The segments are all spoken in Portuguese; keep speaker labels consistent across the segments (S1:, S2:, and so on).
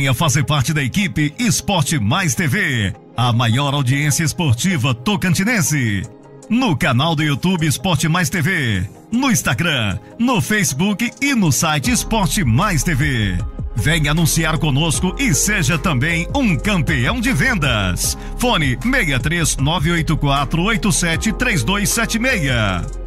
S1: Venha fazer parte da equipe Esporte Mais TV, a maior audiência esportiva tocantinense. No canal do YouTube Esporte Mais TV, no Instagram, no Facebook e no site Esporte Mais TV. Venha anunciar conosco e seja também um campeão de vendas. Fone 63984873276 873276.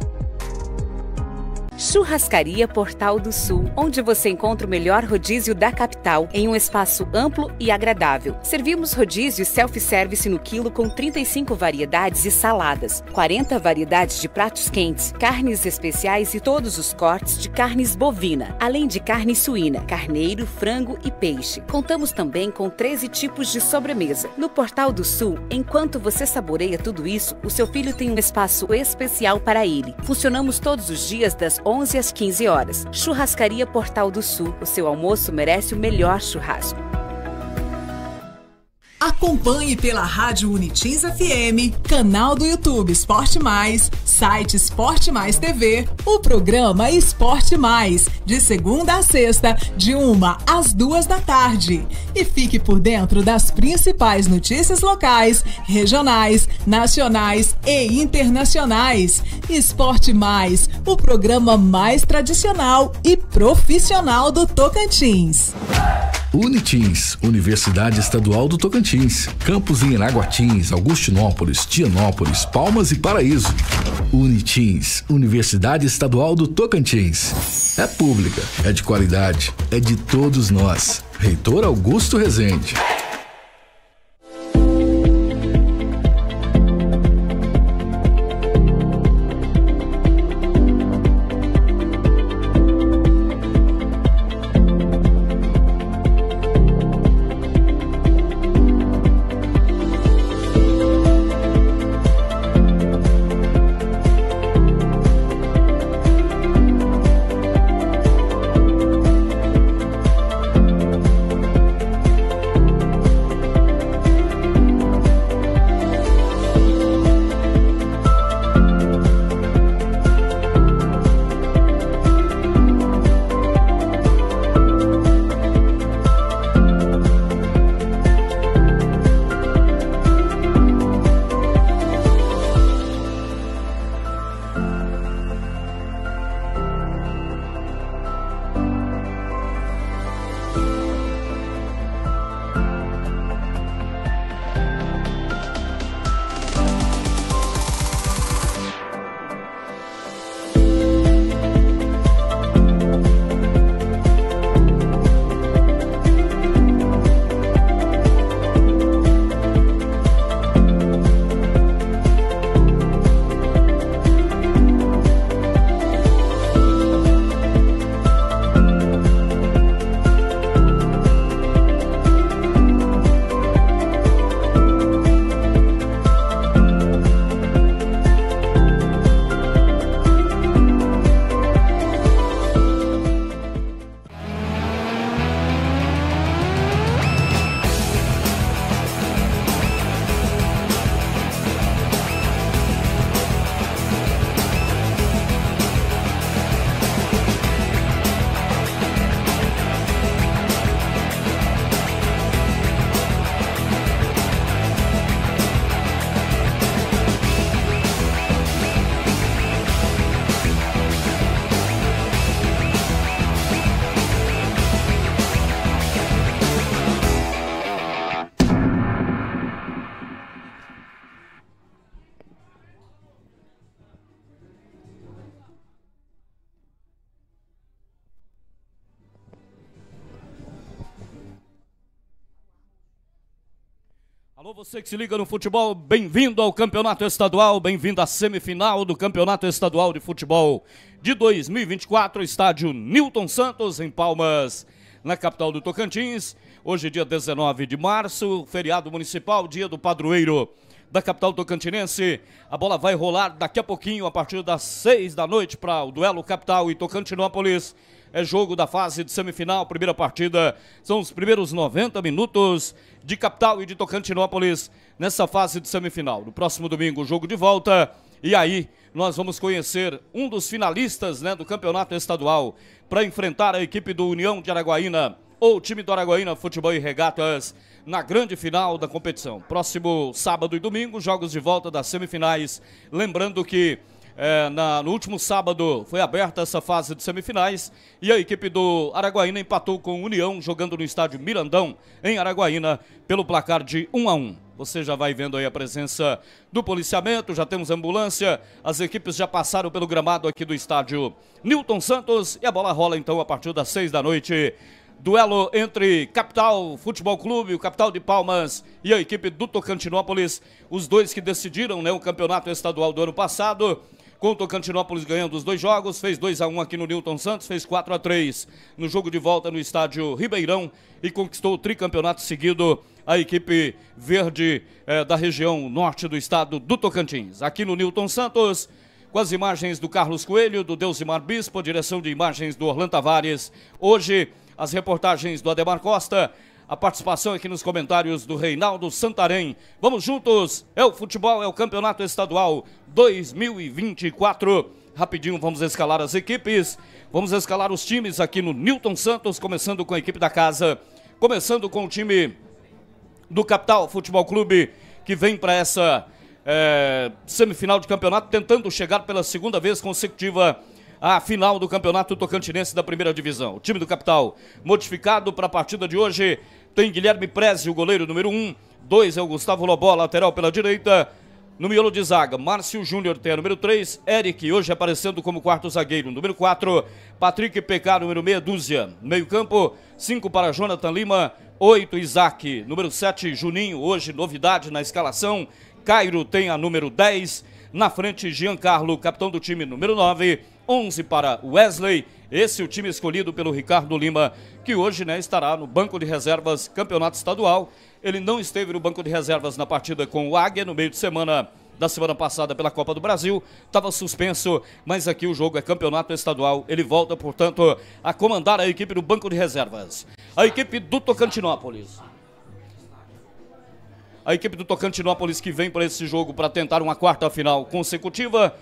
S2: Churrascaria Portal do Sul, onde você encontra o melhor rodízio da capital em um espaço amplo e agradável. Servimos rodízio self-service no quilo com 35 variedades de saladas, 40 variedades de pratos quentes, carnes especiais e todos os cortes de carnes bovina, além de carne suína, carneiro, frango e peixe. Contamos também com 13 tipos de sobremesa. No Portal do Sul, enquanto você saboreia tudo isso, o seu filho tem um espaço especial para ele. Funcionamos todos os dias das 11 11 às 15 horas. Churrascaria Portal do Sul. O seu almoço merece o melhor churrasco.
S3: Acompanhe pela Rádio Unitins FM, canal do YouTube Esporte Mais, site Esporte Mais TV, o programa Esporte Mais, de segunda a sexta, de uma às duas da tarde. E fique por dentro das principais notícias locais, regionais, nacionais e internacionais. Esporte Mais, o programa mais tradicional e profissional do Tocantins.
S4: Unitins, Universidade Estadual do Tocantins Tocantins, Campos em Iraguatins, Augustinópolis, Tianópolis, Palmas e Paraíso. Unitins, Universidade Estadual do Tocantins. É pública, é de qualidade, é de todos nós. Reitor Augusto Rezende.
S5: se liga no futebol, bem-vindo ao Campeonato Estadual, bem-vindo à semifinal do Campeonato Estadual de Futebol de 2024, estádio Newton Santos, em Palmas, na capital do Tocantins. Hoje, dia 19 de março, feriado municipal, dia do padroeiro da capital tocantinense. A bola vai rolar daqui a pouquinho, a partir das 6 da noite, para o duelo capital e Tocantinópolis é jogo da fase de semifinal, primeira partida. São os primeiros 90 minutos de Capital e de Tocantinópolis nessa fase de semifinal. No próximo domingo, jogo de volta. E aí, nós vamos conhecer um dos finalistas né, do campeonato estadual para enfrentar a equipe do União de Araguaína ou time do Araguaína Futebol e Regatas na grande final da competição. Próximo sábado e domingo, jogos de volta das semifinais. Lembrando que é, na, no último sábado foi aberta essa fase de semifinais e a equipe do Araguaína empatou com o União jogando no estádio Mirandão, em Araguaína, pelo placar de 1 a 1. Você já vai vendo aí a presença do policiamento, já temos ambulância, as equipes já passaram pelo gramado aqui do estádio Newton Santos e a bola rola então a partir das seis da noite. Duelo entre Capital Futebol Clube, o Capital de Palmas e a equipe do Tocantinópolis, os dois que decidiram né, o campeonato estadual do ano passado com o Tocantinópolis ganhando os dois jogos, fez 2 a 1 um aqui no Newton Santos, fez 4 a 3 no jogo de volta no estádio Ribeirão e conquistou o tricampeonato seguido a equipe verde eh, da região norte do estado do Tocantins. Aqui no Newton Santos, com as imagens do Carlos Coelho, do Deusimar Bispo, direção de imagens do Orlando Tavares. Hoje, as reportagens do Ademar Costa, a participação aqui nos comentários do Reinaldo Santarém. Vamos juntos, é o futebol, é o campeonato estadual 2024. Rapidinho vamos escalar as equipes, vamos escalar os times aqui no Newton Santos, começando com a equipe da casa, começando com o time do Capital Futebol Clube, que vem para essa é, semifinal de campeonato, tentando chegar pela segunda vez consecutiva a final do Campeonato Tocantinense da Primeira Divisão. O time do Capital modificado para a partida de hoje tem Guilherme Prezi, o goleiro número 1. Um. Dois é o Gustavo Lobó, lateral pela direita. No miolo de zaga, Márcio Júnior tem a número 3, Eric, hoje aparecendo como quarto zagueiro, número 4, Patrick PK, número meia dúzia. Meio campo, 5 para Jonathan Lima, 8, Isaac, número 7, Juninho, hoje novidade na escalação. Cairo tem a número 10, na frente, Giancarlo, capitão do time, número 9. 11 para Wesley. Esse é o time escolhido pelo Ricardo Lima, que hoje né, estará no banco de reservas campeonato estadual. Ele não esteve no banco de reservas na partida com o Águia no meio de semana da semana passada pela Copa do Brasil, estava suspenso, mas aqui o jogo é campeonato estadual. Ele volta, portanto, a comandar a equipe do banco de reservas. A equipe do Tocantinópolis. A equipe do Tocantinópolis que vem para esse jogo para tentar uma quarta final consecutiva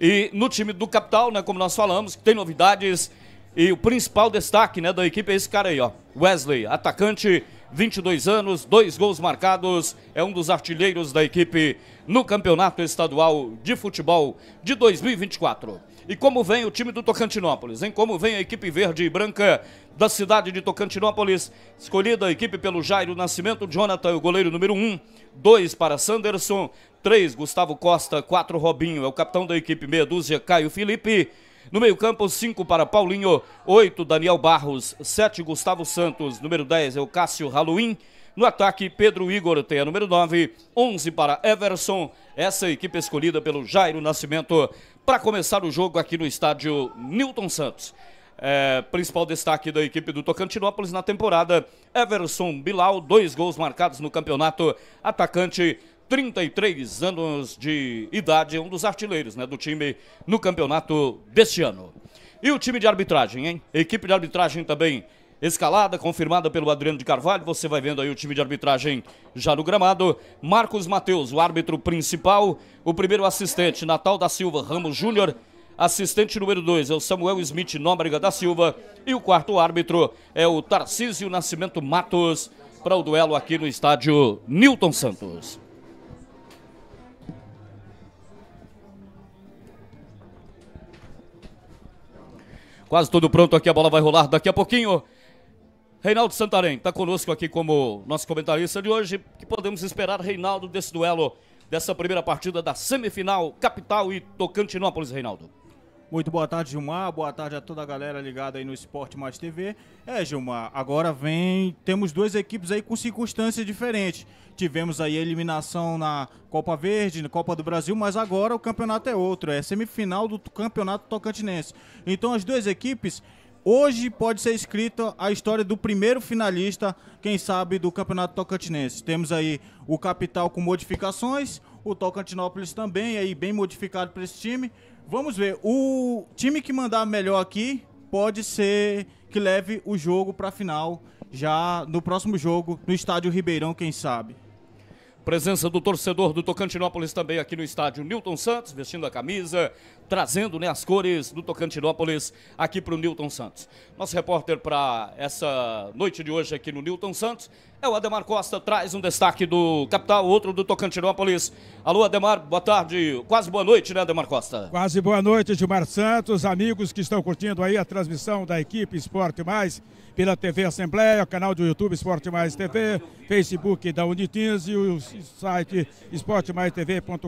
S5: e no time do Capital, né, como nós falamos, tem novidades. E o principal destaque né, da equipe é esse cara aí, ó. Wesley, atacante, 22 anos, dois gols marcados, é um dos artilheiros da equipe no Campeonato Estadual de Futebol de 2024. E como vem o time do Tocantinópolis, hein? Como vem a equipe verde e branca da cidade de Tocantinópolis, escolhida a equipe pelo Jairo Nascimento, Jonathan, o goleiro número 1, um, 2 para Sanderson, 3, Gustavo Costa, 4, Robinho. É o capitão da equipe, meia dúzia, Caio Felipe. No meio-campo, 5 para Paulinho, 8 Daniel Barros, 7 Gustavo Santos, número 10 é o Cássio Halloween. No ataque, Pedro Igor tem a número 9, 11 para Everson. Essa é equipe escolhida pelo Jairo Nascimento para começar o jogo aqui no estádio Newton Santos. É, principal destaque da equipe do Tocantinópolis na temporada, Everson Bilal, dois gols marcados no campeonato, atacante 33 anos de idade, um dos artilheiros né, do time no campeonato deste ano. E o time de arbitragem, hein? Equipe de arbitragem também escalada, confirmada pelo Adriano de Carvalho. Você vai vendo aí o time de arbitragem já no gramado. Marcos Mateus, o árbitro principal. O primeiro assistente, Natal da Silva Ramos Júnior. Assistente número 2 é o Samuel Smith Nóbrega da Silva. E o quarto árbitro é o Tarcísio Nascimento Matos para o duelo aqui no estádio Newton Santos. Quase tudo pronto aqui, a bola vai rolar daqui a pouquinho. Reinaldo Santarém está conosco aqui como nosso comentarista de hoje. que podemos esperar, Reinaldo, desse duelo, dessa primeira partida da semifinal, capital e Tocantinópolis, Reinaldo?
S6: Muito boa tarde, Gilmar. Boa tarde a toda a galera ligada aí no Esporte Mais TV. É, Gilmar, agora vem. Temos duas equipes aí com circunstâncias diferentes. Tivemos aí a eliminação na Copa Verde, na Copa do Brasil, mas agora o campeonato é outro. É semifinal do Campeonato Tocantinense. Então as duas equipes. Hoje pode ser escrita a história do primeiro finalista, quem sabe, do Campeonato Tocantinense. Temos aí o Capital com modificações, o Tocantinópolis também aí bem modificado para esse time, Vamos ver. O time que mandar melhor aqui pode ser que leve o jogo para a final já no próximo jogo no estádio Ribeirão, quem
S5: sabe. Presença do torcedor do Tocantinópolis também aqui no estádio Newton Santos, vestindo a camisa, trazendo né, as cores do Tocantinópolis aqui para o Newton Santos. Nosso repórter para essa noite de hoje aqui no Newton Santos é o Ademar Costa, traz um destaque do Capital, outro do Tocantinópolis. Alô, Ademar, boa tarde, quase boa noite, né, Ademar Costa?
S7: Quase boa noite, Gilmar Santos, amigos que estão curtindo aí a transmissão da equipe Esporte Mais pela TV Assembleia, canal do YouTube Esporte Mais TV, Facebook da Unitins e o site esportemaistv.com.br.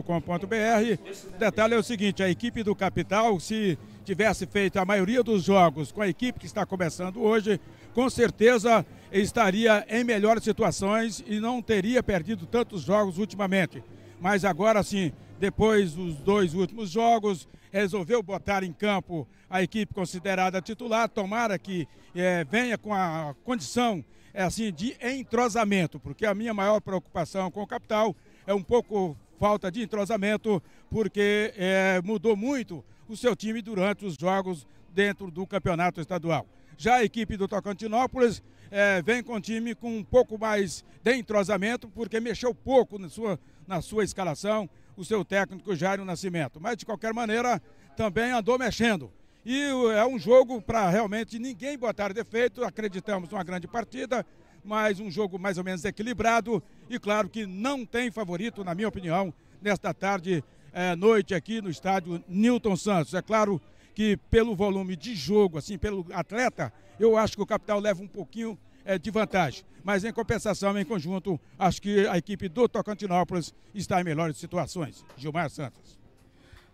S7: O detalhe é o seguinte, a equipe do Capital, se tivesse feito a maioria dos jogos com a equipe que está começando hoje, com certeza estaria em melhores situações e não teria perdido tantos jogos ultimamente. Mas agora sim, depois dos dois últimos jogos, resolveu botar em campo a equipe considerada titular. Tomara que é, venha com a condição é, assim de entrosamento, porque a minha maior preocupação com o capital é um pouco falta de entrosamento, porque é, mudou muito o seu time durante os jogos dentro do campeonato estadual. Já a equipe do Tocantinópolis é, vem com o time com um pouco mais de entrosamento, porque mexeu pouco na sua, na sua escalação o seu técnico Jairo Nascimento. Mas, de qualquer maneira, também andou mexendo. E é, é um jogo para realmente ninguém botar defeito. Acreditamos numa grande partida, mas um jogo mais ou menos equilibrado. E claro que não tem favorito, na minha opinião, nesta tarde, é, noite aqui no estádio Newton Santos. É claro que pelo volume de jogo, assim, pelo atleta, eu acho que o Capital leva um pouquinho é, de vantagem. Mas em compensação, em conjunto, acho que a equipe do Tocantinópolis está em melhores situações. Gilmar Santos.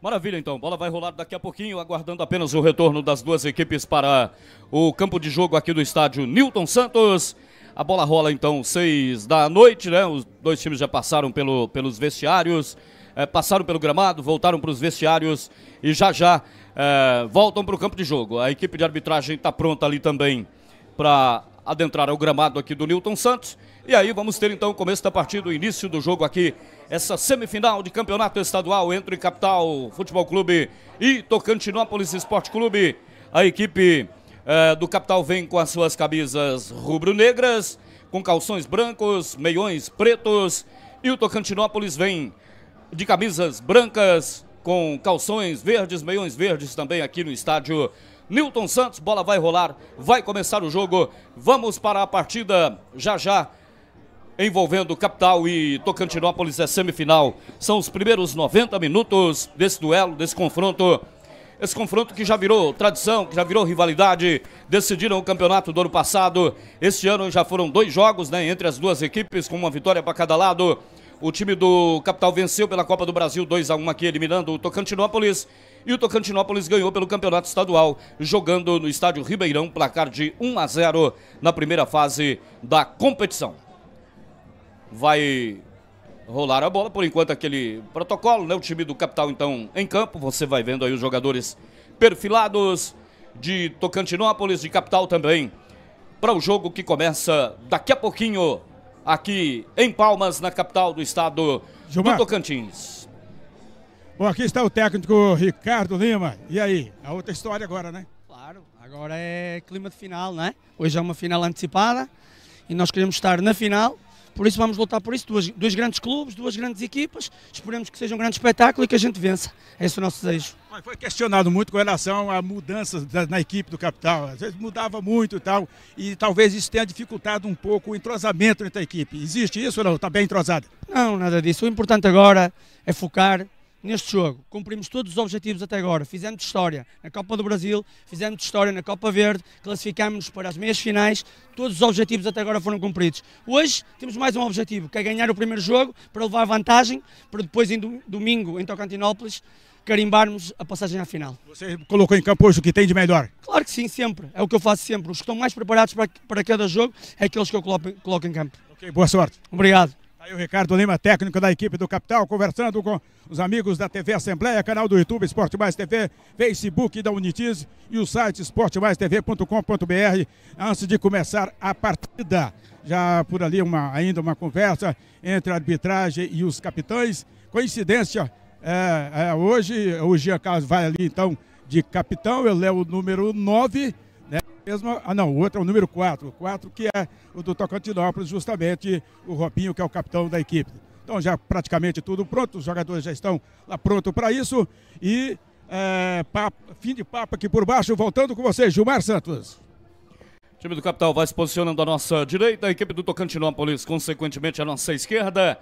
S5: Maravilha, então. Bola vai rolar daqui a pouquinho, aguardando apenas o retorno das duas equipes para o campo de jogo aqui do estádio Newton Santos. A bola rola, então, seis da noite, né? Os dois times já passaram pelo, pelos vestiários, é, passaram pelo gramado, voltaram para os vestiários e já já é, voltam para o campo de jogo. A equipe de arbitragem está pronta ali também para adentrar o gramado aqui do Newton Santos. E aí vamos ter então o começo da partida, o início do jogo aqui, essa semifinal de campeonato estadual entre Capital Futebol Clube e Tocantinópolis Esporte Clube. A equipe é, do Capital vem com as suas camisas rubro-negras, com calções brancos, meiões pretos, e o Tocantinópolis vem de camisas brancas, com calções verdes, meiões verdes também aqui no estádio Newton Santos. Bola vai rolar, vai começar o jogo. Vamos para a partida já já. Envolvendo Capital e Tocantinópolis, é semifinal. São os primeiros 90 minutos desse duelo, desse confronto. Esse confronto que já virou tradição, que já virou rivalidade. Decidiram o campeonato do ano passado. Este ano já foram dois jogos né, entre as duas equipes, com uma vitória para cada lado. O time do Capital venceu pela Copa do Brasil 2 a 1 aqui, eliminando o Tocantinópolis. E o Tocantinópolis ganhou pelo Campeonato Estadual, jogando no Estádio Ribeirão, placar de 1 a 0 na primeira fase da competição. Vai rolar a bola, por enquanto aquele protocolo, né? O time do Capital então em campo, você vai vendo aí os jogadores perfilados de Tocantinópolis, de Capital também, para o jogo que começa daqui a pouquinho aqui em Palmas, na capital do estado Gilmar. do Tocantins.
S7: Bom, aqui está o técnico Ricardo Lima. E aí?
S5: A outra história agora, né? Claro, agora é clima de final, né? Hoje é uma final antecipada e nós queremos estar na final. Por isso vamos lutar por isso. Duas, dois grandes clubes, duas grandes equipas. Esperamos que seja um grande espetáculo e que a gente vença. É
S7: esse é o nosso desejo. Mas foi questionado muito com relação a mudanças na equipe do capital. Às vezes mudava muito e tal, e talvez isso tenha dificultado um pouco o entrosamento entre a equipe. Existe isso ou não? Está bem entrosada? Não, nada disso. O importante agora é focar neste jogo. Cumprimos
S5: todos os objetivos até agora. Fizemos história na Copa do Brasil, fizemos história na Copa Verde, classificámos-nos para as meias finais. Todos os objetivos até agora foram cumpridos. Hoje temos mais um objetivo, que é ganhar o primeiro jogo para levar vantagem para depois em domingo em Tocantinópolis carimbarmos a passagem à final. Você
S7: colocou em campo hoje o que tem de melhor?
S5: Claro que sim, sempre. É o que eu faço
S7: sempre. Os que estão mais preparados para, para cada jogo é aqueles que eu coloco, coloco em campo. Ok, boa sorte. Obrigado. Tá aí o Ricardo Lima, técnico da equipe do Capital, conversando com os amigos da TV Assembleia, canal do YouTube Esporte Mais TV, Facebook da Unitiz e o site esportemaistv.com.br. Antes de começar a partida, já por ali uma, ainda uma conversa entre a arbitragem e os capitães. Coincidência é, é, hoje o Gia Carlos vai ali então de capitão, ele é o número 9, né? Mesmo, ah não, o outro é o número 4, o 4 que é o do Tocantinópolis, justamente o Robinho que é o capitão da equipe. Então já praticamente tudo pronto, os jogadores já estão lá pronto para isso e é, papo, fim de papo aqui por baixo, voltando com você, Gilmar Santos.
S5: O time do Capital vai se posicionando à nossa direita, a equipe do Tocantinópolis, consequentemente, à nossa esquerda.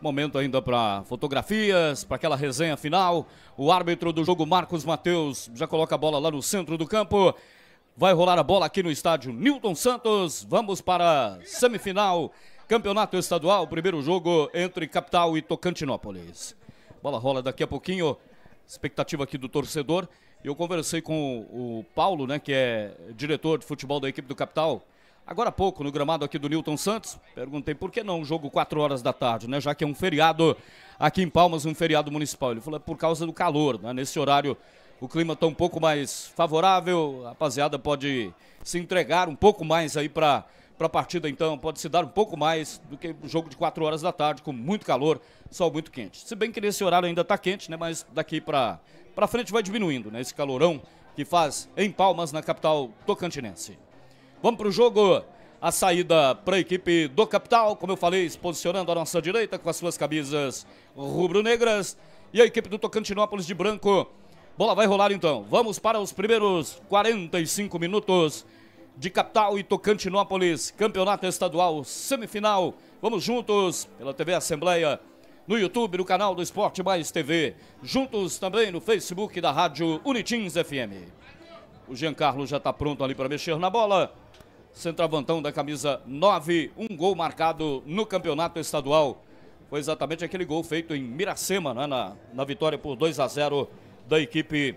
S5: Momento ainda para fotografias, para aquela resenha final. O árbitro do jogo, Marcos Matheus, já coloca a bola lá no centro do campo. Vai rolar a bola aqui no estádio Newton Santos. Vamos para a semifinal, campeonato estadual, primeiro jogo entre Capital e Tocantinópolis. Bola rola daqui a pouquinho. Expectativa aqui do torcedor. Eu conversei com o Paulo, né, que é diretor de futebol da equipe do Capital. Agora há pouco, no gramado aqui do Newton Santos, perguntei por que não o jogo 4 horas da tarde, né? Já que é um feriado aqui em Palmas, um feriado municipal. Ele falou é por causa do calor, né? Nesse horário o clima está um pouco mais favorável, a rapaziada pode se entregar um pouco mais aí para para a partida, então, pode se dar um pouco mais do que o jogo de 4 horas da tarde, com muito calor, sol muito quente. Se bem que nesse horário ainda está quente, né? Mas daqui para frente vai diminuindo, né? Esse calorão que faz em Palmas, na capital tocantinense. Vamos para o jogo. A saída para a equipe do Capital, como eu falei, se posicionando à nossa direita com as suas camisas rubro-negras. E a equipe do Tocantinópolis de branco. Bola vai rolar então. Vamos para os primeiros 45 minutos de Capital e Tocantinópolis, Campeonato Estadual, semifinal. Vamos juntos pela TV Assembleia, no YouTube, no canal do Esporte Mais TV. Juntos também no Facebook da Rádio Unitins FM. O Giancarlo já está pronto ali para mexer na bola centroavantão da camisa 9, um gol marcado no campeonato estadual. Foi exatamente aquele gol feito em Miracema, né, na, na vitória por 2 a 0 da equipe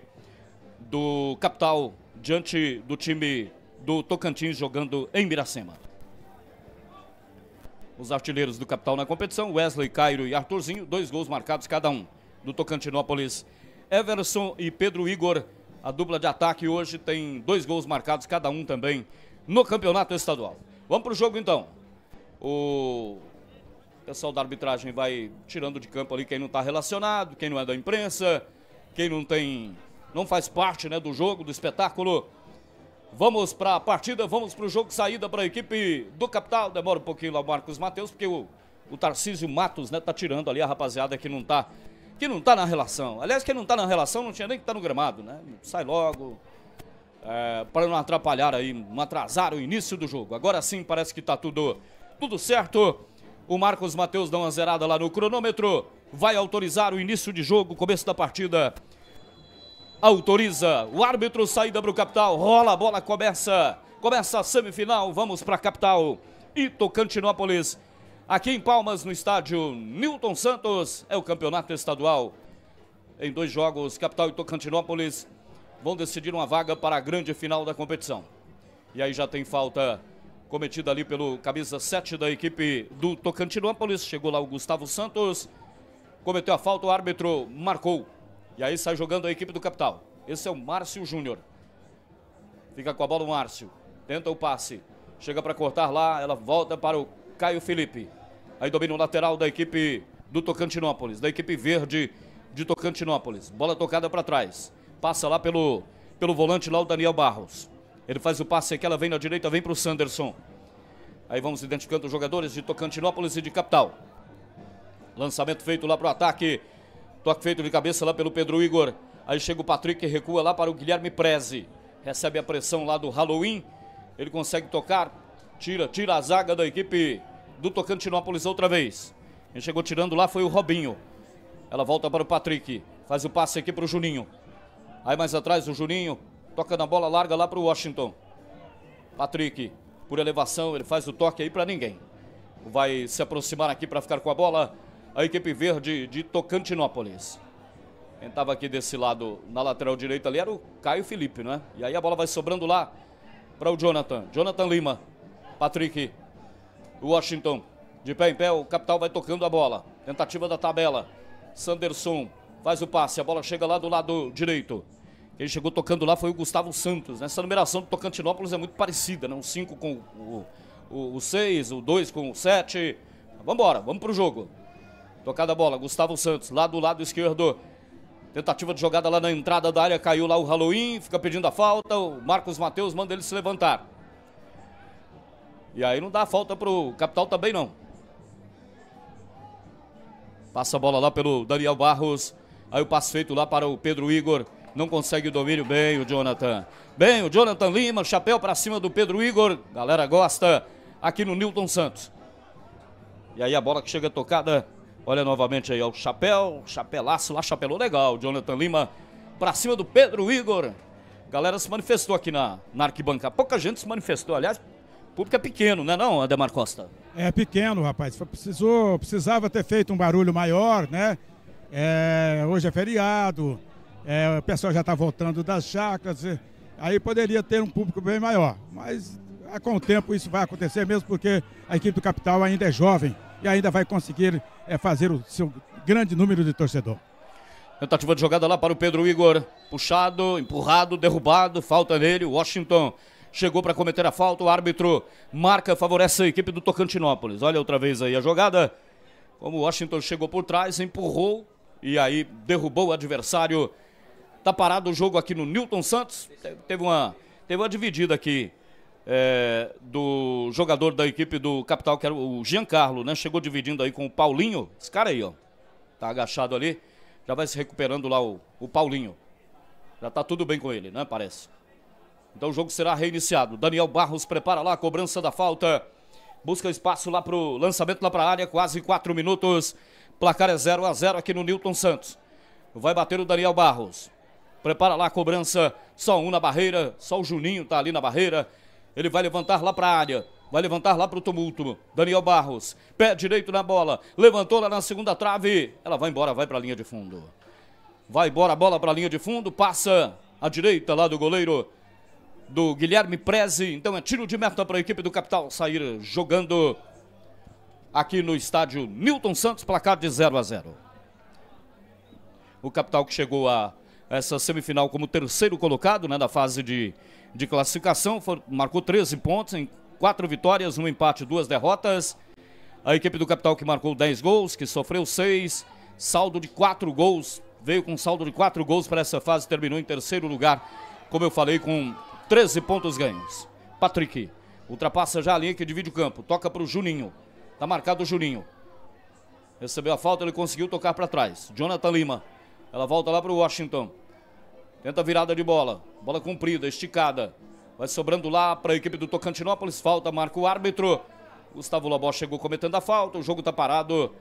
S5: do Capital diante do time do Tocantins jogando em Miracema. Os artilheiros do Capital na competição, Wesley, Cairo e Arthurzinho, dois gols marcados cada um. Do Tocantinópolis, Everson e Pedro Igor. A dupla de ataque hoje tem dois gols marcados cada um também no campeonato estadual. Vamos para o jogo então. O pessoal da arbitragem vai tirando de campo ali quem não está relacionado, quem não é da imprensa, quem não tem. não faz parte né, do jogo, do espetáculo. Vamos para a partida, vamos para o jogo saída para a equipe do Capital. Demora um pouquinho lá o Marcos Matheus, porque o, o Tarcísio Matos né, tá tirando ali a rapaziada que não tá, que não tá na relação. Aliás, quem não tá na relação não tinha nem que estar tá no gramado, né? Sai logo, é, para não atrapalhar aí, não atrasar o início do jogo. Agora sim parece que está tudo, tudo certo. O Marcos Matheus dá uma zerada lá no cronômetro. Vai autorizar o início de jogo, começo da partida. Autoriza. O árbitro saída para o capital. Rola a bola, começa. Começa a semifinal. Vamos para a capital. Tocantinópolis. Aqui em Palmas, no estádio Newton Santos. É o campeonato estadual. Em dois jogos, capital e Tocantinópolis vão decidir uma vaga para a grande final da competição. E aí já tem falta cometida ali pelo camisa 7 da equipe do Tocantinópolis. Chegou lá o Gustavo Santos, cometeu a falta, o árbitro marcou. E aí sai jogando a equipe do Capital. Esse é o Márcio Júnior. Fica com a bola o Márcio. Tenta o passe. Chega para cortar lá, ela volta para o Caio Felipe. Aí domina o lateral da equipe do Tocantinópolis, da equipe verde de Tocantinópolis. Bola tocada para trás. Passa lá pelo, pelo volante lá o Daniel Barros. Ele faz o passe aqui, ela vem na direita, vem para o Sanderson. Aí vamos identificando os jogadores de Tocantinópolis e de Capital. Lançamento feito lá para o ataque. Toque feito de cabeça lá pelo Pedro Igor. Aí chega o Patrick e recua lá para o Guilherme Preze. Recebe a pressão lá do Halloween. Ele consegue tocar. Tira, tira a zaga da equipe do Tocantinópolis outra vez. Quem chegou tirando lá foi o Robinho. Ela volta para o Patrick. Faz o passe aqui para o Juninho. Aí mais atrás o Juninho toca na bola, larga lá para o Washington. Patrick, por elevação, ele faz o toque aí para ninguém. Vai se aproximar aqui para ficar com a bola a equipe verde de Tocantinópolis. Quem estava aqui desse lado, na lateral direita ali, era o Caio Felipe, né? E aí a bola vai sobrando lá para o Jonathan. Jonathan Lima, Patrick, Washington. De pé em pé, o Capital vai tocando a bola. Tentativa da tabela. Sanderson faz o passe, a bola chega lá do lado direito. Quem chegou tocando lá foi o Gustavo Santos. Né? Essa numeração do Tocantinópolis é muito parecida, né? Um 5 com o 6, o 2 com o 7. Vamos embora, vamos pro jogo. Tocada a bola, Gustavo Santos, lá do lado esquerdo. Tentativa de jogada lá na entrada da área, caiu lá o Halloween, fica pedindo a falta. O Marcos Matheus manda ele se levantar. E aí não dá falta pro Capital também não. Passa a bola lá pelo Daniel Barros. Aí o passe feito lá para o Pedro Igor não consegue o domínio bem o Jonathan. Bem, o Jonathan Lima, chapéu para cima do Pedro Igor. Galera gosta aqui no Newton Santos. E aí a bola que chega tocada. Olha novamente aí, ó, o chapéu, chapelaço lá, chapelou legal. Jonathan Lima para cima do Pedro Igor. Galera se manifestou aqui na, na arquibancada. Pouca gente se manifestou, aliás, o público é pequeno, né não, Ademar Costa?
S7: É pequeno, rapaz. Precisou, precisava ter feito um barulho maior, né? É, hoje é feriado é, o pessoal já está voltando das chacras, aí poderia ter um público bem maior. Mas ah, com o tempo isso vai acontecer mesmo porque a equipe do Capital ainda é jovem e ainda vai conseguir é, fazer o seu grande número de torcedor.
S5: Tentativa de jogada lá para o Pedro Igor. Puxado, empurrado, derrubado, falta nele. Washington chegou para cometer a falta. O árbitro marca, favorece a equipe do Tocantinópolis. Olha outra vez aí a jogada. Como Washington chegou por trás, empurrou e aí derrubou o adversário Tá parado o jogo aqui no Newton Santos. Teve uma, teve uma dividida aqui é, do jogador da equipe do Capital, que era o Giancarlo, né? Chegou dividindo aí com o Paulinho. Esse cara aí, ó. Tá agachado ali. Já vai se recuperando lá o, o Paulinho. Já tá tudo bem com ele, né? Parece. Então o jogo será reiniciado. Daniel Barros prepara lá a cobrança da falta. Busca espaço lá pro lançamento lá pra área. Quase quatro minutos. Placar é 0 a 0 aqui no Newton Santos. Vai bater o Daniel Barros. Prepara lá a cobrança. Só um na barreira. Só o Juninho tá ali na barreira. Ele vai levantar lá para a área. Vai levantar lá para o tumulto. Daniel Barros. Pé direito na bola. Levantou lá na segunda trave. Ela vai embora, vai para a linha de fundo. Vai embora a bola para a linha de fundo. Passa à direita lá do goleiro do Guilherme Preze. Então é tiro de meta para a equipe do Capital sair jogando aqui no estádio Milton Santos. Placar de 0 a 0. O Capital que chegou a essa semifinal como terceiro colocado né, da fase de, de classificação. For, marcou 13 pontos em quatro vitórias, um empate, duas derrotas. A equipe do Capital que marcou 10 gols, que sofreu 6, saldo de 4 gols, veio com saldo de 4 gols para essa fase, terminou em terceiro lugar, como eu falei, com 13 pontos ganhos. Patrick ultrapassa já a linha que divide o campo, toca para o Juninho. Tá marcado o Juninho. Recebeu a falta, ele conseguiu tocar para trás. Jonathan Lima. Ela volta lá para o Washington. Tenta virada de bola. Bola comprida, esticada. Vai sobrando lá para a equipe do Tocantinópolis. Falta, marca o árbitro. Gustavo Lobó chegou cometendo a falta. O jogo está parado,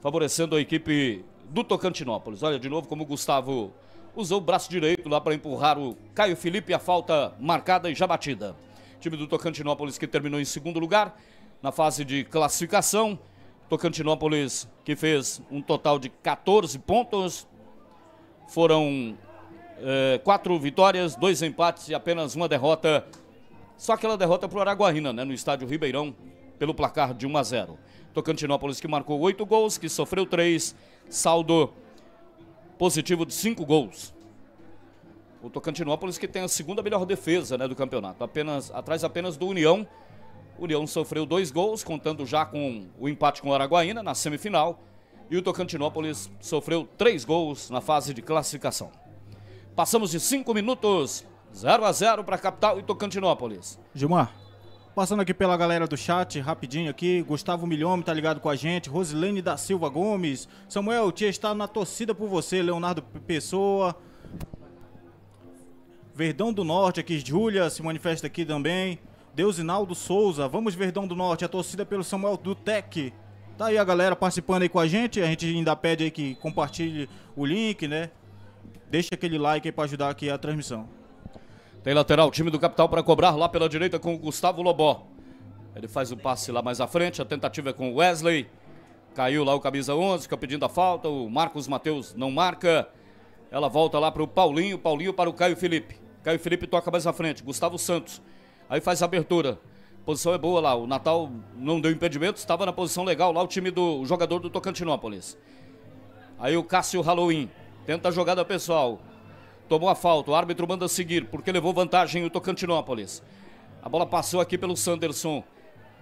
S5: favorecendo a equipe do Tocantinópolis. Olha de novo como o Gustavo usou o braço direito lá para empurrar o Caio Felipe. A falta marcada e já batida. time do Tocantinópolis que terminou em segundo lugar na fase de classificação. Tocantinópolis que fez um total de 14 pontos. Foram eh, quatro vitórias, dois empates e apenas uma derrota. Só aquela derrota para o Araguaína, né, no estádio Ribeirão, pelo placar de 1 a 0. Tocantinópolis que marcou oito gols, que sofreu três, saldo positivo de cinco gols. O Tocantinópolis que tem a segunda melhor defesa né, do campeonato, apenas atrás apenas do União. O União sofreu dois gols, contando já com o empate com o Araguaína na semifinal. E o Tocantinópolis sofreu três gols na fase de classificação. Passamos de 5 minutos. 0 a 0 para a capital e Tocantinópolis.
S6: Gilmar, passando aqui pela galera do chat, rapidinho aqui. Gustavo Milhome tá ligado com a gente. Rosilene da Silva Gomes. Samuel, tia está na torcida por você. Leonardo Pessoa. Verdão do Norte aqui. Júlia se manifesta aqui também. Deusinaldo Souza. Vamos, Verdão do Norte. A torcida pelo Samuel Dutec. Tá aí a galera participando aí com a gente. A gente ainda pede aí que compartilhe o link, né?
S5: deixa aquele like aí para ajudar aqui a transmissão. Tem lateral, time do Capital para cobrar lá pela direita com o Gustavo Lobó. Ele faz o passe lá mais à frente, a tentativa é com o Wesley. Caiu lá o camisa 11, fica pedindo a falta, o Marcos Matheus não marca. Ela volta lá para o Paulinho, Paulinho para o Caio Felipe. Caio Felipe toca mais à frente, Gustavo Santos. Aí faz a abertura. posição é boa lá, o Natal não deu impedimento, estava na posição legal lá o time do o jogador do Tocantinópolis. Aí o Cássio Halloween Tenta a jogada pessoal. Tomou a falta. O árbitro manda seguir, porque levou vantagem o Tocantinópolis. A bola passou aqui pelo Sanderson.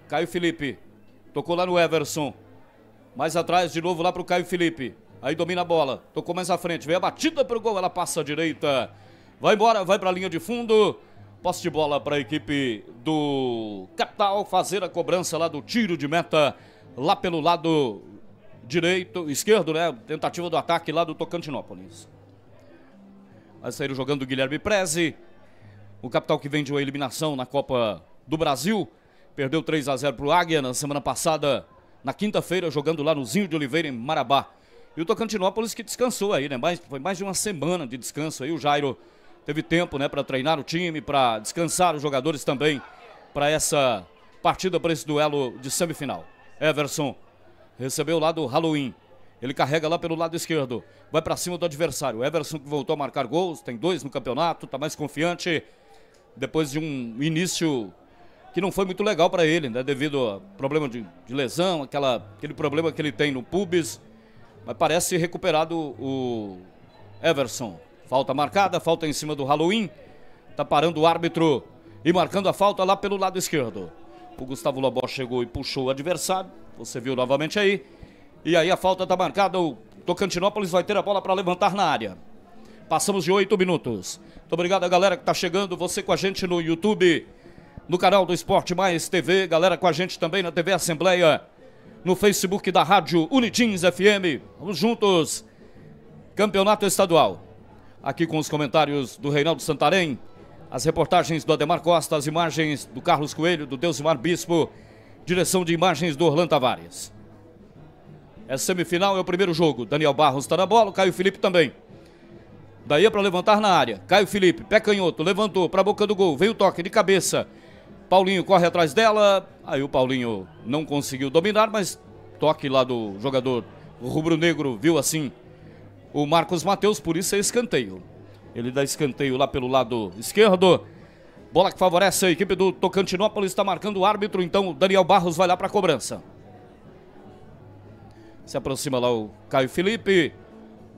S5: Caio Felipe. Tocou lá no Everson. Mais atrás, de novo lá para o Caio Felipe. Aí domina a bola. Tocou mais à frente. Vem a batida para o gol. Ela passa à direita. Vai embora, vai para a linha de fundo. Posse de bola para a equipe do Capital fazer a cobrança lá do tiro de meta, lá pelo lado direito, esquerdo, né? Tentativa do ataque lá do Tocantinópolis. Vai sair jogando o Guilherme Prezi. O capital que vem de uma eliminação na Copa do Brasil. Perdeu 3 a 0 para o Águia na semana passada, na quinta-feira, jogando lá no Zinho de Oliveira, em Marabá. E o Tocantinópolis que descansou aí, né? Mais, foi mais de uma semana de descanso aí. O Jairo teve tempo, né, para treinar o time, para descansar os jogadores também para essa partida, para esse duelo de semifinal. Everson Recebeu lá do Halloween. Ele carrega lá pelo lado esquerdo. Vai para cima do adversário. Everson que voltou a marcar gols, tem dois no campeonato, tá mais confiante. Depois de um início que não foi muito legal para ele, né? Devido a problema de, de, lesão, aquela, aquele problema que ele tem no pubis. Mas parece recuperado o Everson. Falta marcada, falta em cima do Halloween. Tá parando o árbitro e marcando a falta lá pelo lado esquerdo. O Gustavo Lobó chegou e puxou o adversário. Você viu novamente aí. E aí a falta está marcada. O Tocantinópolis vai ter a bola para levantar na área. Passamos de oito minutos. Muito obrigado a galera que está chegando. Você com a gente no YouTube, no canal do Esporte Mais TV. Galera com a gente também na TV Assembleia. No Facebook da Rádio Unitins FM. Vamos juntos. Campeonato Estadual. Aqui com os comentários do Reinaldo Santarém. As reportagens do Ademar Costa, as imagens do Carlos Coelho, do Deusimar Bispo Direção de imagens do Orlando Tavares. Essa é semifinal é o primeiro jogo. Daniel Barros está na bola, Caio Felipe também. Daí é para levantar na área. Caio Felipe, pé canhoto, levantou para a boca do gol. Veio o toque de cabeça. Paulinho corre atrás dela. Aí o Paulinho não conseguiu dominar, mas toque lá do jogador rubro-negro viu assim o Marcos Matheus, por isso é escanteio. Ele dá escanteio lá pelo lado esquerdo. Bola que favorece a equipe do Tocantinópolis, está marcando o árbitro, então o Daniel Barros vai lá para a cobrança. Se aproxima lá o Caio Felipe.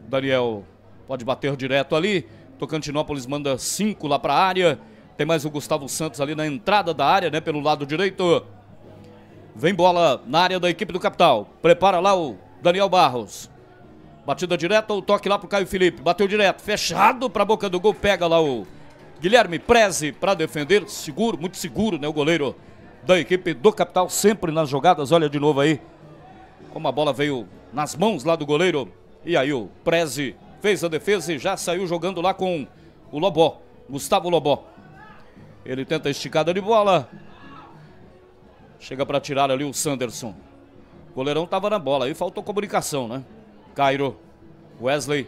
S5: Daniel pode bater direto ali. Tocantinópolis manda cinco lá para a área. Tem mais o Gustavo Santos ali na entrada da área, né, pelo lado direito. Vem bola na área da equipe do Capital. Prepara lá o Daniel Barros. Batida direta o toque lá pro Caio Felipe. Bateu direto, fechado a boca do gol, pega lá o Guilherme Preze para defender, seguro, muito seguro, né? O goleiro da equipe do Capital, sempre nas jogadas. Olha de novo aí como a bola veio nas mãos lá do goleiro. E aí o Preze fez a defesa e já saiu jogando lá com o Lobó, Gustavo Lobó. Ele tenta a esticada de bola. Chega para tirar ali o Sanderson. O goleirão estava na bola, aí faltou comunicação, né? Cairo, Wesley,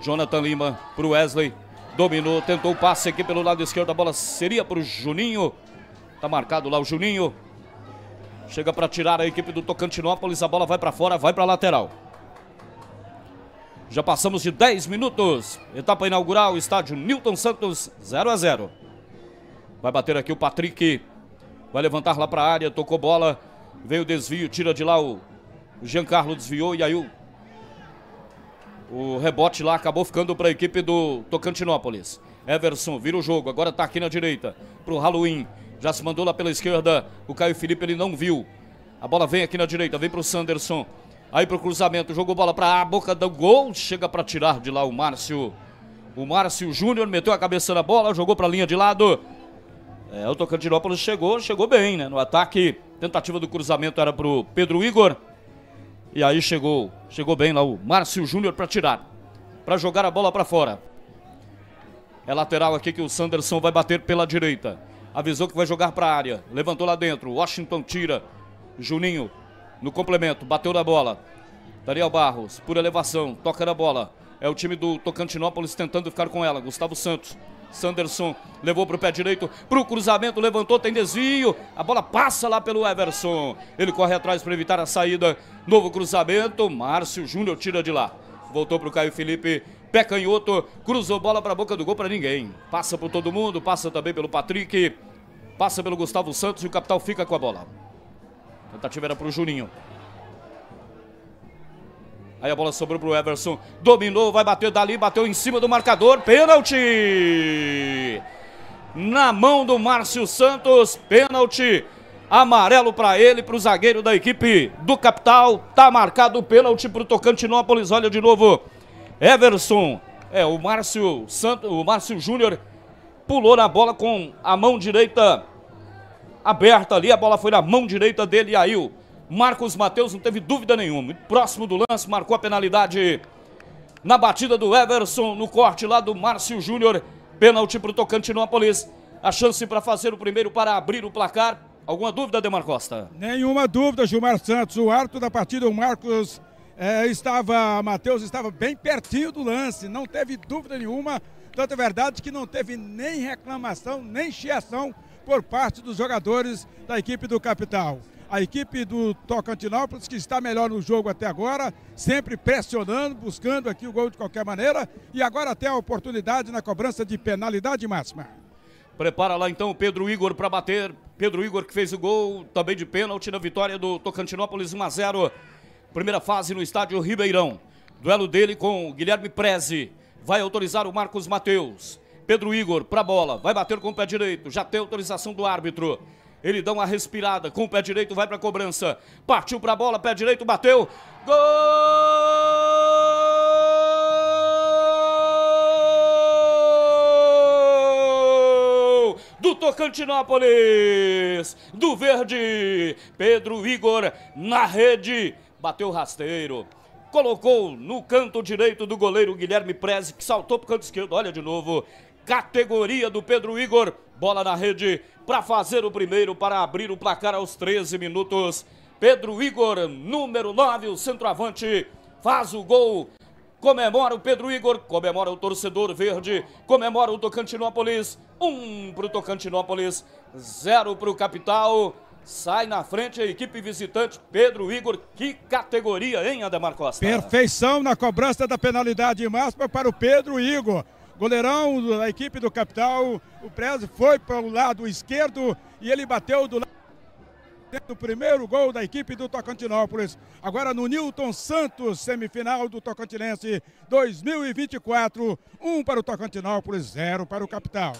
S5: Jonathan Lima pro Wesley. Dominou, tentou o passe aqui pelo lado esquerdo. A bola seria para o Juninho. Tá marcado lá o Juninho. Chega para tirar a equipe do Tocantinópolis. A bola vai para fora, vai para lateral. Já passamos de 10 minutos. Etapa inaugural, estádio Newton Santos, 0 a 0 Vai bater aqui o Patrick. Vai levantar lá para a área, tocou bola. Veio o desvio, tira de lá o, Jean Giancarlo, desviou e aí o o rebote lá acabou ficando para a equipe do Tocantinópolis. Everson vira o jogo, agora está aqui na direita para o Halloween. Já se mandou lá pela esquerda. O Caio Felipe ele não viu. A bola vem aqui na direita, vem para o Sanderson. Aí para o cruzamento, jogou bola para a boca do gol. Chega para tirar de lá o Márcio. O Márcio Júnior meteu a cabeça na bola, jogou para a linha de lado. É, o Tocantinópolis chegou, chegou bem, né? No ataque, tentativa do cruzamento era para o Pedro Igor. E aí chegou, chegou bem lá o Márcio Júnior para tirar, para jogar a bola para fora. É lateral aqui que o Sanderson vai bater pela direita. Avisou que vai jogar para a área. Levantou lá dentro. Washington tira. Juninho no complemento, bateu na bola. Daniel Barros, por elevação, toca na bola. É o time do Tocantinópolis tentando ficar com ela. Gustavo Santos Sanderson levou para o pé direito, para o cruzamento, levantou, tem desvio. A bola passa lá pelo Everson. Ele corre atrás para evitar a saída. Novo cruzamento. Márcio Júnior tira de lá. Voltou para o Caio Felipe. Pé canhoto, cruzou bola para a boca do gol para ninguém. Passa por todo mundo, passa também pelo Patrick, passa pelo Gustavo Santos e o capital fica com a bola. Tentativa era para o Juninho. Aí a bola sobrou pro Everson. Dominou, vai bater dali, bateu em cima do marcador. Pênalti! Na mão do Márcio Santos, pênalti. Amarelo para ele, para o zagueiro da equipe do Capital. Tá marcado o pênalti para o Tocantinópolis. Olha de novo. Everson. É, o Márcio Santos, o Márcio Júnior pulou na bola com a mão direita aberta ali. A bola foi na mão direita dele e aí o Marcos Matheus não teve dúvida nenhuma. próximo do lance, marcou a penalidade na batida do Everson, no corte lá do Márcio Júnior. Pênalti para o Tocantinópolis. A chance para fazer o primeiro para abrir o placar. Alguma dúvida, Demar Costa?
S7: Nenhuma dúvida, Gilmar Santos. O árbitro da partida, o Marcos é, estava, Matheus estava bem pertinho do lance, não teve dúvida nenhuma. Tanto é verdade que não teve nem reclamação, nem chiação por parte dos jogadores da equipe do Capital. A equipe do Tocantinópolis, que está melhor no jogo até agora, sempre pressionando, buscando aqui o gol de qualquer maneira. E agora até a oportunidade na cobrança de penalidade máxima.
S5: Prepara lá então o Pedro Igor para bater. Pedro Igor que fez o gol também de pênalti na vitória do Tocantinópolis 1 a 0. Primeira fase no estádio Ribeirão. Duelo dele com Guilherme Preze. Vai autorizar o Marcos Mateus. Pedro Igor para a bola, vai bater com o pé direito, já tem autorização do árbitro. Ele dá uma respirada, com o pé direito vai para a cobrança. Partiu para a bola, pé direito bateu. Gol! Do Tocantinópolis, do Verde, Pedro Igor na rede, bateu rasteiro colocou no canto direito do goleiro Guilherme Prezi que saltou para o canto esquerdo. Olha de novo categoria do Pedro Igor. Bola na rede para fazer o primeiro, para abrir o placar aos 13 minutos. Pedro Igor, número 9, o centroavante, faz o gol. Comemora o Pedro Igor, comemora o torcedor verde, comemora o Tocantinópolis. Um para o Tocantinópolis, zero para o Capital. Sai na frente a equipe visitante, Pedro Igor. Que categoria, hein, Ademar Costa?
S7: Perfeição na cobrança da penalidade máxima para o Pedro Igor. Goleirão da equipe do Capital, o Prezo foi para o lado esquerdo e ele bateu do lado do primeiro gol da equipe do Tocantinópolis. Agora no Newton Santos, semifinal do Tocantinense 2024. Um para o Tocantinópolis, zero para o Capital.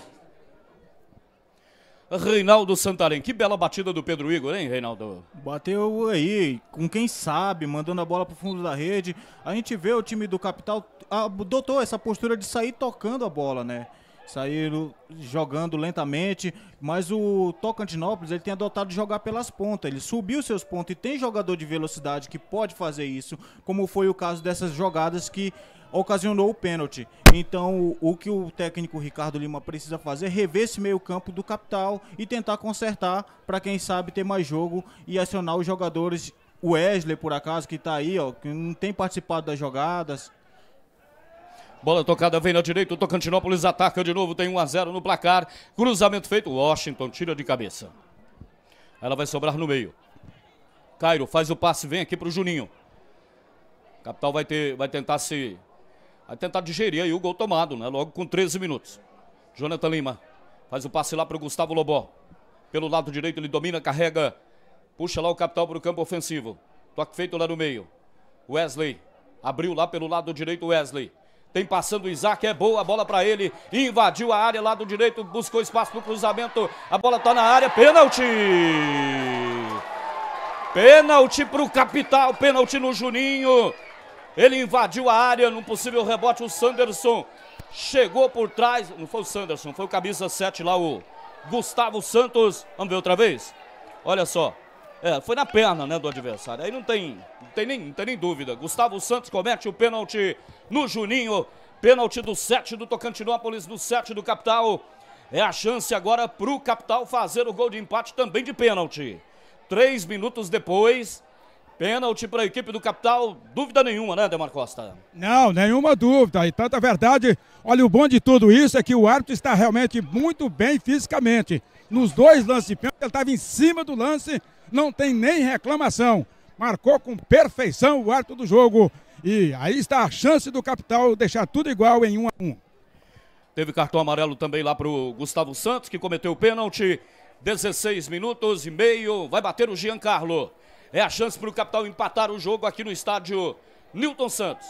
S5: Reinaldo Santarém. Que bela batida do Pedro Igor, hein, Reinaldo?
S7: Bateu aí, com quem
S6: sabe, mandando a bola pro fundo da rede. A gente vê o time do Capital ah, adotou essa postura de sair tocando a bola, né? Sair jogando lentamente, mas o Tocantinópolis ele tem adotado jogar pelas pontas. Ele subiu seus pontos e tem jogador de velocidade que pode fazer isso, como foi o caso dessas jogadas que ocasionou o pênalti. Então, o, o que o técnico Ricardo Lima precisa fazer é rever esse meio-campo do capital e tentar consertar para quem sabe ter mais jogo e acionar os jogadores. O Wesley, por
S5: acaso, que está aí, ó, que não tem participado das jogadas, Bola tocada vem na direita, o Tocantinópolis ataca de novo, tem 1 a 0 no placar. Cruzamento feito, Washington tira de cabeça. Ela vai sobrar no meio. Cairo faz o passe, vem aqui para o Juninho. Capital vai, ter, vai tentar se Vai tentar digerir aí o gol tomado, né? Logo com 13 minutos. Jonathan Lima faz o passe lá para o Gustavo Lobó. Pelo lado direito ele domina, carrega, puxa lá o capital para o campo ofensivo. Toque feito lá no meio. Wesley abriu lá pelo lado direito. Wesley tem passando o Isaac, é boa a bola para ele. Invadiu a área, lado direito, buscou espaço para o cruzamento. A bola está na área, pênalti! Pênalti para o Capital, pênalti no Juninho. Ele invadiu a área num possível rebote. O Sanderson chegou por trás. Não foi o Sanderson, foi o camisa 7 lá, o Gustavo Santos. Vamos ver outra vez? Olha só. É, foi na perna né, do adversário. Aí não tem, não tem, nem, não tem nem dúvida. Gustavo Santos comete o pênalti no Juninho. Pênalti do 7 do Tocantinópolis, do 7 do Capital. É a chance agora para o Capital fazer o gol de empate também de pênalti. Três minutos depois, Pênalti para a equipe do Capital, dúvida nenhuma, né, Demar Costa?
S7: Não, nenhuma dúvida. E tanta verdade, olha, o bom de tudo isso é que o árbitro está realmente muito bem fisicamente. Nos dois lances de pênalti, ele estava em cima do lance, não tem nem reclamação. Marcou com perfeição o árbitro do jogo. E aí está a chance do Capital deixar tudo igual em 1 um a
S5: 1 um. Teve cartão amarelo também lá para o Gustavo Santos, que cometeu o pênalti. 16 minutos e meio, vai bater o Giancarlo. É a chance para o Capital empatar o jogo aqui no estádio Newton Santos.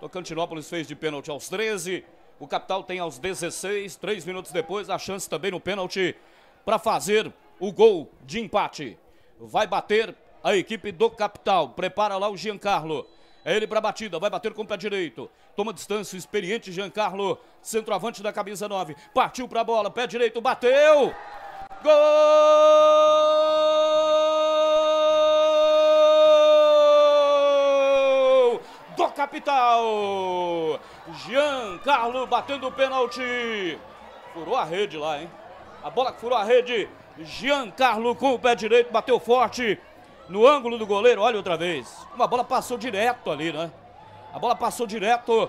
S5: Tocantinópolis fez de pênalti aos 13. O Capital tem aos 16. Três minutos depois, a chance também no pênalti para fazer o gol de empate. Vai bater a equipe do Capital. Prepara lá o Giancarlo. É ele para a batida, vai bater com o pé direito. Toma distância, experiente Giancarlo, centroavante da camisa 9. Partiu para a bola, pé direito, bateu! Gol! capital. Giancarlo batendo o pênalti. Furou a rede lá, hein? A bola que furou a rede. Giancarlo com o pé direito, bateu forte no ângulo do goleiro. Olha outra vez. Uma bola passou direto ali, né? A bola passou direto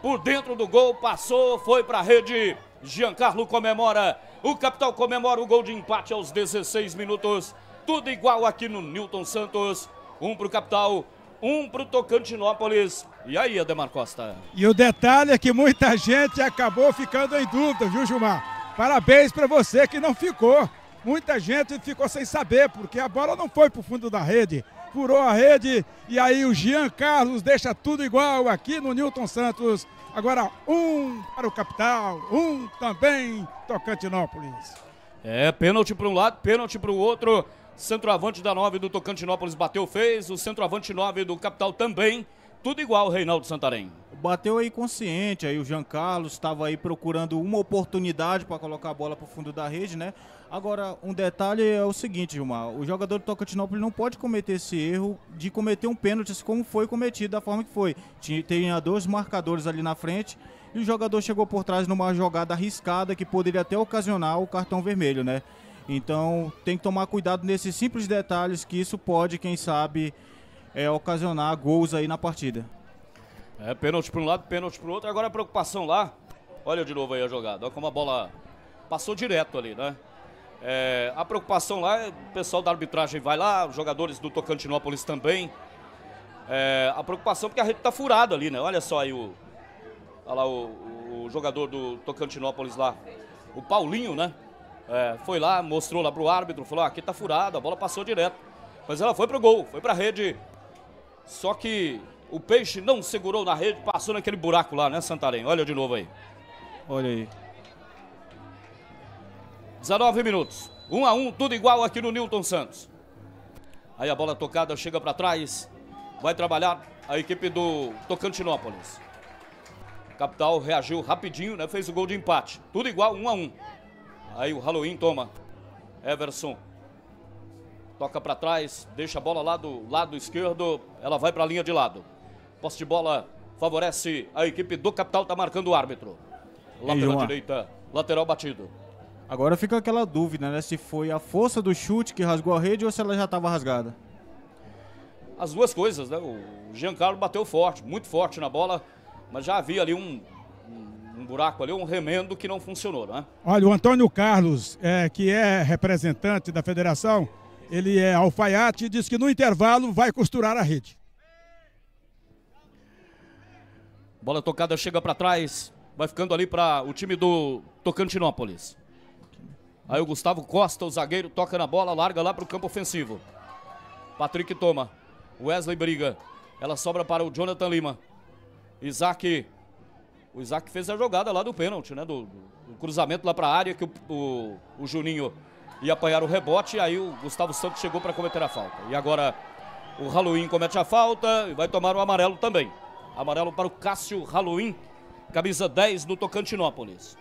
S5: por dentro do gol, passou, foi para a rede. Giancarlo comemora. O capital comemora o gol de empate aos 16 minutos. Tudo igual aqui no Newton Santos. Um para o capital, um para o Tocantinópolis. E aí, Ademar Costa?
S7: E o detalhe é que muita gente acabou ficando em dúvida, viu, Gilmar? Parabéns para você que não ficou. Muita gente ficou sem saber, porque a bola não foi para o fundo da rede. Furou a rede e aí o Jean Carlos deixa tudo igual aqui no Newton Santos. Agora um para o Capital, um também Tocantinópolis.
S5: É, pênalti para um lado, pênalti para o outro. Centroavante da 9 do Tocantinópolis bateu, fez. O centroavante 9 do Capital também. Tudo igual, Reinaldo Santarém.
S6: Bateu aí consciente, aí o Jean Carlos estava aí procurando uma oportunidade para colocar a bola para o fundo da rede, né? Agora, um detalhe é o seguinte, Gilmar, o jogador do Tocantinópolis não pode cometer esse erro de cometer um pênalti como foi cometido, da forma que foi. Tinha, tinha dois marcadores ali na frente e o jogador chegou por trás numa jogada arriscada que poderia até ocasionar o cartão vermelho, né? Então tem que tomar cuidado nesses simples detalhes que isso pode, quem sabe, é, ocasionar gols aí na partida.
S5: É, pênalti para um lado, pênalti para o outro. Agora a preocupação lá. Olha de novo aí a jogada. Olha como a bola passou direto ali, né? É, a preocupação lá, é o pessoal da arbitragem vai lá, os jogadores do Tocantinópolis também. É, a preocupação porque a rede tá furada ali, né? Olha só aí o. Olha lá o, o jogador do Tocantinópolis lá. O Paulinho, né? É, foi lá, mostrou lá pro árbitro, falou: ah, aqui tá furado, a bola passou direto. Mas ela foi pro gol, foi pra rede. Só que o peixe não segurou na rede, passou naquele buraco lá, né, Santarém? Olha de novo aí. Olha aí. 19 minutos. 1 um a 1 um, tudo igual aqui no Newton Santos. Aí a bola tocada chega para trás. Vai trabalhar a equipe do Tocantinópolis. Capital reagiu rapidinho, né? Fez o gol de empate. Tudo igual, 1 um a 1. Aí o Halloween toma. Everson. Toca para trás, deixa a bola lá do lado esquerdo. Ela vai para a linha de lado. Posse de bola favorece a equipe do Capital, tá marcando o árbitro. Lateral direita, lateral batido.
S6: Agora fica aquela dúvida, né? Se foi a força do chute que rasgou a rede ou se ela já estava rasgada.
S5: As duas coisas, né? O Giancarlo bateu forte, muito forte na bola, mas já havia ali um buraco ali, um remendo que não funcionou, né?
S7: Olha, o Antônio Carlos, é, que é representante da federação, ele é alfaiate e diz que no intervalo vai costurar a rede.
S5: Bola tocada chega para trás, vai ficando ali para o time do Tocantinópolis. Aí o Gustavo Costa, o zagueiro, toca na bola, larga lá para o campo ofensivo. Patrick toma. Wesley briga. Ela sobra para o Jonathan Lima. Isaac o Isaac fez a jogada lá do pênalti, né? Do, do cruzamento lá para a área que o, o, o, Juninho ia apanhar o rebote. E aí o Gustavo Santos chegou para cometer a falta. E agora o Halloween comete a falta e vai tomar o amarelo também. Amarelo para o Cássio Halloween, camisa 10 do Tocantinópolis.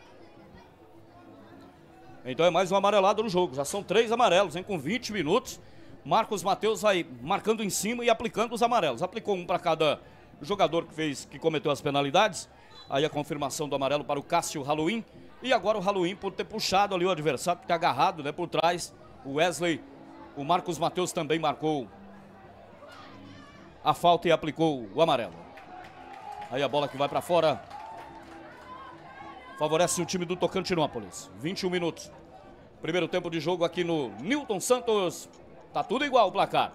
S5: Então é mais um amarelado no jogo. Já são três amarelos, hein? Com 20 minutos. Marcos Matheus vai marcando em cima e aplicando os amarelos. Aplicou um para cada jogador que fez, que cometeu as penalidades. Aí a confirmação do amarelo para o Cássio Halloween. E agora o Halloween por ter puxado ali o adversário, porque tá agarrado né, por trás. O Wesley, o Marcos Matheus também marcou a falta e aplicou o amarelo. Aí a bola que vai para fora. Favorece o time do Tocantinópolis. 21 minutos. Primeiro tempo de jogo aqui no Newton Santos. Tá tudo igual o placar.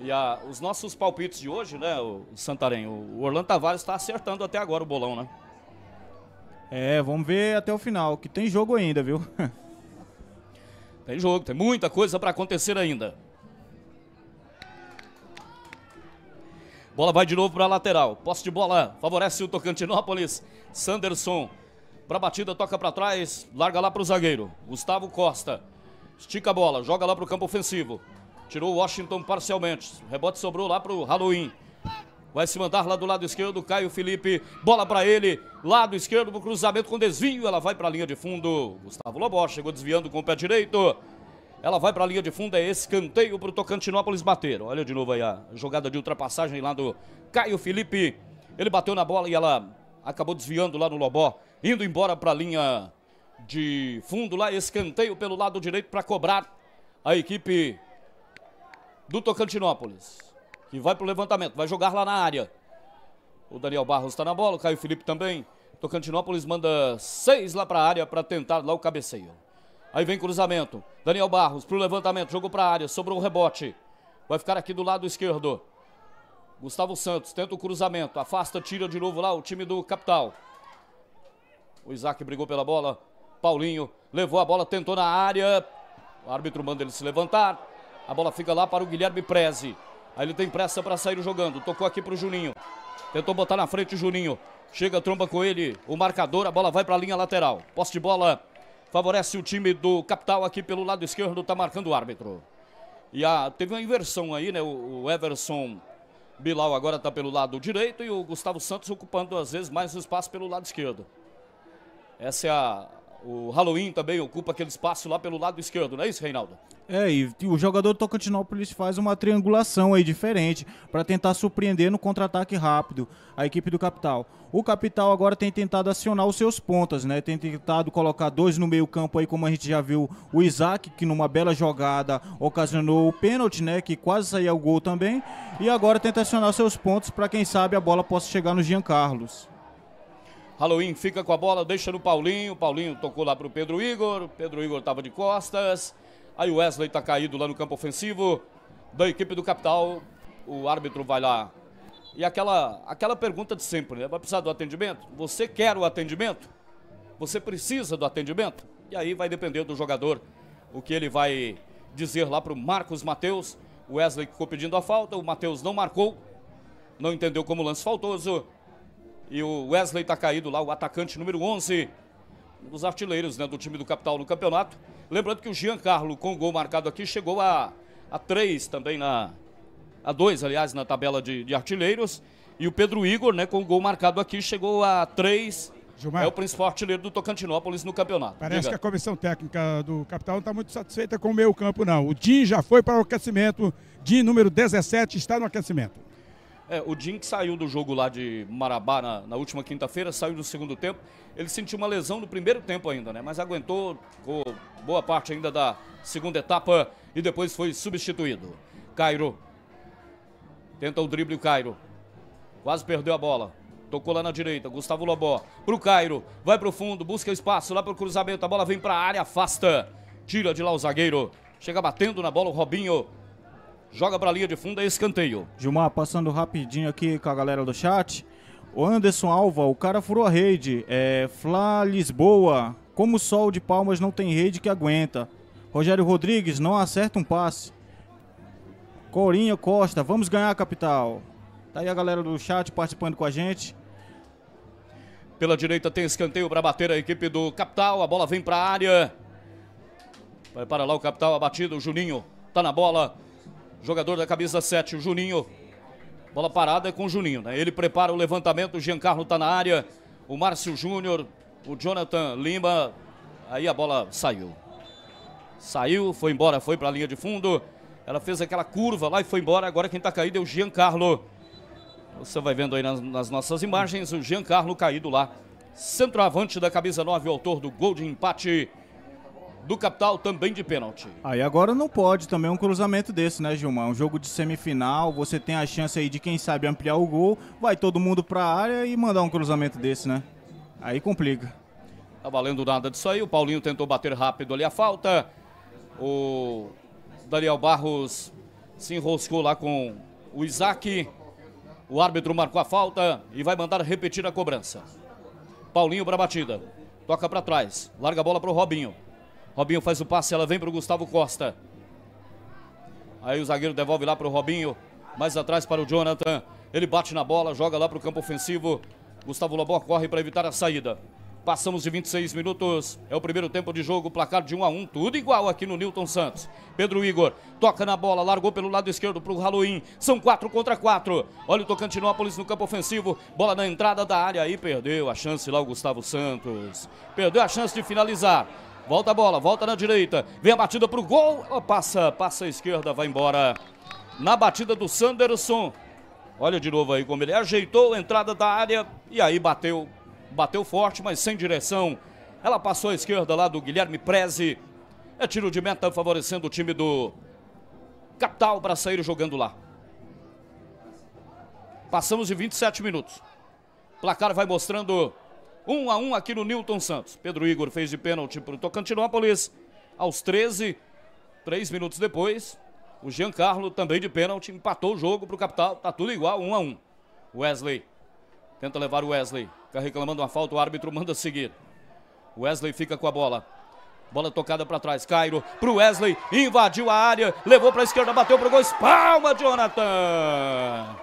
S5: E a, os nossos palpites de hoje, né, o Santarém, o Orlando Tavares está acertando até agora o bolão, né? É, vamos ver até o final, que tem jogo ainda, viu? tem jogo, tem muita coisa para acontecer ainda. Bola vai de novo para a lateral. Posse de bola favorece o Tocantinópolis. Sanderson para a batida, toca para trás, larga lá para o zagueiro. Gustavo Costa estica a bola, joga lá para o campo ofensivo. Tirou o Washington parcialmente. O rebote sobrou lá para o Halloween. Vai se mandar lá do lado esquerdo, Caio Felipe. Bola para ele, lado esquerdo pro cruzamento com desvio. Ela vai para a linha de fundo. Gustavo Lobó chegou desviando com o pé direito. Ela vai para a linha de fundo, é escanteio para o Tocantinópolis bater. Olha de novo aí a jogada de ultrapassagem lá do Caio Felipe. Ele bateu na bola e ela acabou desviando lá no Lobó, indo embora para a linha de fundo lá, escanteio pelo lado direito para cobrar a equipe do Tocantinópolis. Que vai pro levantamento, vai jogar lá na área. O Daniel Barros está na bola, o Caio Felipe também. Tocantinópolis manda seis lá para a área para tentar lá o cabeceio. Aí vem cruzamento. Daniel Barros pro levantamento, jogou para a área, sobrou o rebote. Vai ficar aqui do lado esquerdo. Gustavo Santos tenta o cruzamento, afasta, tira de novo lá o time do Capital. O Isaac brigou pela bola, Paulinho levou a bola, tentou na área. O árbitro manda ele se levantar. A bola fica lá para o Guilherme Preze. Aí ele tem pressa para sair jogando. Tocou aqui para o Juninho. Tentou botar na frente o Juninho. Chega, tromba com ele o marcador. A bola vai para a linha lateral. poste de bola favorece o time do Capital aqui pelo lado esquerdo. Está marcando o árbitro. E a, teve uma inversão aí, né? O, o Everson Bilal agora está pelo lado direito e o Gustavo Santos ocupando às vezes mais espaço pelo lado esquerdo. Essa é a, o Halloween também ocupa aquele espaço lá pelo lado esquerdo, não é isso, Reinaldo?
S6: É, e o jogador do Tocantinópolis faz uma triangulação aí diferente para tentar surpreender no contra-ataque rápido a equipe do Capital. O Capital agora tem tentado acionar os seus pontas, né? Tem tentado colocar dois no meio-campo aí, como a gente já viu, o Isaac, que numa bela jogada ocasionou o pênalti, né? Que quase saía o gol também. E agora tenta acionar seus pontos para quem sabe a bola possa chegar no Jean Carlos.
S5: Halloween fica com a bola, deixa no Paulinho. Paulinho tocou lá pro Pedro Igor. Pedro Igor estava de costas. Aí o Wesley está caído lá no campo ofensivo da equipe do Capital. O árbitro vai lá. E aquela, aquela pergunta de sempre, né? Vai precisar do atendimento? Você quer o atendimento? Você precisa do atendimento? E aí vai depender do jogador o que ele vai dizer lá pro Marcos Matheus. O Wesley ficou pedindo a falta, o Matheus não marcou. Não entendeu como lance faltoso. E o Wesley está caído lá, o atacante número 11, um dos artilheiros né, do time do Capital no campeonato. Lembrando que o Giancarlo, com o gol marcado aqui, chegou a, a três também na. A dois, aliás, na tabela de, de artilheiros. E o Pedro Igor, né, com o gol marcado aqui, chegou a três Gilmar, é o principal artilheiro do Tocantinópolis no campeonato. Parece Diga. que a
S7: comissão técnica do Capital não está muito satisfeita com o meio campo, não. O Din já foi para o aquecimento. Din número 17 está no aquecimento.
S5: É, o Jim que saiu do jogo lá de Marabá na, na última quinta-feira, saiu do segundo tempo. Ele sentiu uma lesão no primeiro tempo ainda, né? Mas aguentou boa parte ainda da segunda etapa e depois foi substituído. Cairo. Tenta o drible o Cairo. Quase perdeu a bola. Tocou lá na direita, Gustavo Lobó. Pro Cairo, vai pro fundo, busca espaço lá pro cruzamento. A bola vem pra área, afasta. Tira de lá o zagueiro. Chega batendo na bola o Robinho joga para a linha de fundo, é escanteio.
S6: Gilmar, passando rapidinho aqui com a galera do chat. O Anderson Alva, o cara furou a rede. É, Flá Lisboa, como o sol de palmas não tem rede que aguenta. Rogério Rodrigues, não acerta um passe. Corinha Costa, vamos ganhar a capital. Tá aí a galera do chat participando com a gente.
S5: Pela direita tem escanteio para bater a equipe do Capital. A bola vem para a área. Vai para lá o Capital abatido. O Juninho tá na bola. Jogador da camisa 7, o Juninho. Bola parada é com o Juninho, né? Ele prepara o levantamento, o Giancarlo está na área. O Márcio Júnior, o Jonathan Lima. Aí a bola saiu. Saiu, foi embora, foi para a linha de fundo. Ela fez aquela curva lá e foi embora. Agora quem está caído é o Giancarlo. Você vai vendo aí nas, nas nossas imagens o Giancarlo caído lá. Centroavante da camisa 9, autor do gol de empate do Capital, também de pênalti.
S6: Aí ah, agora não pode também um cruzamento desse, né, Gilmar? Um jogo de semifinal, você tem a chance aí de, quem sabe, ampliar o gol, vai todo mundo pra área e mandar um cruzamento desse, né?
S5: Aí complica. Tá valendo nada disso aí, o Paulinho tentou bater rápido ali a falta, o Daniel Barros se enroscou lá com o Isaac, o árbitro marcou a falta e vai mandar repetir a cobrança. Paulinho pra batida. Toca para trás. Larga a bola pro Robinho. Robinho faz o passe, ela vem para o Gustavo Costa. Aí o zagueiro devolve lá para o Robinho, mais atrás para o Jonathan. Ele bate na bola, joga lá para o campo ofensivo. Gustavo Lobó corre para evitar a saída. Passamos de 26 minutos. É o primeiro tempo de jogo, placar de 1 a 1, tudo igual aqui no Newton Santos. Pedro Igor toca na bola, largou pelo lado esquerdo para o Halloween. São 4 contra 4. Olha o Tocantinópolis no campo ofensivo. Bola na entrada da área aí, perdeu a chance lá o Gustavo Santos. Perdeu a chance de finalizar. Volta a bola, volta na direita. Vem a batida pro gol. passa, passa a esquerda, vai embora. Na batida do Sanderson. Olha de novo aí como ele ajeitou a entrada da área e aí bateu. Bateu forte, mas sem direção. Ela passou à esquerda lá do Guilherme Preze. É tiro de meta favorecendo o time do Capital para sair jogando lá. Passamos de 27 minutos. O placar vai mostrando 1 a 1 aqui no Newton Santos. Pedro Igor fez de pênalti para o Tocantinópolis. Aos 13, três minutos depois, o Giancarlo também de pênalti empatou o jogo para o Capital. Tá tudo igual, 1 a 1. Wesley tenta levar o Wesley. Fica reclamando uma falta, o árbitro manda seguir. Wesley fica com a bola. Bola tocada para trás, Cairo para o Wesley, invadiu a área, levou para a esquerda, bateu para o gol, espalma Jonathan.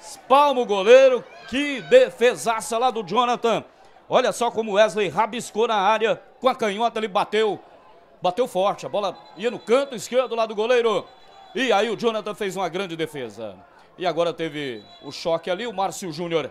S5: Espalma o goleiro, que defesaça lá do Jonathan. Olha só como Wesley rabiscou na área. Com a canhota ele bateu. Bateu forte. A bola ia no canto esquerdo lá do goleiro. E aí o Jonathan fez uma grande defesa. E agora teve o choque ali. O Márcio Júnior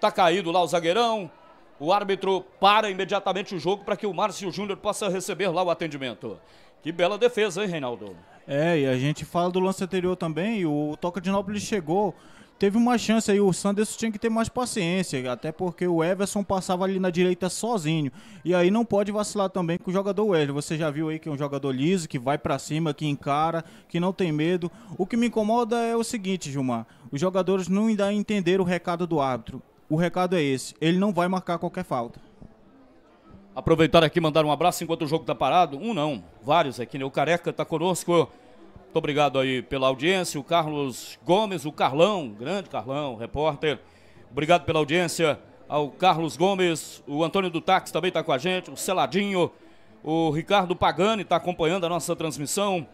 S5: tá caído lá o zagueirão. O árbitro para imediatamente o jogo para que o Márcio Júnior possa receber lá o atendimento. Que bela defesa, hein, Reinaldo?
S6: É, e a gente fala do lance anterior também. O Toca de Nobre chegou teve uma chance aí, o Sanderson tinha que ter mais paciência, até porque o Everson passava ali na direita sozinho. E aí não pode vacilar também com o jogador Wesley. Você já viu aí que é um jogador liso, que vai para cima, que encara, que não tem medo. O que me incomoda é o seguinte, Gilmar: os jogadores não ainda entenderam o recado do árbitro. O recado é esse: ele não vai marcar qualquer falta.
S5: Aproveitar aqui mandar um abraço enquanto o jogo tá parado. Um não, vários aqui, né? O Careca tá conosco. Muito obrigado aí pela audiência. O Carlos Gomes, o Carlão, grande Carlão, repórter. Obrigado pela audiência ao Carlos Gomes. O Antônio do Táxi também está com a gente. O Celadinho. O Ricardo Pagani está acompanhando a nossa transmissão.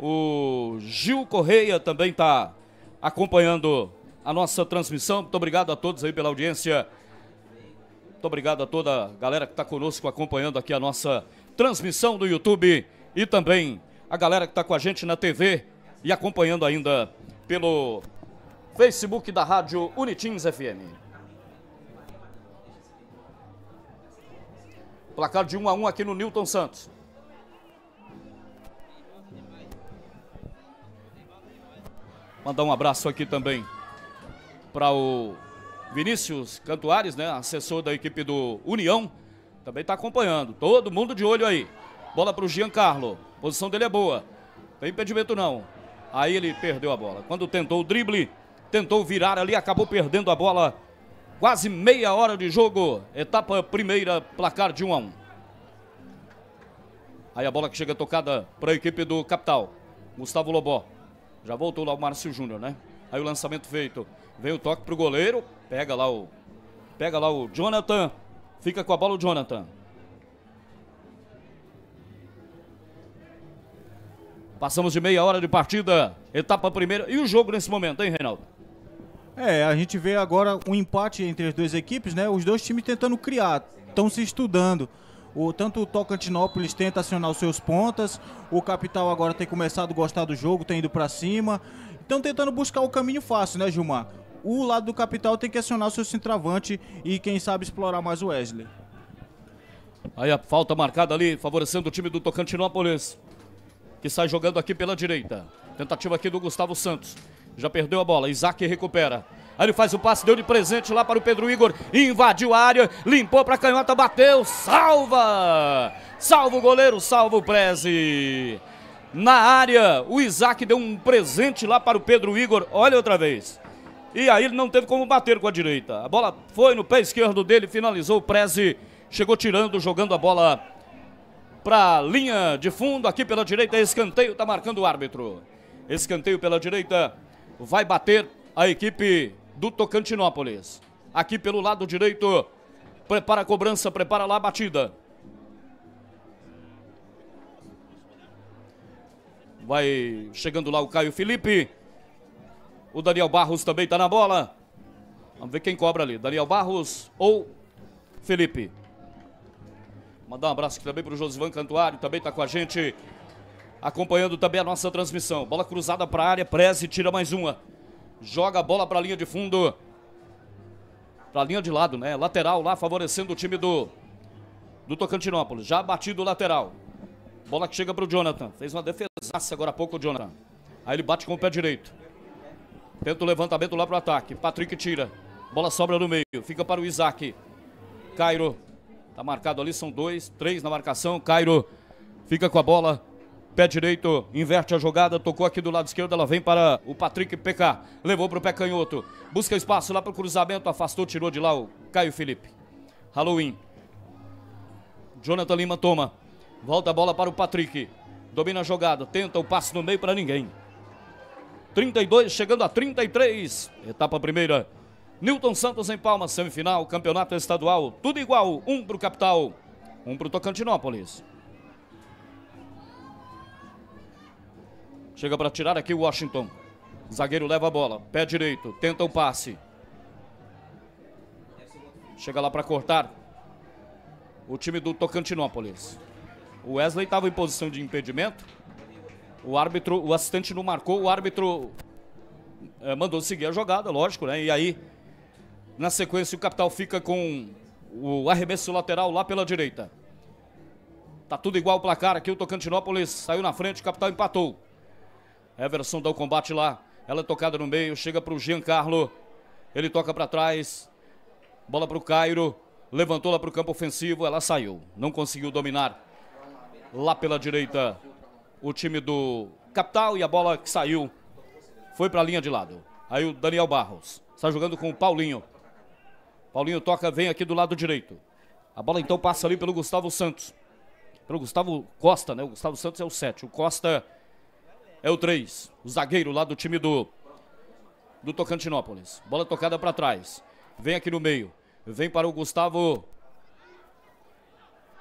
S5: O Gil Correia também está acompanhando a nossa transmissão. Muito obrigado a todos aí pela audiência. Muito obrigado a toda a galera que está conosco acompanhando aqui a nossa transmissão do YouTube e também a galera que está com a gente na TV e acompanhando ainda pelo Facebook da Rádio Unitins FM. Placar de 1 um a 1 um aqui no Newton Santos. Mandar um abraço aqui também para o Vinícius Cantuares, né, assessor da equipe do União, também está acompanhando. Todo mundo de olho aí. Bola para o Giancarlo. A posição dele é boa. Não tem impedimento não. Aí ele perdeu a bola. Quando tentou o drible, tentou virar ali, acabou perdendo a bola. Quase meia hora de jogo. Etapa primeira, placar de 1 a 1. Aí a bola que chega tocada para a equipe do Capital. Gustavo Lobó. Já voltou lá o Márcio Júnior, né? Aí o lançamento feito. Vem o toque pro goleiro. Pega lá o. Pega lá o Jonathan. Fica com a bola o Jonathan. Passamos de meia hora de partida, etapa primeira. E o jogo nesse momento, hein, Reinaldo?
S6: É, a gente vê agora um empate entre as duas equipes, né? Os dois times tentando criar, estão se estudando. O, tanto o Tocantinópolis tenta acionar os seus pontas, o Capital agora tem começado a gostar do jogo, tem ido para cima. Estão tentando buscar o caminho fácil, né, Gilmar? O lado do Capital tem que acionar o seu centroavante e, quem sabe, explorar mais o Wesley.
S5: Aí a falta marcada ali, favorecendo o time do Tocantinópolis que sai jogando aqui pela direita. Tentativa aqui do Gustavo Santos. Já perdeu a bola. Isaac recupera. Aí ele faz o passe, deu de presente lá para o Pedro Igor. Invadiu a área, limpou para a canhota, bateu, salva! Salva o goleiro, salva o Prezi. Na área, o Isaac deu um presente lá para o Pedro Igor. Olha outra vez. E aí ele não teve como bater com a direita. A bola foi no pé esquerdo dele, finalizou o Prezi. Chegou tirando, jogando a bola para linha de fundo, aqui pela direita, escanteio, está marcando o árbitro. Escanteio pela direita, vai bater a equipe do Tocantinópolis. Aqui pelo lado direito, prepara a cobrança, prepara lá a batida. Vai chegando lá o Caio Felipe. O Daniel Barros também está na bola. Vamos ver quem cobra ali, Daniel Barros ou Felipe. Mandar um abraço aqui também para o Josivan Cantuário, também está com a gente, acompanhando também a nossa transmissão. Bola cruzada para a área, preze, tira mais uma. Joga a bola para a linha de fundo. Para a linha de lado, né? Lateral lá, favorecendo o time do, do Tocantinópolis. Já batido o lateral. Bola que chega para o Jonathan. Fez uma defesaça agora há pouco o Jonathan. Aí ele bate com o pé direito. Tenta o levantamento lá para o ataque. Patrick tira. Bola sobra no meio. Fica para o Isaac. Cairo. Tá marcado ali, são dois, três na marcação. Cairo fica com a bola. Pé direito, inverte a jogada, tocou aqui do lado esquerdo, ela vem para o Patrick PK. Levou para o pé canhoto. Busca espaço lá para o cruzamento, afastou, tirou de lá o Caio Felipe. Halloween. Jonathan Lima toma. Volta a bola para o Patrick. Domina a jogada, tenta o passe no meio para ninguém. 32, chegando a 33. Etapa primeira. Newton Santos em Palmas, semifinal, campeonato estadual, tudo igual, um pro Capital, um pro Tocantinópolis. Chega para tirar aqui o Washington. Zagueiro leva a bola, pé direito, tenta um passe. Chega lá para cortar o time do Tocantinópolis. O Wesley estava em posição de impedimento. O árbitro, o assistente não marcou, o árbitro eh, mandou seguir a jogada, lógico, né? E aí na sequência, o Capital fica com o arremesso lateral lá pela direita. Tá tudo igual o placar aqui. O Tocantinópolis saiu na frente, o Capital empatou. Everson dá o combate lá. Ela é tocada no meio, chega para o Giancarlo. Ele toca para trás. Bola para o Cairo. Levantou lá para o campo ofensivo. Ela saiu. Não conseguiu dominar. Lá pela direita, o time do Capital. E a bola que saiu foi para a linha de lado. Aí o Daniel Barros. Está jogando com o Paulinho. Paulinho toca, vem aqui do lado direito. A bola então passa ali pelo Gustavo Santos. Pelo Gustavo Costa, né? O Gustavo Santos é o 7. O Costa é o 3. O zagueiro lá do time do, do Tocantinópolis. Bola tocada para trás. Vem aqui no meio. Vem para o Gustavo.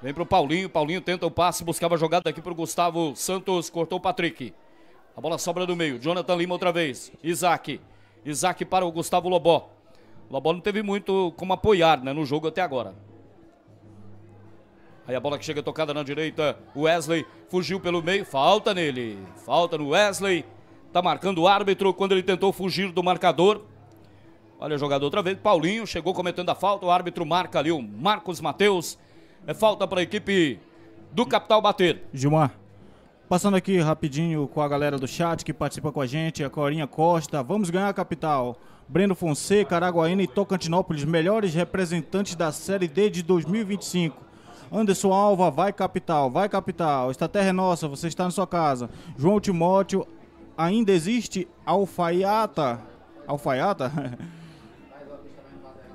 S5: Vem para o Paulinho. Paulinho tenta o passe, buscava a jogada aqui para o Gustavo Santos. Cortou o Patrick. A bola sobra no meio. Jonathan Lima outra vez. Isaac. Isaac para o Gustavo Lobó a bola não teve muito como apoiar né, no jogo até agora. Aí a bola que chega tocada na direita, Wesley fugiu pelo meio, falta nele, falta no Wesley. Tá marcando o árbitro quando ele tentou fugir do marcador. Olha o jogador outra vez, Paulinho chegou cometendo a falta, o árbitro marca ali o Marcos Matheus. É falta para a equipe do Capital bater.
S6: Gilmar, passando aqui rapidinho com a galera do chat que participa com a gente, a Corinha Costa, vamos ganhar a Capital. Breno Fonseca, Araguaína e Tocantinópolis, melhores representantes da Série D de 2025. Anderson Alva, vai capital, vai capital. Esta terra é nossa, você está na sua casa. João Timóteo, ainda existe alfaiata. Alfaiata?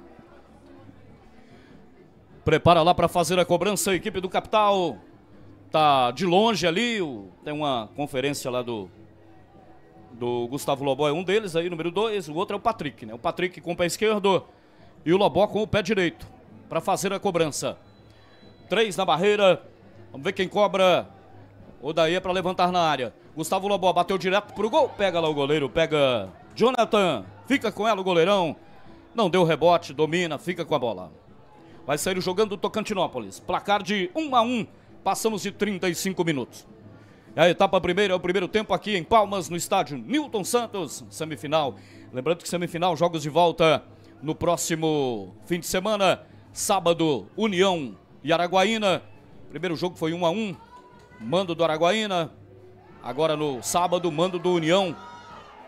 S5: Prepara lá para fazer a cobrança a equipe do capital. Tá de longe ali, tem uma conferência lá do do Gustavo Lobó é um deles, aí número dois, o outro é o Patrick, né? O Patrick com o pé esquerdo e o Lobó com o pé direito para fazer a cobrança. Três na barreira, vamos ver quem cobra. O daí é para levantar na área. Gustavo Lobó bateu direto pro gol, pega lá o goleiro, pega Jonathan, fica com ela o goleirão. Não deu rebote, domina, fica com a bola. Vai sair jogando o Tocantinópolis. Placar de 1 um a 1. Um. Passamos de 35 minutos. A etapa primeira é o primeiro tempo aqui em Palmas, no estádio Newton Santos, semifinal. Lembrando que semifinal, jogos de volta no próximo fim de semana, sábado, União e Araguaína. Primeiro jogo foi 1 a 1 mando do Araguaína. Agora no sábado, mando do União,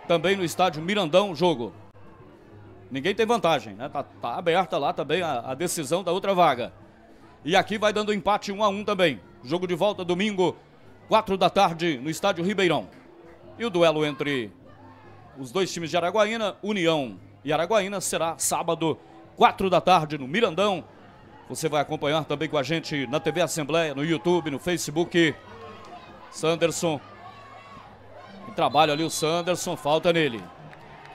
S5: também no estádio Mirandão, jogo. Ninguém tem vantagem, né? Tá, tá aberta lá também a, a, decisão da outra vaga. E aqui vai dando empate 1 a 1 também. Jogo de volta domingo, quatro da tarde, no estádio Ribeirão. E o duelo entre os dois times de Araguaína, União e Araguaína, será sábado, quatro da tarde, no Mirandão. Você vai acompanhar também com a gente na TV Assembleia, no YouTube, no Facebook. Sanderson. Trabalha ali o Sanderson, falta nele.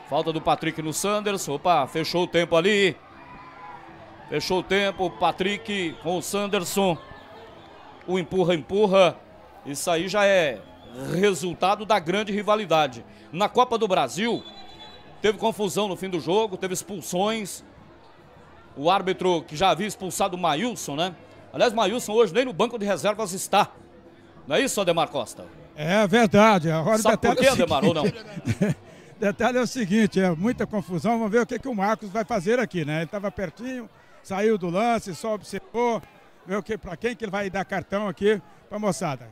S5: Falta do Patrick no Sanderson. Opa, fechou o tempo ali. Fechou o tempo, Patrick com o Sanderson. O empurra, empurra. Isso aí já é resultado da grande rivalidade. Na Copa do Brasil, teve confusão no fim do jogo, teve expulsões. O árbitro que já havia expulsado o Maílson, né? Aliás, Maílson hoje nem no banco de reservas está. Não é isso, Ademar Costa? É
S7: verdade. Agora, Sabe por é quê, Ademar, ou não? detalhe é o seguinte, é muita confusão. Vamos ver o que, que o Marcos vai fazer aqui, né? Ele estava pertinho, saiu do lance, só observou, que, para quem que ele vai dar cartão aqui para a moçada.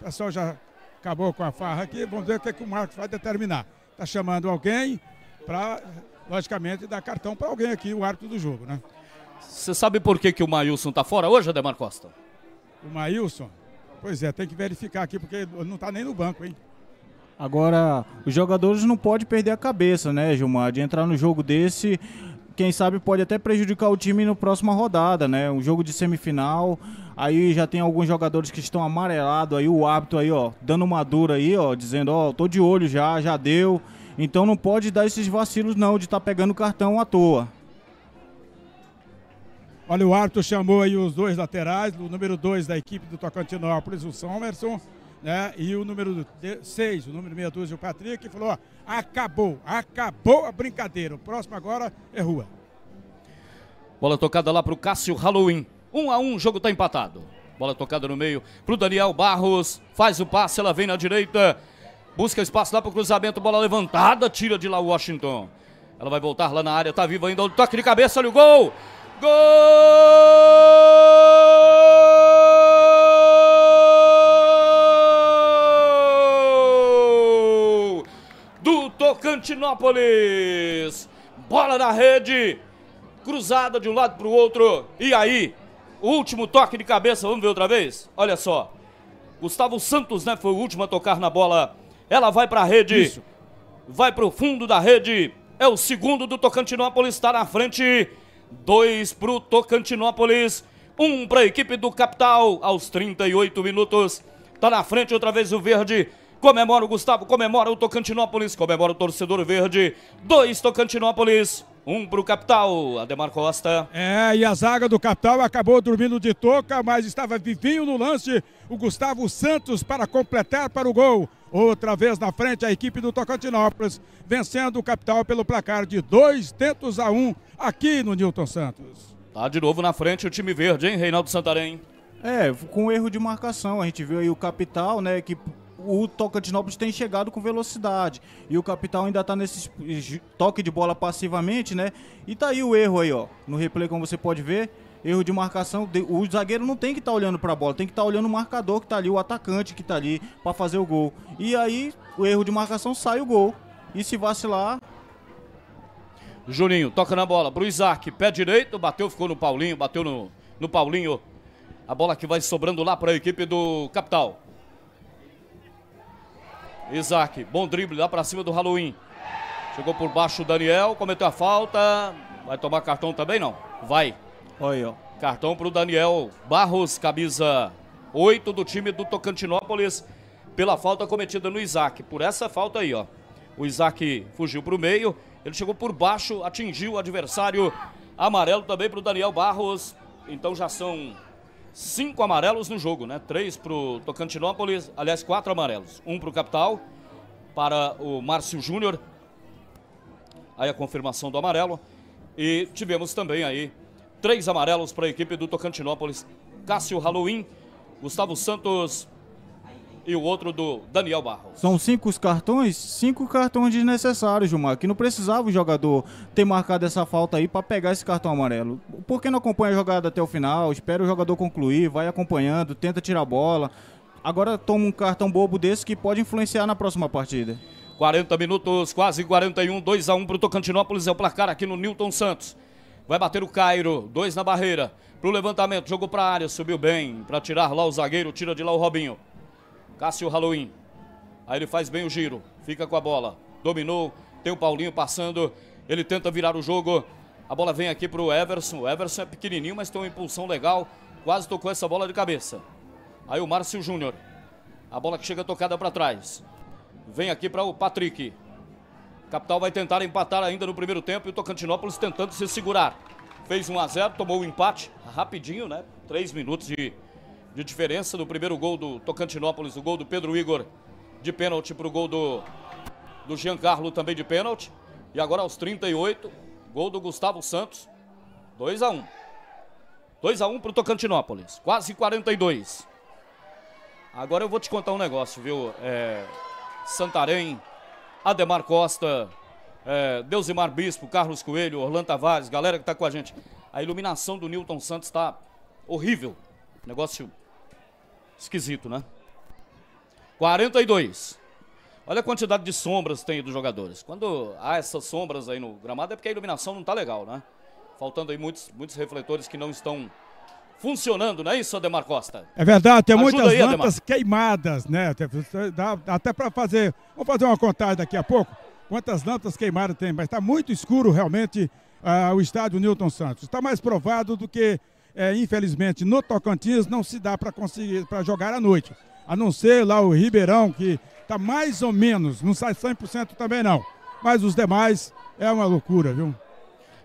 S7: O pessoal já acabou com a farra aqui, vamos ver o que, que o Marcos vai determinar. Está chamando alguém para, logicamente, dar cartão para alguém aqui, o árbitro do jogo, né?
S5: Você sabe por que, que o Maílson está
S7: fora hoje, Ademar Costa? O Maílson? Pois é, tem
S5: que verificar aqui, porque ele não está nem
S7: no banco, hein?
S6: Agora, os jogadores não podem perder a cabeça, né, Gilmar? De entrar no jogo desse, quem sabe pode até prejudicar o time na próxima rodada, né? Um jogo de semifinal, aí já tem alguns jogadores que estão amarelados, aí o hábito aí, ó, dando uma dura aí, ó, dizendo, ó, tô de olho já, já deu. Então não pode dar esses vacilos não de
S7: estar tá pegando cartão à toa. Olha, o árbitro chamou aí os dois laterais, o número dois da equipe do Tocantinópolis, o Somerson, né? E o número 6, o número meia dúzia, o Patrick, que falou, ó, acabou, acabou a brincadeira. O próximo agora é rua.
S5: Bola tocada lá para o Cássio Halloween. um a um, o jogo está empatado. Bola tocada no meio para o Daniel Barros. Faz o passe, ela vem na direita. Busca espaço lá para cruzamento, bola levantada, tira de lá o Washington. Ela vai voltar lá na área, tá viva ainda, o toque de cabeça, olha o gol! Gol! Tocantinópolis. Bola na rede, cruzada de um lado para o outro. E aí, o último toque de cabeça, vamos ver outra vez? Olha só. Gustavo Santos, né, foi o último a tocar na bola. Ela vai para a rede. Isso. Vai para o fundo da rede. É o segundo do Tocantinópolis, está na frente. Dois para o Tocantinópolis. Um para a equipe do Capital, aos 38 minutos. Está na frente outra vez o verde. Comemora o Gustavo, comemora o Tocantinópolis, comemora o torcedor verde. Dois Tocantinópolis. Um para o Capital, Ademar Costa.
S7: É, e a zaga do Capital acabou dormindo de toca, mas estava vivinho no lance. O Gustavo Santos para completar para o gol. Outra vez na frente a equipe do Tocantinópolis, vencendo o Capital pelo placar de dois tentos a um aqui no Nilton Santos.
S5: Tá de novo na frente o time verde, hein, Reinaldo Santarém?
S6: É, com erro de marcação. A gente viu aí o Capital, né, que o Tocantinópolis tem chegado com velocidade e o Capital ainda está nesse toque de bola passivamente, né? E tá aí o erro aí, ó, no replay como você pode ver, erro de marcação, o zagueiro não tem que estar tá olhando para a bola, tem que estar tá olhando o marcador que tá ali, o atacante que tá ali para fazer o gol. E aí o erro de marcação sai o gol. E se vacilar,
S5: Juninho toca na bola pro Isaac, pé direito, bateu, ficou no Paulinho, bateu no, no Paulinho. A bola que vai sobrando lá para a equipe do Capital. Isaac, bom drible lá pra cima do Halloween. Chegou por baixo o Daniel, cometeu a falta. Vai tomar cartão também, não? Vai. Aí ó. Cartão pro Daniel Barros, camisa 8 do time do Tocantinópolis, pela falta cometida no Isaac. Por essa falta aí, ó. O Isaac fugiu pro meio, ele chegou por baixo, atingiu o adversário. Amarelo também pro Daniel Barros. Então já são cinco amarelos no jogo, né? Três para o Tocantinópolis, aliás, quatro amarelos. Um para o Capital, para o Márcio Júnior, aí a confirmação do amarelo. E tivemos também aí três amarelos para a equipe do Tocantinópolis. Cássio Halloween, Gustavo Santos e o outro do Daniel Barros.
S6: São cinco cartões? Cinco cartões desnecessários, Gilmar, que não precisava o jogador ter marcado essa falta aí para pegar esse cartão amarelo. Por que não acompanha a jogada até o final? Espera o jogador concluir, vai acompanhando, tenta tirar a bola. Agora toma um cartão bobo desse que pode influenciar na próxima partida.
S5: 40 minutos, quase 41, 2 a 1 para o Tocantinópolis, é o placar aqui no Newton Santos. Vai bater o Cairo, dois na barreira. Pro levantamento, jogo para área, subiu bem para tirar lá o zagueiro, tira de lá o Robinho. Cássio Halloween. Aí ele faz bem o giro, fica com a bola. Dominou, tem o Paulinho passando, ele tenta virar o jogo. A bola vem aqui para o Everson. O Everson é pequenininho, mas tem uma impulsão legal. Quase tocou essa bola de cabeça. Aí o Márcio Júnior. A bola que chega tocada para trás. Vem aqui para o Patrick. Capital vai tentar empatar ainda no primeiro tempo e o Tocantinópolis tentando se segurar. Fez 1 a 0, tomou o empate rapidinho, né? Três minutos de de diferença do primeiro gol do Tocantinópolis, o gol do Pedro Igor de pênalti para o gol do, do Giancarlo também de pênalti. E agora aos 38, gol do Gustavo Santos, 2 a 1 2 a 1 para o Tocantinópolis, quase 42. Agora eu vou te contar um negócio, viu? É, Santarém, Ademar Costa, é, Deusimar Bispo, Carlos Coelho, Orlando Tavares, galera que está com a gente. A iluminação do Nilton Santos está horrível. Negócio Esquisito, né? 42. Olha a quantidade de sombras tem dos jogadores. Quando há essas sombras aí no gramado é porque a iluminação não está legal, né? Faltando aí muitos, muitos refletores que não estão funcionando, não é isso, Ademar Costa? É verdade, tem Ajuda muitas aí, lâmpadas
S7: queimadas, né? Dá até para fazer. Vamos fazer uma contagem daqui a pouco. Quantas lâmpadas queimadas tem, mas está muito escuro realmente uh, o estádio Newton Santos. Está mais provado do que é, infelizmente, no Tocantins não se dá para conseguir para jogar à noite. A não ser lá o Ribeirão, que está mais ou menos, não sai 100% também não. Mas os demais é uma loucura, viu?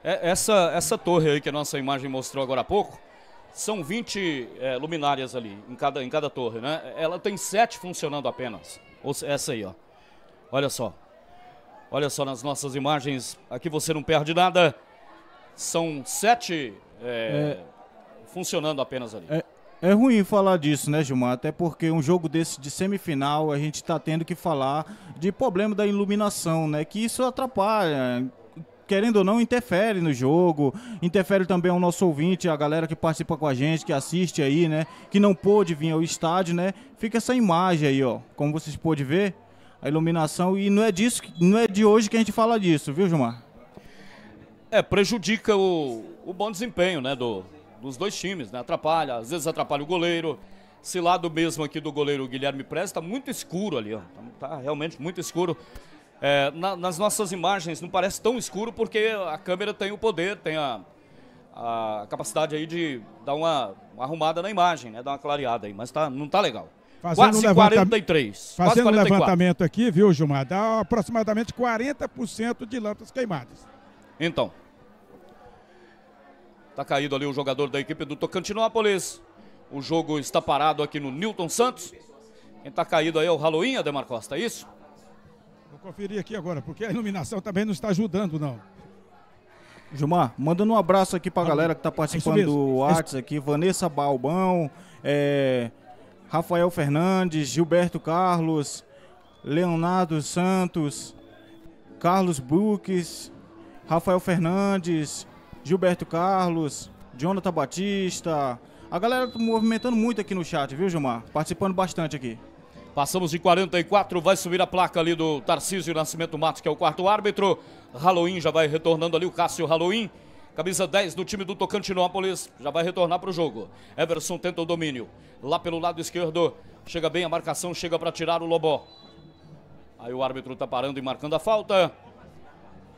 S5: É, essa, essa torre aí que a nossa imagem mostrou agora há pouco, são 20 é, luminárias ali, em cada, em cada torre, né? Ela tem sete funcionando apenas. Essa aí, ó. Olha só. Olha só nas nossas imagens. Aqui você não perde nada. São sete é, é funcionando apenas ali.
S6: É, é ruim falar disso, né, Gilmar? Até porque um jogo desse de semifinal a gente está tendo que falar de problema da iluminação, né? Que isso atrapalha, querendo ou não, interfere no jogo, interfere também o nosso ouvinte, a galera que participa com a gente, que assiste aí, né? Que não pôde vir ao estádio, né? Fica essa imagem aí, ó. Como vocês podem ver, a iluminação. E não é disso, não é de hoje que a gente fala disso, viu, Gilmar?
S5: É, prejudica o, o bom desempenho, né, do, dos dois times, né? Atrapalha, às vezes atrapalha o goleiro. Esse lado mesmo aqui do goleiro Guilherme Presta tá muito escuro ali, ó. Tá, tá, realmente muito escuro. É, na, nas nossas imagens não parece tão escuro porque a câmera tem o poder, tem a, a capacidade aí de dar uma, uma, arrumada na imagem, né? Dar uma clareada aí, mas tá, não tá legal. Fazendo quase um 43. Fazendo um levantamento
S7: aqui, viu, Gilmar? Dá aproximadamente 40% de lâmpadas queimadas.
S5: Então, Tá caído ali o jogador da equipe do Tocantinópolis. O jogo está parado aqui no Newton Santos. Quem tá caído aí é o Halloween, Ademar Costa, é isso?
S7: Vou conferir aqui agora, porque a iluminação também não está ajudando, não.
S6: Gilmar, mandando um abraço aqui pra a galera que tá participando é do WhatsApp aqui, Vanessa Balbão, é, Rafael Fernandes, Gilberto Carlos, Leonardo Santos, Carlos Buques, Rafael Fernandes, Gilberto Carlos, Jonathan Batista. A galera tá movimentando muito aqui no chat, viu, Gilmar? Participando bastante aqui.
S5: Passamos de 44, vai subir a placa ali do Tarcísio Nascimento Matos, que é o quarto árbitro. Halloween já vai retornando ali, o Cássio Halloween. Camisa 10 do time do Tocantinópolis, já vai retornar para o jogo. Everson tenta o domínio. Lá pelo lado esquerdo, chega bem a marcação, chega para tirar o Lobó. Aí o árbitro está parando e marcando a falta.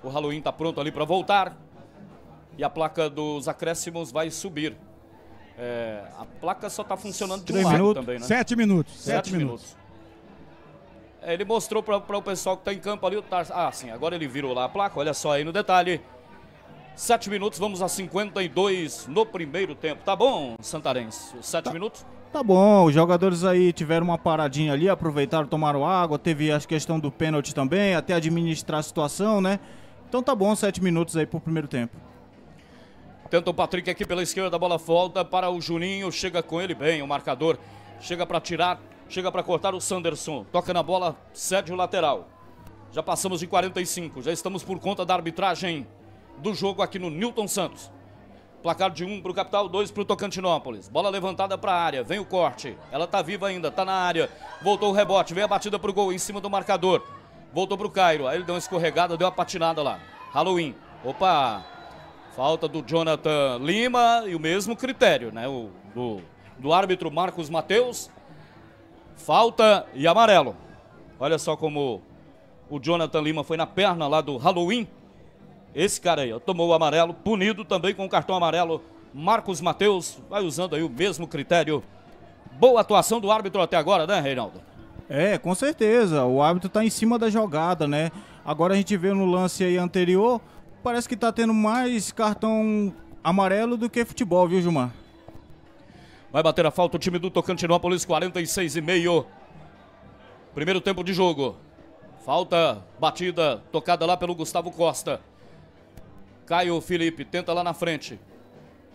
S5: O Halloween está pronto ali para voltar e a placa dos acréscimos vai subir. É, a placa só está funcionando de um lado também, né? Sete minutos. Sete, sete minutos. minutos. É, ele mostrou para o pessoal que está em campo ali o tar... Ah, sim, agora ele virou lá a placa, olha só aí no detalhe. Sete minutos, vamos a 52 no primeiro tempo. Tá bom, Santarense? Sete tá. minutos?
S6: Tá bom, os jogadores aí tiveram uma paradinha ali, aproveitaram, tomaram água, teve a questão do pênalti também, até administrar a situação, né? Então tá bom, sete minutos aí pro primeiro tempo.
S5: Tenta o Patrick aqui pela esquerda, a bola volta para o Juninho, chega com ele bem, o marcador chega para tirar, chega para cortar o Sanderson, toca na bola, cede o lateral. Já passamos de 45, já estamos por conta da arbitragem do jogo aqui no Newton Santos. Placar de 1 um para o Capital, 2 para o Tocantinópolis. Bola levantada para a área, vem o corte. Ela está viva ainda, está na área. Voltou o rebote, vem a batida para o gol em cima do marcador. Voltou para o Cairo, aí ele deu uma escorregada, deu uma patinada lá. Halloween. Opa, Falta do Jonathan Lima e o mesmo critério, né? O, do, do árbitro Marcos Mateus. Falta e amarelo. Olha só como o Jonathan Lima foi na perna lá do Halloween. Esse cara aí, ó, tomou o amarelo, punido também com o cartão amarelo. Marcos Mateus vai usando aí o mesmo critério. Boa atuação do árbitro até agora, né, Reinaldo?
S6: É, com certeza. O árbitro está em cima da jogada, né? Agora a gente vê no lance aí anterior Parece que tá tendo mais cartão amarelo do que futebol, viu, Gilmar?
S5: Vai bater a falta o time do Tocantinópolis, 46 e meio. Primeiro tempo de jogo. Falta batida, tocada lá pelo Gustavo Costa. Caio Felipe tenta lá na frente.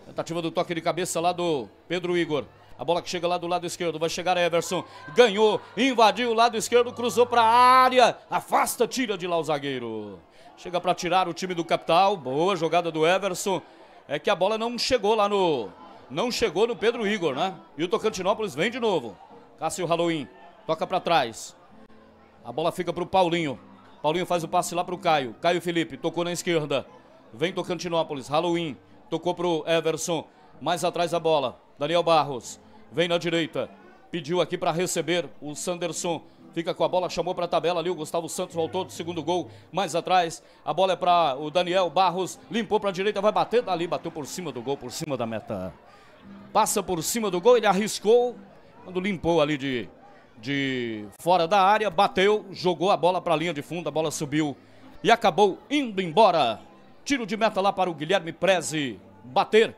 S5: Tentativa do toque de cabeça lá do Pedro Igor. A bola que chega lá do lado esquerdo, vai chegar Everson. Ganhou, invadiu o lado esquerdo, cruzou para a área. Afasta, tira de lá o zagueiro. Chega para tirar o time do capital. Boa jogada do Everson. É que a bola não chegou lá no. Não chegou no Pedro Igor, né? E o Tocantinópolis vem de novo. Cássio Halloween. Toca para trás. A bola fica para o Paulinho. Paulinho faz o passe lá para o Caio. Caio Felipe tocou na esquerda. Vem Tocantinópolis. Halloween. Tocou para o Everson. Mais atrás a bola. Daniel Barros. Vem na direita. Pediu aqui para receber o Sanderson fica com a bola, chamou para a tabela ali, o Gustavo Santos voltou do segundo gol, mais atrás, a bola é para o Daniel Barros, limpou para a direita, vai bater dali, bateu por cima do gol, por cima da meta. Passa por cima do gol, ele arriscou, quando limpou ali de, de fora da área, bateu, jogou a bola para a linha de fundo, a bola subiu e acabou indo embora. Tiro de meta lá para o Guilherme Preze bater.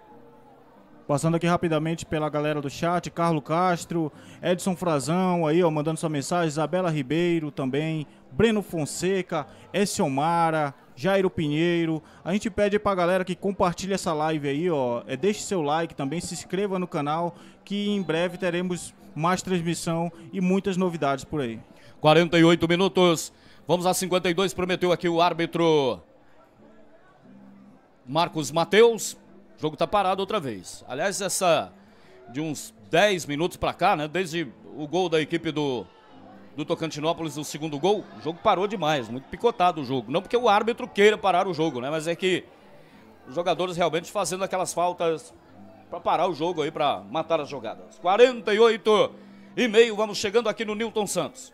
S6: Passando aqui rapidamente pela galera do chat, Carlos Castro, Edson Frazão aí, ó, mandando sua mensagem, Isabela Ribeiro também, Breno Fonseca, Esselmara, Jairo Pinheiro. A gente pede pra galera que compartilhe essa live aí, ó. É, deixe seu like também, se inscreva no canal,
S5: que em breve teremos mais transmissão e muitas novidades por aí. 48 minutos. Vamos a 52, prometeu aqui o árbitro Marcos Mateus. O jogo tá parado outra vez. Aliás, essa de uns 10 minutos para cá, né? Desde o gol da equipe do, do Tocantinópolis, o segundo gol, o jogo parou demais, muito picotado o jogo. Não porque o árbitro queira parar o jogo, né? Mas é que os jogadores realmente fazendo aquelas faltas para parar o jogo aí, para matar as jogadas. 48 e meio, vamos chegando aqui no Newton Santos.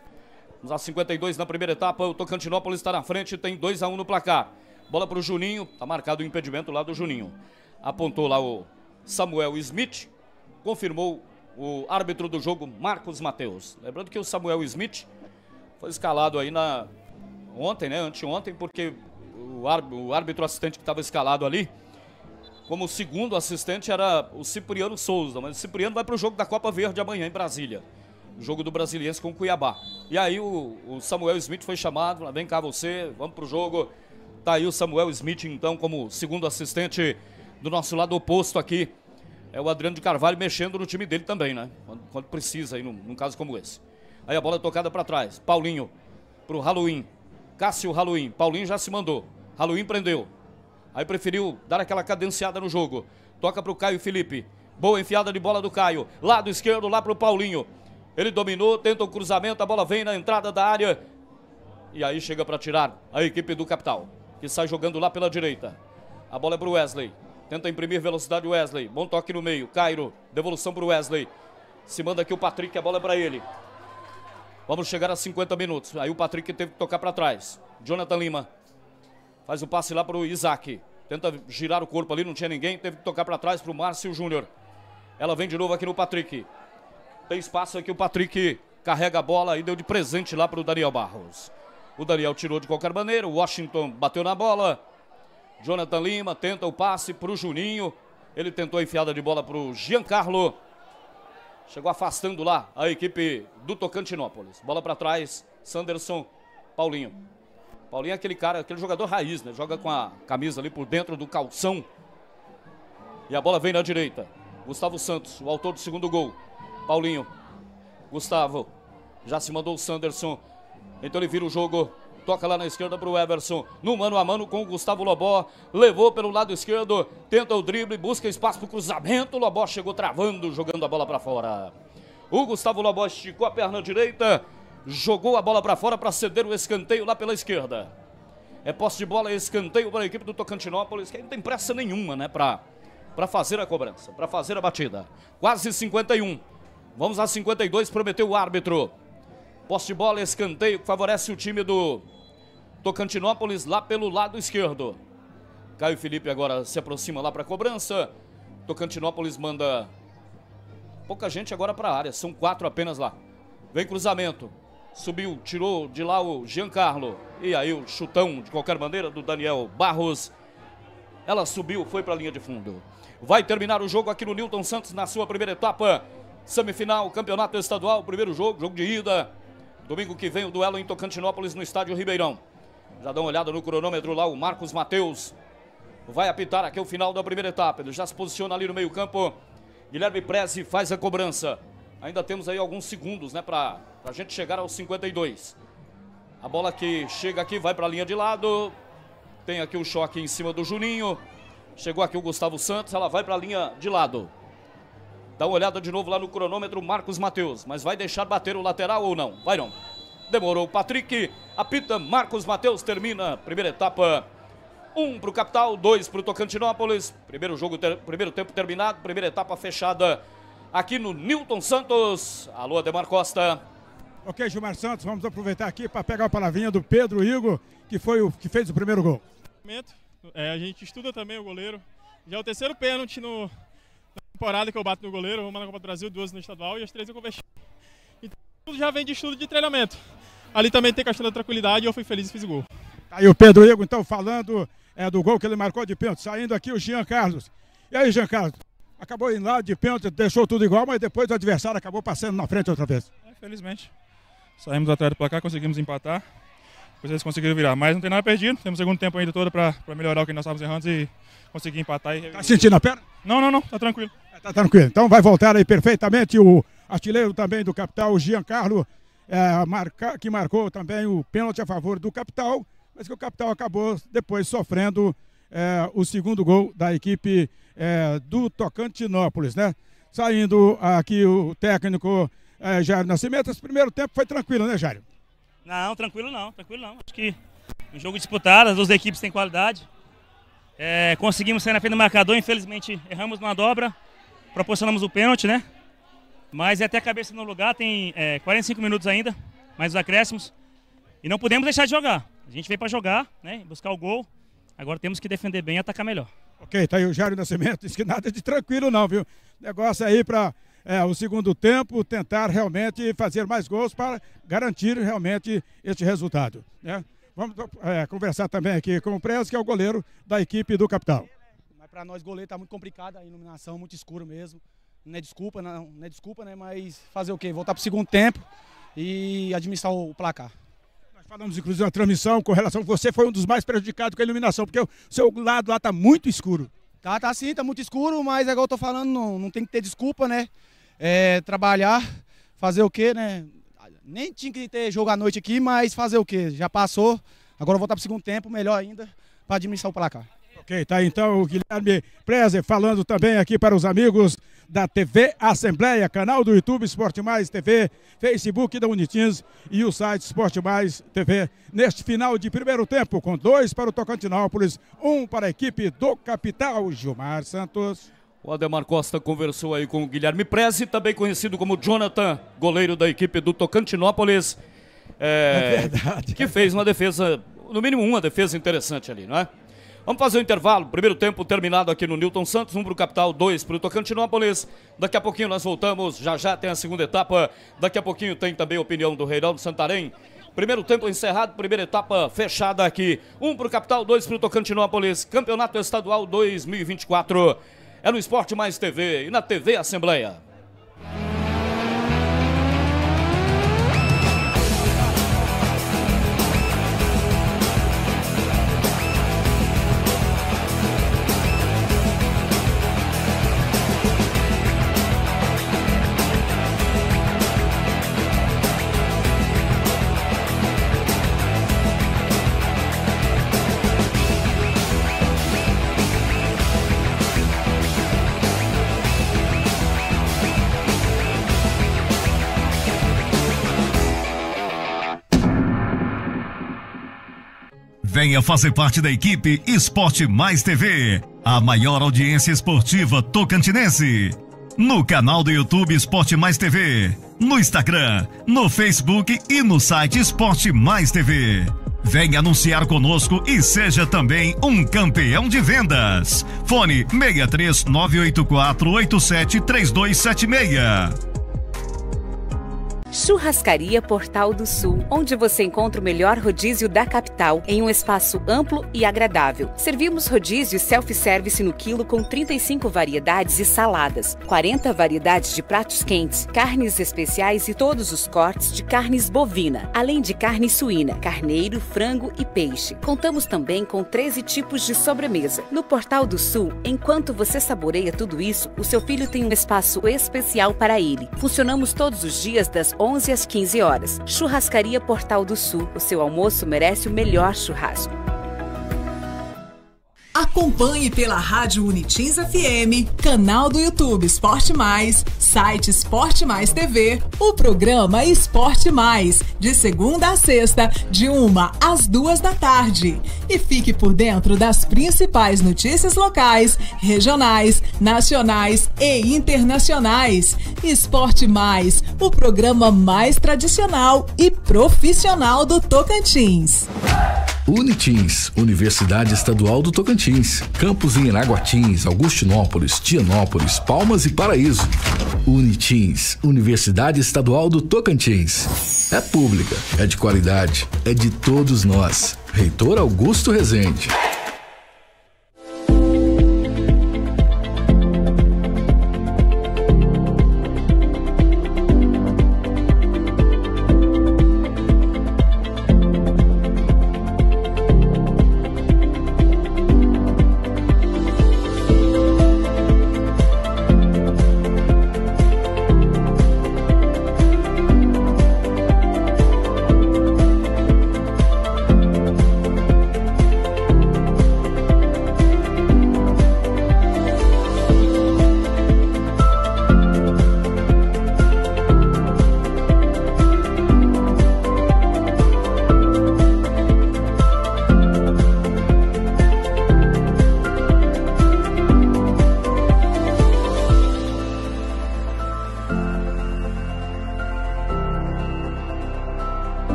S5: Vamos a 52 na primeira etapa, o Tocantinópolis está na frente, tem 2 a 1 um no placar. Bola para o Juninho, tá marcado o impedimento lá do Juninho apontou lá o Samuel Smith, confirmou o árbitro do jogo, Marcos Mateus. Lembrando que o Samuel Smith foi escalado aí na ontem, né, anteontem, porque o, ár... o árbitro assistente que estava escalado ali, como segundo assistente era o Cipriano Souza, mas o Cipriano vai para o jogo da Copa Verde amanhã em Brasília. jogo do Brasiliense com o Cuiabá. E aí o, o Samuel Smith foi chamado, vem cá você, vamos para o jogo. Tá aí o Samuel Smith então como segundo assistente do nosso lado oposto aqui é o Adriano de Carvalho mexendo no time dele também, né? Quando, quando precisa aí num, num, caso como esse. Aí a bola é tocada para trás. Paulinho pro Halloween. Cássio Halloween. Paulinho já se mandou. Halloween prendeu. Aí preferiu dar aquela cadenciada no jogo. Toca pro Caio Felipe. Boa enfiada de bola do Caio. Lado esquerdo lá pro Paulinho. Ele dominou, tenta o cruzamento, a bola vem na entrada da área. E aí chega para tirar a equipe do Capital, que sai jogando lá pela direita. A bola é pro Wesley. Tenta imprimir velocidade Wesley. Bom toque no meio. Cairo. Devolução para o Wesley. Se manda aqui o Patrick, a bola é para ele. Vamos chegar a 50 minutos. Aí o Patrick teve que tocar para trás. Jonathan Lima. Faz o passe lá para o Isaac. Tenta girar o corpo ali, não tinha ninguém. Teve que tocar para trás para o Márcio Júnior. Ela vem de novo aqui no Patrick. Tem espaço aqui, o Patrick carrega a bola e deu de presente lá para o Daniel Barros. O Daniel tirou de qualquer maneira. O Washington bateu na bola. Jonathan Lima tenta o passe para o Juninho. Ele tentou a enfiada de bola para o Giancarlo. Chegou afastando lá a equipe do Tocantinópolis. Bola para trás, Sanderson, Paulinho. Paulinho é aquele cara, aquele jogador raiz, né? Joga com a camisa ali por dentro do calção. E a bola vem na direita. Gustavo Santos, o autor do segundo gol. Paulinho. Gustavo. Já se mandou o Sanderson. Então ele vira o jogo Toca lá na esquerda para o Everson. No mano a mano com o Gustavo Lobó. Levou pelo lado esquerdo. Tenta o drible, busca espaço para o cruzamento. O Lobó chegou travando, jogando a bola para fora. O Gustavo Lobó esticou a perna direita. Jogou a bola para fora para ceder o escanteio lá pela esquerda. É posse de bola, escanteio para a equipe do Tocantinópolis, que não tem pressa nenhuma, né, para para fazer a cobrança, para fazer a batida. Quase 51. Vamos a 52, prometeu o árbitro. Posse de bola, escanteio, que favorece o time do Tocantinópolis lá pelo lado esquerdo. Caio Felipe agora se aproxima lá para a cobrança. Tocantinópolis manda pouca gente agora para a área, são quatro apenas lá. Vem cruzamento, subiu, tirou de lá o Giancarlo. E aí o chutão, de qualquer maneira, do Daniel Barros. Ela subiu, foi para a linha de fundo. Vai terminar o jogo aqui no Newton Santos na sua primeira etapa. Semifinal, campeonato estadual, primeiro jogo, jogo de ida. Domingo que vem o duelo em Tocantinópolis no estádio Ribeirão. Já dá uma olhada no cronômetro lá, o Marcos Matheus. Vai apitar aqui o final da primeira etapa. Ele já se posiciona ali no meio-campo. Guilherme Prezi faz a cobrança. Ainda temos aí alguns segundos, né, pra, pra gente chegar aos 52. A bola que chega aqui vai pra linha de lado. Tem aqui o um choque em cima do Juninho. Chegou aqui o Gustavo Santos, ela vai pra linha de lado. Dá uma olhada de novo lá no cronômetro, Marcos Matheus. Mas vai deixar bater o lateral ou não? Vai não. Demorou o Patrick. Apita Marcos Matheus. Termina a primeira etapa. Um para o Capital, dois para o Tocantinópolis. Primeiro jogo, ter... primeiro tempo terminado. Primeira etapa fechada aqui no Newton Santos. Alô, Ademar Costa.
S7: Ok, Gilmar Santos, vamos aproveitar aqui para pegar a palavrinha do Pedro Igor, que foi o que fez o primeiro gol.
S5: É, a gente
S6: estuda também o goleiro. Já é o terceiro pênalti no, na temporada que eu bato no goleiro, uma na Copa do Brasil, duas no estadual e as três eu converti. Então tudo já vem de estudo de treinamento ali também tem Castelo da Tranquilidade, eu fui feliz e fiz o gol.
S7: Tá aí o Pedro Igo, então, falando é, do gol que ele marcou de pênalti, saindo aqui o Jean Carlos. E aí, Jean Carlos? Acabou indo lá de pênalti, deixou tudo igual, mas depois o adversário acabou passando na frente outra vez.
S6: É, felizmente. Saímos atrás do placar, conseguimos empatar. Depois eles conseguiram virar. Mas não tem nada perdido. Temos segundo tempo ainda todo para melhorar o que nós estávamos errando
S7: e conseguir empatar. E... Tá sentindo a perna? Não, não, não. Tá tranquilo. É, tá tranquilo. Então vai voltar aí perfeitamente o artilheiro também do capital, o Giancarlo é, marca, que marcou também o pênalti a favor do Capital, mas que o Capital acabou depois sofrendo é, o segundo gol da equipe é, do Tocantinópolis, né? Saindo aqui o técnico é, Jair Nascimento, esse primeiro tempo foi tranquilo, né, Jair?
S5: Não, tranquilo
S1: não, tranquilo não. Acho
S5: que um jogo disputado, as duas equipes têm qualidade. É, conseguimos sair na frente do marcador, infelizmente erramos numa dobra, proporcionamos o pênalti, né? Mas é até a cabeça no lugar, tem é, 45 minutos ainda, mais os acréscimos. E não podemos deixar de jogar. A gente veio para jogar, né? Buscar o gol. Agora temos que defender bem e atacar melhor.
S7: Ok, tá aí o Jário Nascimento, diz que nada de tranquilo não, viu? Negócio aí para é, o segundo tempo, tentar realmente fazer mais gols para garantir realmente este resultado. Né? Vamos é, conversar também aqui com o Prez, que é o goleiro da equipe do Capital. Mas para nós, goleiro, está muito complicado, a iluminação muito escuro mesmo não é desculpa, não, não é desculpa, né? Mas fazer o quê? Voltar para o segundo tempo e administrar o placar. Nós falamos, inclusive, na transmissão com relação que você foi um dos mais prejudicados com a iluminação, porque o seu lado lá está muito escuro. Tá, tá sim, tá muito escuro, mas é igual eu tô falando, não, não tem que ter desculpa, né? É, trabalhar, fazer o quê, né? Nem tinha que ter jogo à noite aqui, mas fazer o quê? Já passou, agora voltar pro segundo tempo, melhor ainda, para administrar o placar. Ok, tá então o Guilherme Prezer falando também aqui para os amigos da TV Assembleia, canal do YouTube Esporte Mais TV, Facebook da Unitins e o site Esporte Mais TV. Neste final de primeiro tempo, com dois para o Tocantinópolis, um para a equipe do Capital, Gilmar Santos.
S5: O Ademar Costa conversou aí com o Guilherme Prezi, também conhecido como Jonathan, goleiro da equipe do Tocantinópolis. É, é verdade. Que fez uma defesa, no mínimo uma defesa interessante ali, não é? Vamos fazer o um intervalo. Primeiro tempo terminado aqui no Newton Santos, um para o Capital, dois para o Tocantinópolis. Daqui a pouquinho nós voltamos, já já tem a segunda etapa. Daqui a pouquinho tem também a opinião do Reinaldo Santarém. Primeiro tempo encerrado, primeira etapa fechada aqui. Um para o Capital, dois para o Tocantinópolis. Campeonato Estadual 2024. É no Esporte Mais TV e na TV Assembleia.
S1: Venha fazer parte da equipe Esporte Mais TV, a maior audiência esportiva tocantinense. No canal do YouTube Esporte Mais TV, no Instagram, no Facebook e no site Esporte Mais TV. Venha anunciar conosco e seja também um campeão de vendas. Fone 63984873276 873276.
S2: Churrascaria Portal do Sul, onde você encontra o melhor rodízio da capital em um espaço amplo e agradável. Servimos rodízio self-service no quilo com 35 variedades e saladas, 40 variedades de pratos quentes, carnes especiais e todos os cortes de carnes bovina, além de carne suína, carneiro, frango e peixe. Contamos também com 13 tipos de sobremesa. No Portal do Sul, enquanto você saboreia tudo isso, o seu filho tem um espaço especial para ele. Funcionamos todos os dias das 11 às 15 horas. Churrascaria Portal do Sul. O seu almoço merece o melhor churrasco.
S3: Acompanhe pela Rádio Unitins FM, canal do YouTube Esporte Mais, site Esporte Mais TV, o programa Esporte Mais, de segunda a sexta, de uma às duas da tarde. E fique por dentro das principais notícias locais, regionais, nacionais e internacionais. Esporte Mais, o programa mais tradicional e profissional do Tocantins.
S4: Unitins, Universidade Estadual do Tocantins Tocantins, Campos em Iraguatins, Augustinópolis, Tianópolis, Palmas e Paraíso. Unitins, Universidade Estadual do Tocantins. É pública, é de qualidade, é de todos nós. Reitor Augusto Rezende.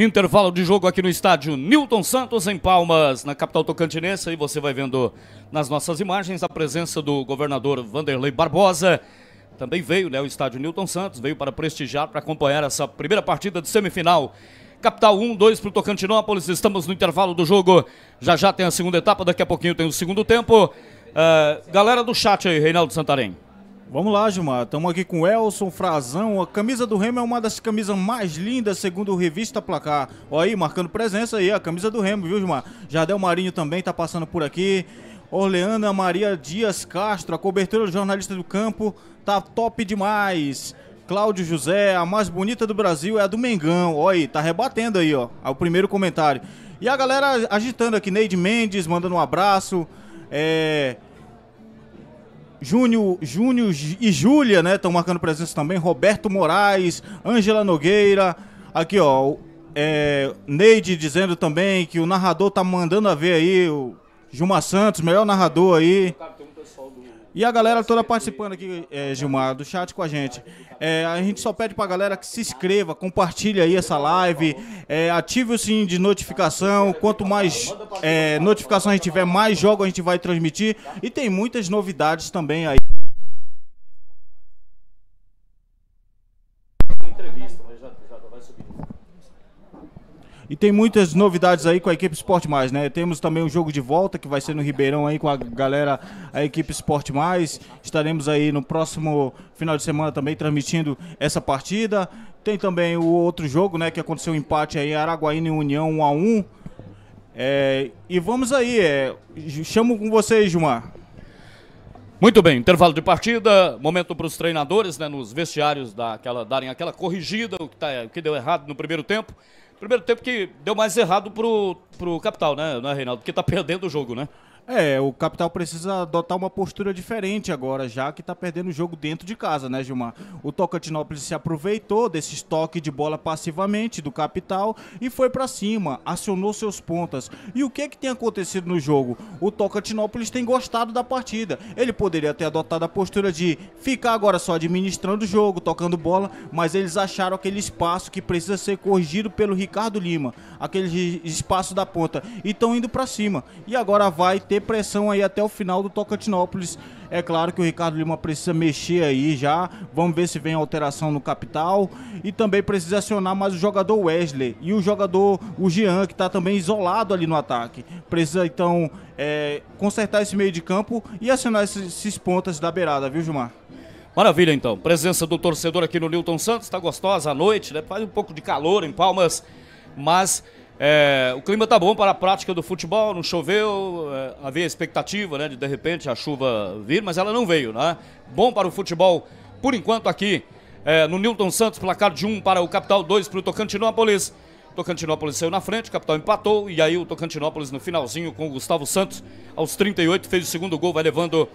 S5: Intervalo de jogo aqui no estádio Newton Santos, em Palmas, na capital tocantinense. E você vai vendo nas nossas imagens a presença do governador Vanderlei Barbosa. Também veio né, o estádio Newton Santos, veio para prestigiar, para acompanhar essa primeira partida de semifinal. Capital 1, 2 para o Tocantinópolis. Estamos no intervalo do jogo. Já já tem a segunda etapa, daqui a pouquinho tem o segundo tempo. Uh, galera do chat aí, Reinaldo Santarém.
S6: Vamos lá, Gilmar. Estamos aqui com Elson Frazão. A camisa do Remo é uma das camisas mais lindas, segundo o Revista Placar. Olha aí, marcando presença aí, a camisa do Remo, viu, Gilmar? Jardel Marinho também está passando por aqui. Orleana Maria Dias Castro, a cobertura do jornalista do campo, tá top demais. Cláudio José, a mais bonita do Brasil é a do Mengão. Olha aí, tá rebatendo aí, ó, é o primeiro comentário. E a galera agitando aqui, Neide Mendes, mandando um abraço. É... Júnior, Júnior e Júlia, né? Estão marcando presença também. Roberto Moraes, Ângela Nogueira. Aqui, ó. É, Neide dizendo também que o narrador tá mandando a ver aí. O Gilmar Santos, melhor narrador aí. E a galera toda participando aqui, é, Gilmar, do chat com a gente. É, a gente só pede pra galera que se inscreva, compartilhe aí essa live, é, ative o sininho de notificação. Quanto mais é, notificações a gente tiver, mais jogos a gente vai transmitir. E tem muitas novidades também aí. E tem muitas novidades aí com a equipe Esporte Mais, né? Temos também o jogo de volta que vai ser no Ribeirão aí com a galera, a equipe Esporte Mais. Estaremos aí no próximo final de semana também transmitindo essa partida. Tem também o outro jogo, né? Que aconteceu um empate aí, Araguaína e União 1 a 1
S5: é, E vamos aí, é, chamo com vocês, Gilmar. Muito bem, intervalo de partida, momento para os treinadores, né, nos vestiários daquela, darem aquela corrigida, o que, tá, o que deu errado no primeiro tempo. Primeiro tempo que deu mais errado pro, pro Capital, né, né, Reinaldo? Porque tá perdendo o jogo, né?
S6: É, o capital precisa adotar uma postura diferente agora, já que está perdendo o jogo dentro de casa, né, Gilmar? O Tocantinópolis se aproveitou desse estoque de bola passivamente do capital e foi para cima, acionou seus pontas. E o que é que tem acontecido no jogo? O Tocantinópolis tem gostado da partida. Ele poderia ter adotado a postura de ficar agora só administrando o jogo, tocando bola, mas eles acharam aquele espaço que precisa ser corrigido pelo Ricardo Lima, aquele espaço da ponta, e estão indo para cima. E agora vai ter pressão aí até o final do Tocantinópolis. É claro que o Ricardo Lima precisa mexer aí já. Vamos ver se vem alteração no capital. E também precisa acionar mais o jogador Wesley e o jogador, o Jean, que está também isolado ali no ataque. Precisa então é, consertar esse meio de campo e acionar esses,
S5: esses pontas da beirada, viu, Gilmar? Maravilha, então. Presença do torcedor aqui no Newton Santos. Está gostosa a noite, né? Faz um pouco de calor em Palmas, mas é, o clima tá bom para a prática do futebol, não choveu, é, havia expectativa né, de de repente a chuva vir, mas ela não veio, né? Bom para o futebol, por enquanto aqui é, no Newton Santos, placar de 1 um para o Capital, 2 para o Tocantinópolis. Tocantinópolis saiu na frente, o Capital empatou e aí o Tocantinópolis no finalzinho com o Gustavo Santos, aos 38, fez o segundo gol, vai levando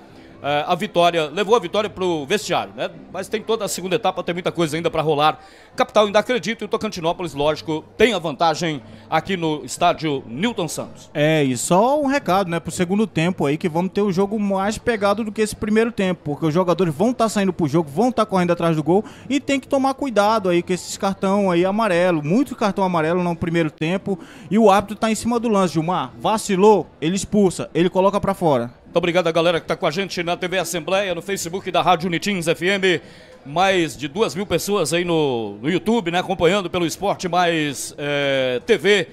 S5: é, a vitória, levou a vitória para o vestiário, né? Mas tem toda a segunda etapa, tem muita coisa ainda para rolar. Capital ainda acredita e o Tocantinópolis, lógico, tem a vantagem aqui no estádio Newton Santos.
S6: É, e só um recado, né, para o segundo tempo aí, que vamos ter um jogo mais pegado do que esse primeiro tempo, porque os jogadores vão estar tá saindo pro jogo, vão estar tá correndo atrás do gol e tem que tomar cuidado aí com esses cartão aí amarelo, muito cartão amarelo no primeiro tempo e o árbitro tá em cima do lance, Gilmar, vacilou, ele expulsa, ele coloca para fora.
S5: Muito obrigado a galera que está com a gente na TV Assembleia, no Facebook da Rádio Unitins FM. Mais de duas mil pessoas aí no, no YouTube, né? Acompanhando pelo Esporte Mais é, TV.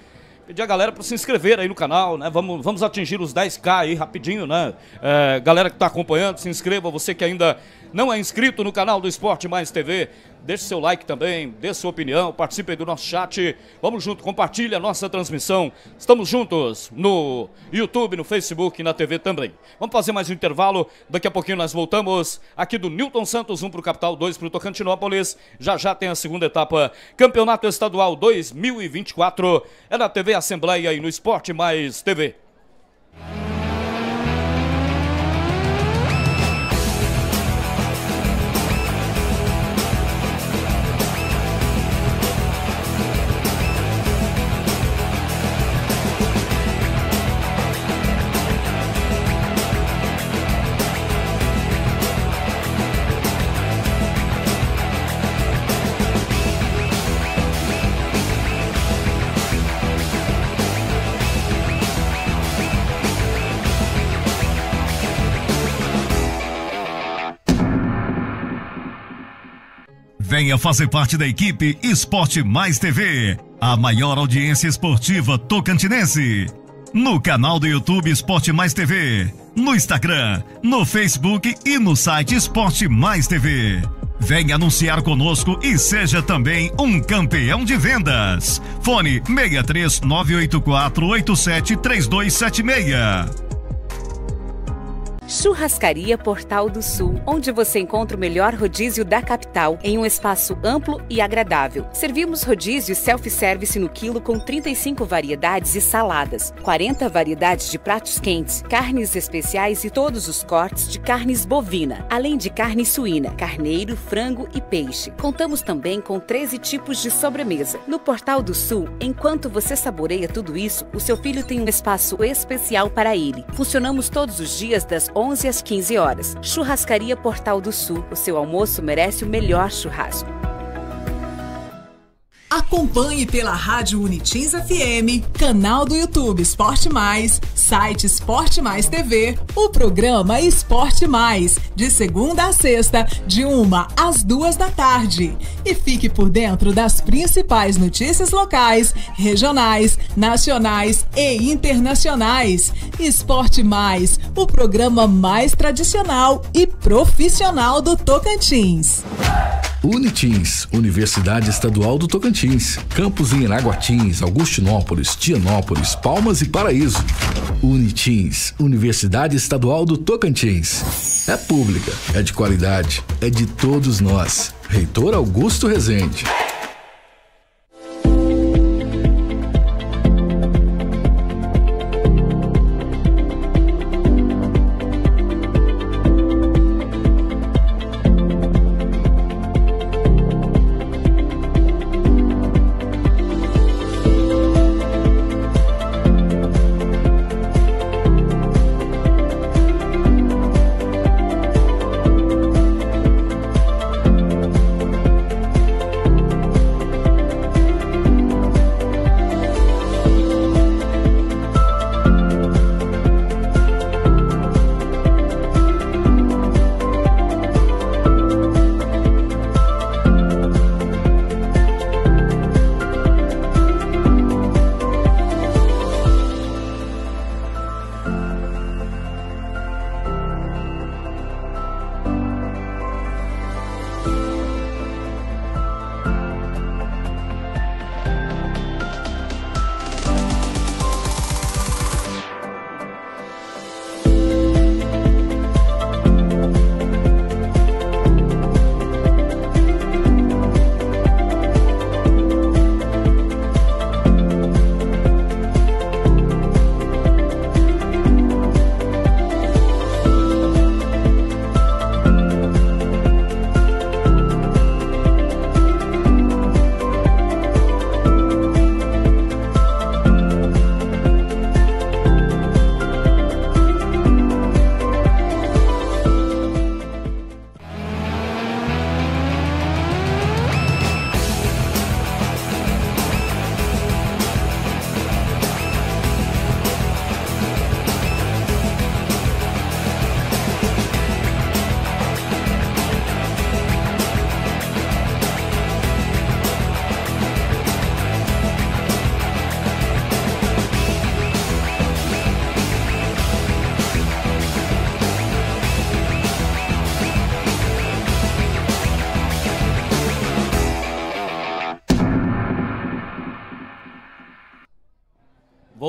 S5: Pedir a galera para se inscrever aí no canal, né? Vamos, vamos atingir os 10k aí rapidinho, né? É, galera que está acompanhando, se inscreva. Você que ainda não é inscrito no canal do Esporte Mais TV, deixe seu like também, dê sua opinião, participe do nosso chat. Vamos junto, compartilhe a nossa transmissão. Estamos juntos no YouTube, no Facebook e na TV também. Vamos fazer mais um intervalo. Daqui a pouquinho nós voltamos aqui do Newton Santos, um para o Capital, dois para o Tocantinópolis. Já já tem a segunda etapa. Campeonato Estadual 2024 é na TV Assembleia e no Esporte Mais TV.
S1: Venha fazer parte da equipe Esporte Mais TV, a maior audiência esportiva tocantinense. No canal do YouTube Esporte Mais TV, no Instagram, no Facebook e no site Esporte Mais TV. Venha anunciar conosco e seja também um campeão de vendas. Fone 63984873276 873276.
S2: Churrascaria Portal do Sul, onde você encontra o melhor rodízio da capital em um espaço amplo e agradável. Servimos rodízio self-service no quilo com 35 variedades e saladas, 40 variedades de pratos quentes, carnes especiais e todos os cortes de carnes bovina, além de carne suína, carneiro, frango e peixe. Contamos também com 13 tipos de sobremesa. No Portal do Sul, enquanto você saboreia tudo isso, o seu filho tem um espaço especial para ele. Funcionamos todos os dias das 11h 11 às 15 horas. Churrascaria Portal do Sul. O seu almoço merece o melhor churrasco.
S3: Acompanhe pela Rádio Unitins FM, canal do YouTube Esporte Mais, site Esporte Mais TV, o programa Esporte Mais, de segunda a sexta, de uma às duas da tarde. E fique por dentro das principais notícias locais, regionais, nacionais e internacionais. Esporte Mais, o programa mais tradicional e profissional do Tocantins.
S4: Unitins, Universidade Estadual do Tocantins Tocantins, campos em Iraguatins, Augustinópolis, Tianópolis, Palmas e Paraíso. Unitins, Universidade Estadual do Tocantins. É pública, é de qualidade, é de todos nós. Reitor Augusto Rezende.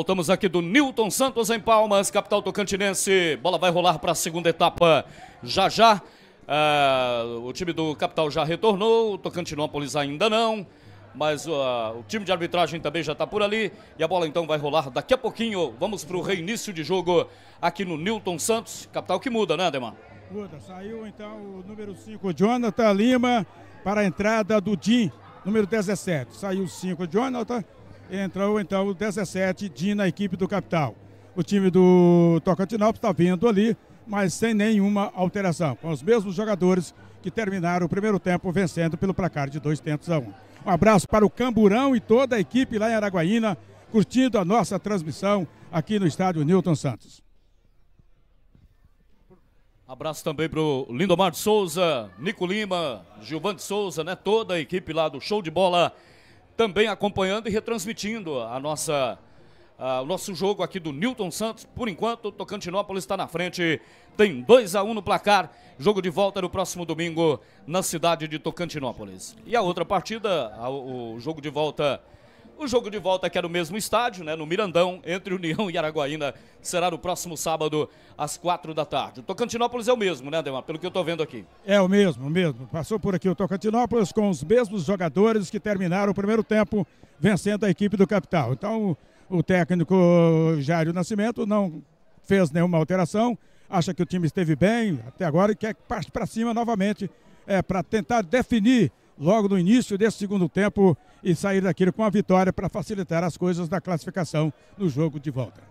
S5: Voltamos aqui do Newton Santos em Palmas, capital tocantinense. Bola vai rolar para a segunda etapa já já. Uh, o time do Capital já retornou, o Tocantinópolis ainda não, mas uh, o time de arbitragem também já está por ali e a bola então vai rolar daqui a pouquinho. Vamos para o reinício de jogo aqui no Newton Santos, capital que muda, né, Ademar?
S7: Muda, saiu então o número 5, Jonathan Lima, para a entrada do Din, número 17. Saiu 5, Jonathan, entrou então o 17 Dina, na equipe do Capital. O time do Tocantinópolis está vindo ali, mas sem nenhuma alteração, com os mesmos jogadores que terminaram o primeiro tempo vencendo pelo placar de dois tentos a um. Um abraço para o Camburão e toda a equipe lá em Araguaína, curtindo a nossa transmissão aqui no estádio Newton Santos.
S5: Abraço também para o Lindomar de Souza, Nico Lima, de Souza, né? Toda a equipe lá do Show de Bola também acompanhando e retransmitindo a nossa, a, o nosso jogo aqui do Newton Santos. Por enquanto, Tocantinópolis está na frente, tem 2 a 1 um no placar. Jogo de volta no próximo domingo na cidade de Tocantinópolis. E a outra partida, a, o jogo de volta o jogo de volta que é no mesmo estádio, né, no Mirandão, entre União e Araguaína, será no próximo sábado às quatro da tarde. O Tocantinópolis é o mesmo, né, Ademar? Pelo que eu estou vendo aqui.
S7: É o mesmo, o mesmo. Passou por aqui o Tocantinópolis com os mesmos jogadores que terminaram o primeiro tempo vencendo a equipe do Capital. Então, o técnico Jário Nascimento não fez nenhuma alteração, acha que o time esteve bem até agora e quer que parte para cima novamente é, para tentar definir logo no início desse segundo tempo e sair daquilo com a vitória para facilitar as coisas da classificação no jogo de
S5: volta.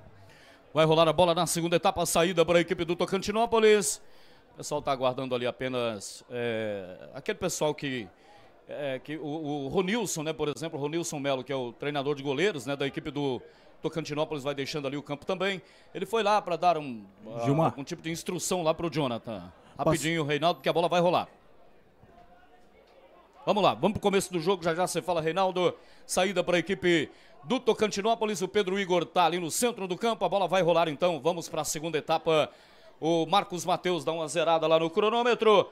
S5: Vai rolar a bola na segunda etapa, a saída para a equipe do Tocantinópolis. O pessoal está aguardando ali apenas é, aquele pessoal que. É, que o, o Ronilson, né, por exemplo, o Ronilson Melo, que é o treinador de goleiros né, da equipe do Tocantinópolis, vai deixando ali o campo também. Ele foi lá para dar um, uh, tipo de instrução lá para o Jonathan. Rapidinho, Reinaldo, porque a bola vai rolar. Vamos lá, vamos pro começo do jogo, já já você fala, Reinaldo. Saída para a equipe do Tocantinópolis, o Pedro Igor tá ali no centro do campo, a bola vai rolar então, vamos para a segunda etapa. O Marcos Matheus dá uma zerada lá no cronômetro.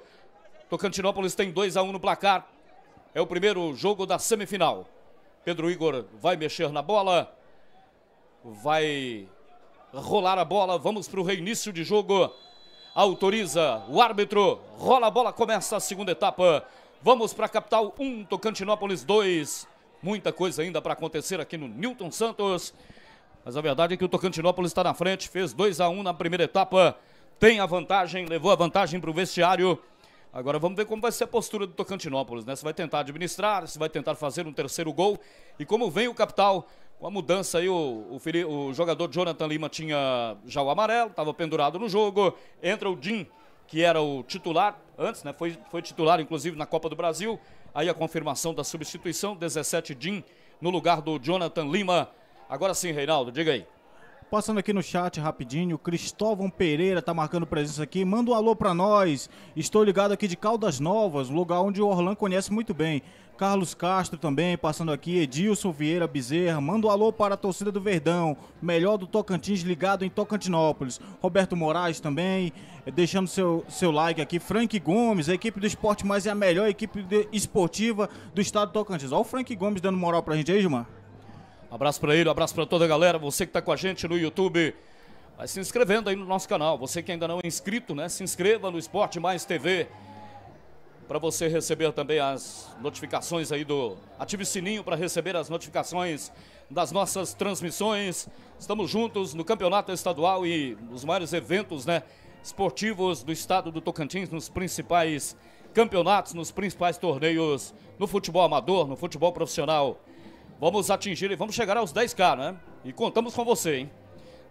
S5: Tocantinópolis tem 2 a 1 um no placar. É o primeiro jogo da semifinal. Pedro Igor vai mexer na bola. Vai rolar a bola. Vamos para o reinício de jogo. Autoriza o árbitro. Rola a bola. Começa a segunda etapa Vamos para a capital 1, um, Tocantinópolis 2. Muita coisa ainda para acontecer aqui no Newton Santos. Mas a verdade é que o Tocantinópolis está na frente, fez 2 a 1 um na primeira etapa, tem a vantagem, levou a vantagem para o vestiário. Agora vamos ver como vai ser a postura do Tocantinópolis, né? Se vai tentar administrar, se vai tentar fazer um terceiro gol. E como vem o capital, com a mudança aí, o, o, o jogador Jonathan Lima tinha já o amarelo, estava pendurado no jogo. Entra o Jim que era o titular antes, né? Foi, foi titular, inclusive, na Copa do Brasil. Aí a confirmação da substituição, 17 Din no lugar do Jonathan Lima. Agora sim, Reinaldo, diga aí.
S6: Passando aqui no chat rapidinho, o Cristóvão Pereira tá marcando presença aqui. Manda um alô para nós. Estou ligado aqui de Caldas Novas, lugar onde o Orlan conhece muito bem. Carlos Castro também passando aqui, Edilson Vieira Bezerra, manda um alô para a torcida do Verdão, melhor do Tocantins ligado em Tocantinópolis. Roberto Moraes também, eh, deixando seu, seu like aqui. Frank Gomes, a equipe do Esporte Mais é a melhor equipe de, esportiva do estado do Tocantins. Olha o Frank Gomes dando moral pra gente aí, Gilmar.
S5: Abraço para ele, abraço para toda a galera, você que tá com a gente no YouTube. Vai se inscrevendo aí no nosso canal. Você que ainda não é inscrito, né? Se inscreva no Esporte Mais TV para você receber também as notificações aí do. Ative o sininho para receber as notificações das nossas transmissões. Estamos juntos no Campeonato Estadual e nos maiores eventos, né? Esportivos do estado do Tocantins, nos principais campeonatos, nos principais torneios, no futebol amador, no futebol profissional. Vamos atingir e vamos chegar aos 10K, né? E contamos com você, hein?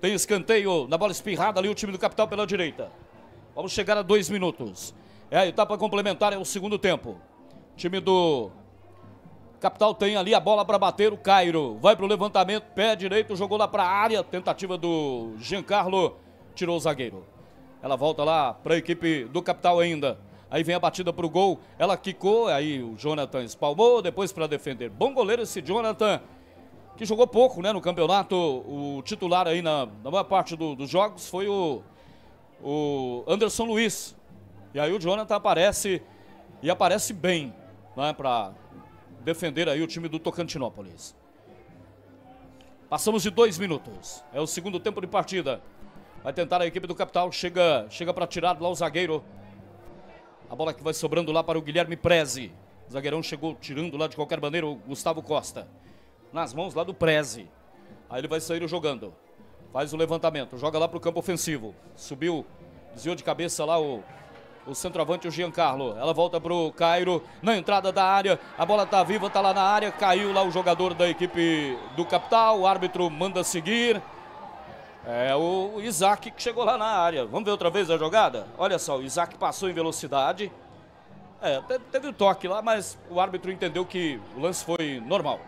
S5: Tem escanteio na bola espirrada ali, o time do Capital pela direita. Vamos chegar a dois minutos. É a etapa complementar, é o segundo tempo. O time do Capital tem ali a bola para bater o Cairo. Vai para o levantamento, pé direito, jogou lá para a área. Tentativa do Giancarlo, tirou o zagueiro. Ela volta lá para a equipe do Capital ainda. Aí vem a batida para o gol, ela quicou, aí o Jonathan espalmou, depois para defender. Bom goleiro esse Jonathan, que jogou pouco né, no campeonato. O titular aí na, na maior parte do, dos jogos foi o, o Anderson Luiz, e aí o Jonathan aparece e aparece bem, né, para defender aí o time do Tocantinópolis. Passamos de dois minutos. É o segundo tempo de partida. Vai tentar a equipe do Capital. Chega, chega para tirar lá o zagueiro. A bola que vai sobrando lá para o Guilherme Prezi. O zagueirão chegou tirando lá de qualquer maneira o Gustavo Costa. Nas mãos lá do Prezi. Aí ele vai sair jogando. Faz o levantamento. Joga lá para o campo ofensivo. Subiu. Desviou de cabeça lá o o centroavante, o Giancarlo. Ela volta para o Cairo, na entrada da área. A bola está viva, está lá na área. Caiu lá o jogador da equipe do Capital. O árbitro manda seguir. É o Isaac que chegou lá na área. Vamos ver outra vez a jogada? Olha só, o Isaac passou em velocidade. É, teve o um toque lá, mas o árbitro entendeu que o lance foi normal.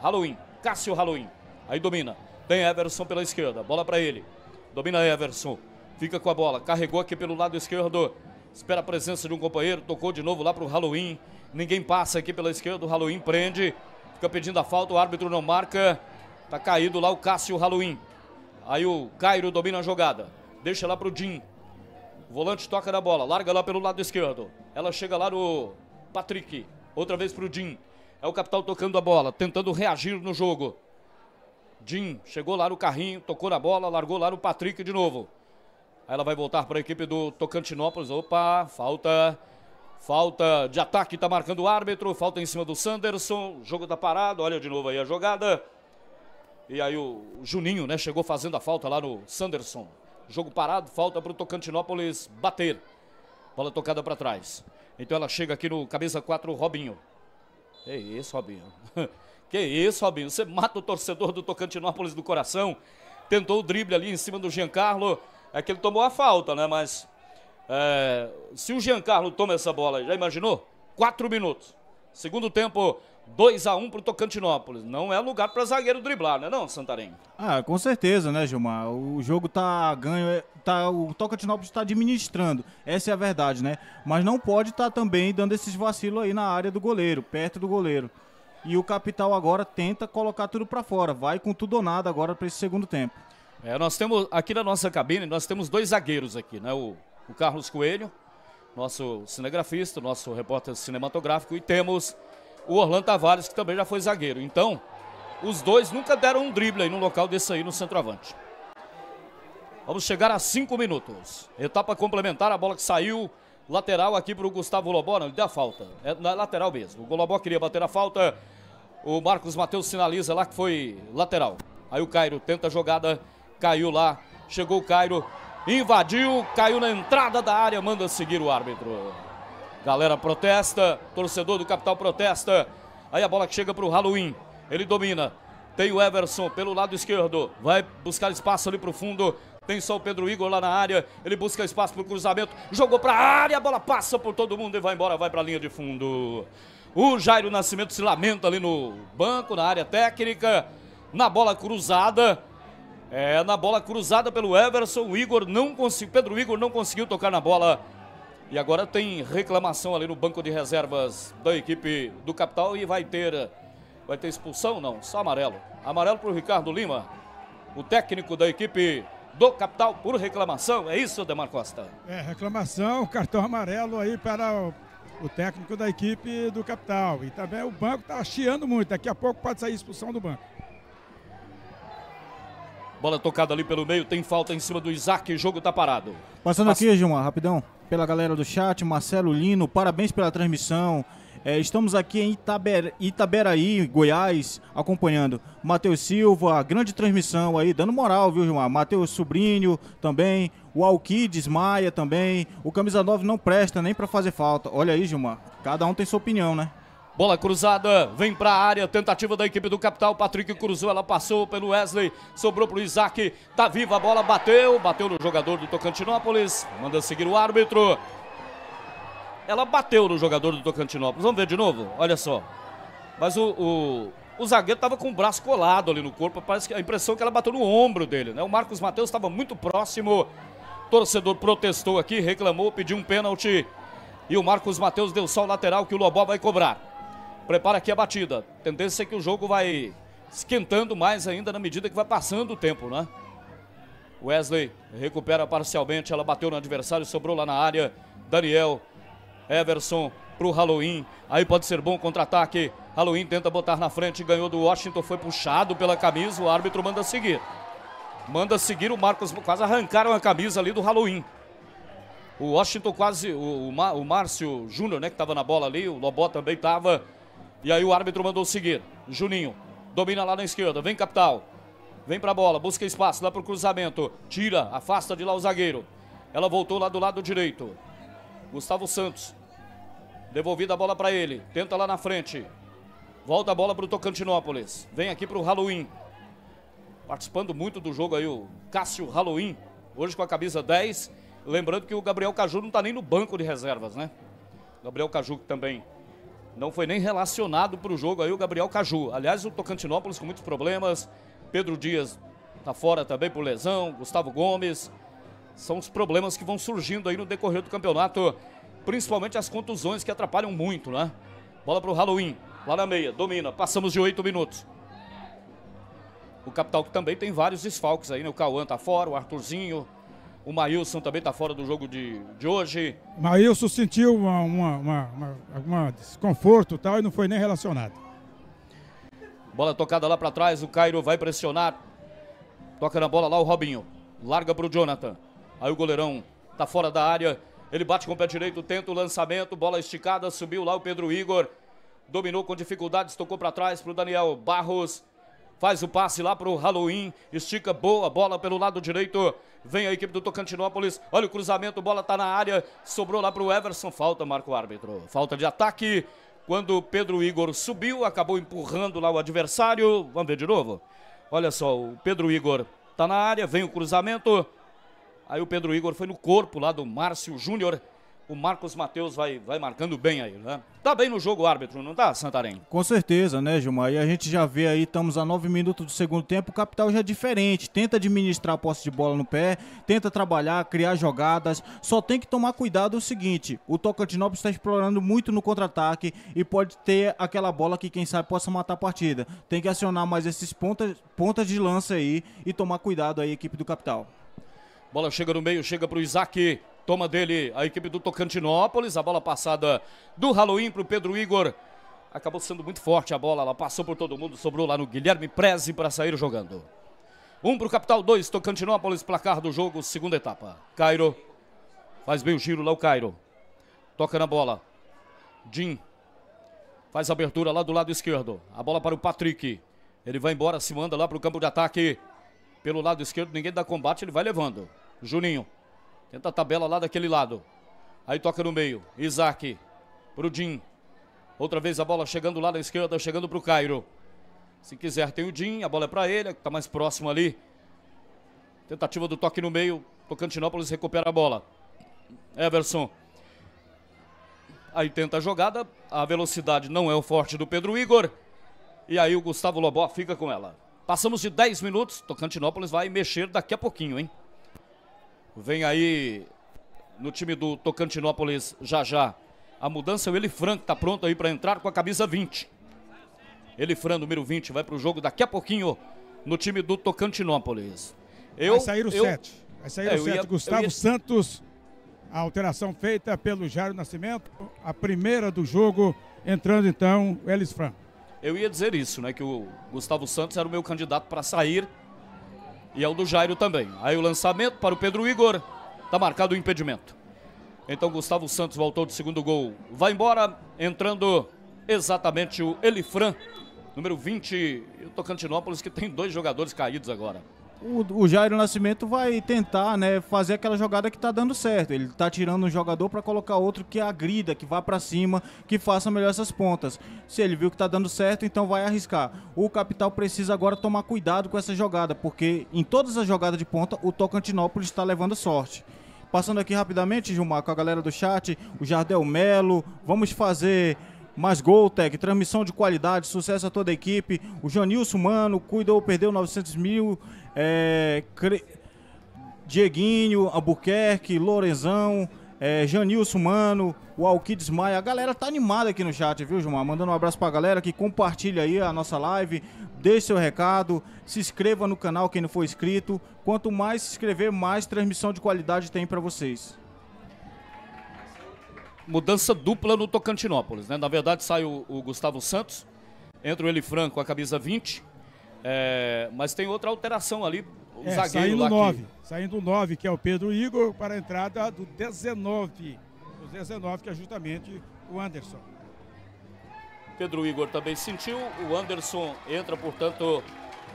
S5: Halloween, Cássio Halloween. Aí domina. Tem Everson pela esquerda, bola para ele. Domina Everson. Fica com a bola, carregou aqui pelo lado esquerdo. Espera a presença de um companheiro. Tocou de novo lá para o Halloween. Ninguém passa aqui pela esquerda. O Halloween prende. Fica pedindo a falta. O árbitro não marca. Tá caído lá o Cássio Halloween. Aí o Cairo domina a jogada. Deixa lá para o Jim. O volante toca na bola. Larga lá pelo lado esquerdo. Ela chega lá no Patrick. Outra vez para o Jim. É o Capital tocando a bola. Tentando reagir no jogo. Jim chegou lá no carrinho. Tocou na bola. Largou lá no Patrick de novo. Aí ela vai voltar para a equipe do Tocantinópolis. Opa, falta. Falta de ataque, está marcando o árbitro. Falta em cima do Sanderson. O jogo está parado. Olha de novo aí a jogada. E aí o Juninho, né, chegou fazendo a falta lá no Sanderson. Jogo parado, falta para o Tocantinópolis bater. Bola tocada para trás. Então ela chega aqui no cabeça 4, Robinho. Que isso, Robinho. Que isso, Robinho. Você mata o torcedor do Tocantinópolis do coração. Tentou o drible ali em cima do Giancarlo. É que ele tomou a falta, né? Mas é, se o Giancarlo toma essa bola, já imaginou? Quatro minutos. Segundo tempo, 2 a 1 um para o Tocantinópolis. Não é lugar para zagueiro driblar, né não, Santarém?
S6: Ah, com certeza, né, Gilmar? O jogo tá ganho, é, tá, o Tocantinópolis está administrando. Essa é a verdade, né? Mas não pode estar tá também dando esses vacilos aí na área do goleiro, perto do goleiro. E o Capital agora tenta colocar tudo para fora. Vai com tudo ou nada agora para esse segundo tempo.
S5: É, nós temos aqui na nossa cabine, nós temos dois zagueiros aqui, né? O, o Carlos Coelho, nosso cinegrafista, nosso repórter cinematográfico, e temos o Orlando Tavares, que também já foi zagueiro. Então, os dois nunca deram um drible aí no local desse aí no centroavante. Vamos chegar a cinco minutos. Etapa complementar, a bola que saiu. Lateral aqui para o Gustavo Lobó, não, ele deu a falta. É na lateral mesmo. O Lobó queria bater a falta. O Marcos Matheus sinaliza lá que foi lateral. Aí o Cairo tenta a jogada caiu lá, chegou o Cairo, invadiu, caiu na entrada da área, manda seguir o árbitro. Galera protesta, torcedor do Capital protesta. Aí a bola que chega para o Halloween, ele domina. Tem o Everson pelo lado esquerdo, vai buscar espaço ali para o fundo. Tem só o Pedro Igor lá na área, ele busca espaço para o cruzamento, jogou para a área, a bola passa por todo mundo e vai embora, vai para a linha de fundo. O Jairo Nascimento se lamenta ali no banco, na área técnica, na bola cruzada. É, na bola cruzada pelo Everson, o Igor não conseguiu, Pedro Igor não conseguiu tocar na bola. E agora tem reclamação ali no banco de reservas da equipe do Capital e vai ter vai ter expulsão não, só amarelo. Amarelo para o Ricardo Lima, o técnico da equipe do Capital por reclamação. É isso, Demar Costa?
S7: É, reclamação, cartão amarelo aí para o, o técnico da equipe do Capital. E também o banco está chiando muito, daqui a pouco pode sair expulsão do banco.
S5: Bola tocada ali pelo meio, tem falta em cima do Isaac, o jogo tá parado. Passando Passa...
S6: aqui, Gilmar, rapidão, pela galera do chat, Marcelo Lino, parabéns pela transmissão. É, estamos aqui em Itaber... Itaberaí, Goiás, acompanhando Matheus Silva, grande transmissão aí, dando moral, viu, Gilmar? Matheus Sobrinho também, o Alquides Maia também, o Camisa 9 não presta nem para fazer falta. Olha aí, Gilmar, cada um tem sua opinião, né?
S5: Bola cruzada, vem para a área, tentativa da equipe do Capital, Patrick cruzou, ela passou pelo Wesley, sobrou para o Isaac, tá viva a bola, bateu, bateu no jogador do Tocantinópolis, manda seguir o árbitro. Ela bateu no jogador do Tocantinópolis, vamos ver de novo, olha só. Mas o, o, o zagueiro estava com o braço colado ali no corpo, parece que a impressão é que ela bateu no ombro dele, né? O Marcos Matheus estava muito próximo, torcedor protestou aqui, reclamou, pediu um pênalti. E o Marcos Matheus deu só o lateral que o Lobó vai cobrar. Prepara aqui a batida. Tendência é que o jogo vai esquentando mais ainda na medida que vai passando o tempo, né? Wesley recupera parcialmente, ela bateu no adversário, sobrou lá na área. Daniel, Everson pro Halloween. Aí pode ser bom contra-ataque. Halloween tenta botar na frente, ganhou do Washington, foi puxado pela camisa, o árbitro manda seguir. Manda seguir o Marcos, quase arrancaram a camisa ali do Halloween. O Washington quase, o, o, Márcio Júnior, né, que estava na bola ali, o Lobó também estava. E aí o árbitro mandou seguir. Juninho domina lá na esquerda. Vem capital. Vem pra bola, busca espaço lá pro cruzamento. Tira, afasta de lá o zagueiro. Ela voltou lá do lado direito. Gustavo Santos. Devolvida a bola para ele. Tenta lá na frente. Volta a bola pro Tocantinópolis. Vem aqui pro Halloween. Participando muito do jogo aí o Cássio Halloween. Hoje com a camisa 10. Lembrando que o Gabriel Caju não tá nem no banco de reservas, né? Gabriel Caju que também não foi nem relacionado para o jogo aí o Gabriel Caju. Aliás, o Tocantinópolis com muitos problemas. Pedro Dias tá fora também por lesão. Gustavo Gomes. São os problemas que vão surgindo aí no decorrer do campeonato. Principalmente as contusões que atrapalham muito, né? Bola para o Halloween. Lá na meia. Domina. Passamos de oito minutos. O Capital que também tem vários desfalques aí, né? O Cauã tá fora, o Arthurzinho. O Maílson também está fora do jogo de, de hoje.
S7: Maílson sentiu uma, uma, uma, uma, uma desconforto tal e não foi nem relacionado.
S5: Bola tocada lá para trás, o Cairo vai pressionar. Toca na bola lá o Robinho. Larga para o Jonathan. Aí o goleirão está fora da área. Ele bate com o pé direito, tenta o lançamento. Bola esticada, subiu lá o Pedro Igor. Dominou com dificuldades, tocou para trás para o Daniel Barros faz o passe lá pro Halloween, estica boa bola pelo lado direito. Vem a equipe do Tocantinópolis, olha o cruzamento, bola tá na área, sobrou lá pro Everson, falta, marca o árbitro. Falta de ataque. Quando Pedro Igor subiu, acabou empurrando lá o adversário. Vamos ver de novo. Olha só, o Pedro Igor tá na área, vem o cruzamento. Aí o Pedro Igor foi no corpo lá do Márcio Júnior o Marcos Matheus vai, vai marcando bem aí, né? Tá bem no jogo o árbitro, não tá, Santarém?
S6: Com certeza, né, Gilmar? E a gente já vê aí, estamos a nove minutos do segundo tempo, o Capital já é diferente, tenta administrar a posse de bola no pé, tenta trabalhar, criar jogadas, só tem que tomar cuidado o seguinte, o Tocantinópolis está explorando muito no contra-ataque e pode ter aquela bola que quem sabe possa matar a partida. Tem que acionar mais esses pontas, pontas de lança aí e tomar cuidado aí, equipe
S5: do Capital. Bola chega no meio, chega pro Isaac. Toma dele a equipe do Tocantinópolis. A bola passada do Halloween para o Pedro Igor. Acabou sendo muito forte a bola. Ela passou por todo mundo. Sobrou lá no Guilherme Preze para sair jogando. Um para o Capital, dois Tocantinópolis. Placar do jogo, segunda etapa. Cairo. Faz bem o giro lá o Cairo. Toca na bola. Jim. Faz abertura lá do lado esquerdo. A bola para o Patrick. Ele vai embora, se manda lá para o campo de ataque. Pelo lado esquerdo, ninguém dá combate, ele vai levando. Juninho. Tenta a tabela lá daquele lado. Aí toca no meio. Isaac. Pro Din. Outra vez a bola chegando lá da esquerda, chegando pro Cairo. Se quiser, tem o Din. A bola é pra ele, que tá mais próximo ali. Tentativa do toque no meio. Tocantinópolis recupera a bola. Everson. Aí tenta a jogada. A velocidade não é o forte do Pedro Igor. E aí o Gustavo Lobó fica com ela. Passamos de 10 minutos. Tocantinópolis vai mexer daqui a pouquinho, hein? Vem aí no time do Tocantinópolis já já. A mudança é o Elifran, que está pronto aí para entrar com a camisa 20. Elifran, número 20, vai para o jogo daqui a pouquinho no time do Tocantinópolis. Eu, vai sair o 7. Vai sair é, o 7. Gustavo ia...
S7: Santos, a alteração feita pelo Jairo Nascimento. A primeira do jogo, entrando então o Elifran.
S5: Eu ia dizer isso, né? Que o Gustavo Santos era o meu candidato para sair e é o do Jairo também. Aí o lançamento para o Pedro Igor. Está marcado o impedimento. Então Gustavo Santos voltou do segundo gol. Vai embora, entrando exatamente o Elifran, número 20 do Tocantinópolis, que tem dois jogadores caídos agora
S6: o, o Jairo Nascimento vai tentar né, fazer aquela jogada que está dando certo. Ele está tirando um jogador para colocar outro que agrida, que vá para cima, que faça melhor essas pontas. Se ele viu que está dando certo, então vai arriscar. O Capital precisa agora tomar cuidado com essa jogada, porque em todas as jogadas de ponta, o Tocantinópolis está levando sorte. Passando aqui rapidamente, Gilmar, com a galera do chat, o Jardel Melo, vamos fazer mas Goltec, transmissão de qualidade, sucesso a toda a equipe. O Jonilson Mano cuidou, perdeu 900 mil. É, Cre... Dieguinho, Albuquerque, Lorenzão, é, Janilson Mano, o Alkides Maia. A galera tá animada aqui no chat, viu, Gilmar? Mandando um abraço pra galera que compartilha aí a nossa live, deixe seu recado, se inscreva no canal quem não for inscrito. Quanto
S5: mais se inscrever, mais transmissão de qualidade tem para vocês mudança dupla no Tocantinópolis. Né? Na verdade, sai o, o Gustavo Santos, entra o Eli Franco com a camisa 20, é, mas tem outra alteração ali. O é, zagueiro saindo 9,
S7: saindo 9, que é o Pedro Igor, para a entrada do 19. O 19, que é justamente o Anderson.
S5: Pedro Igor também sentiu. O Anderson entra, portanto,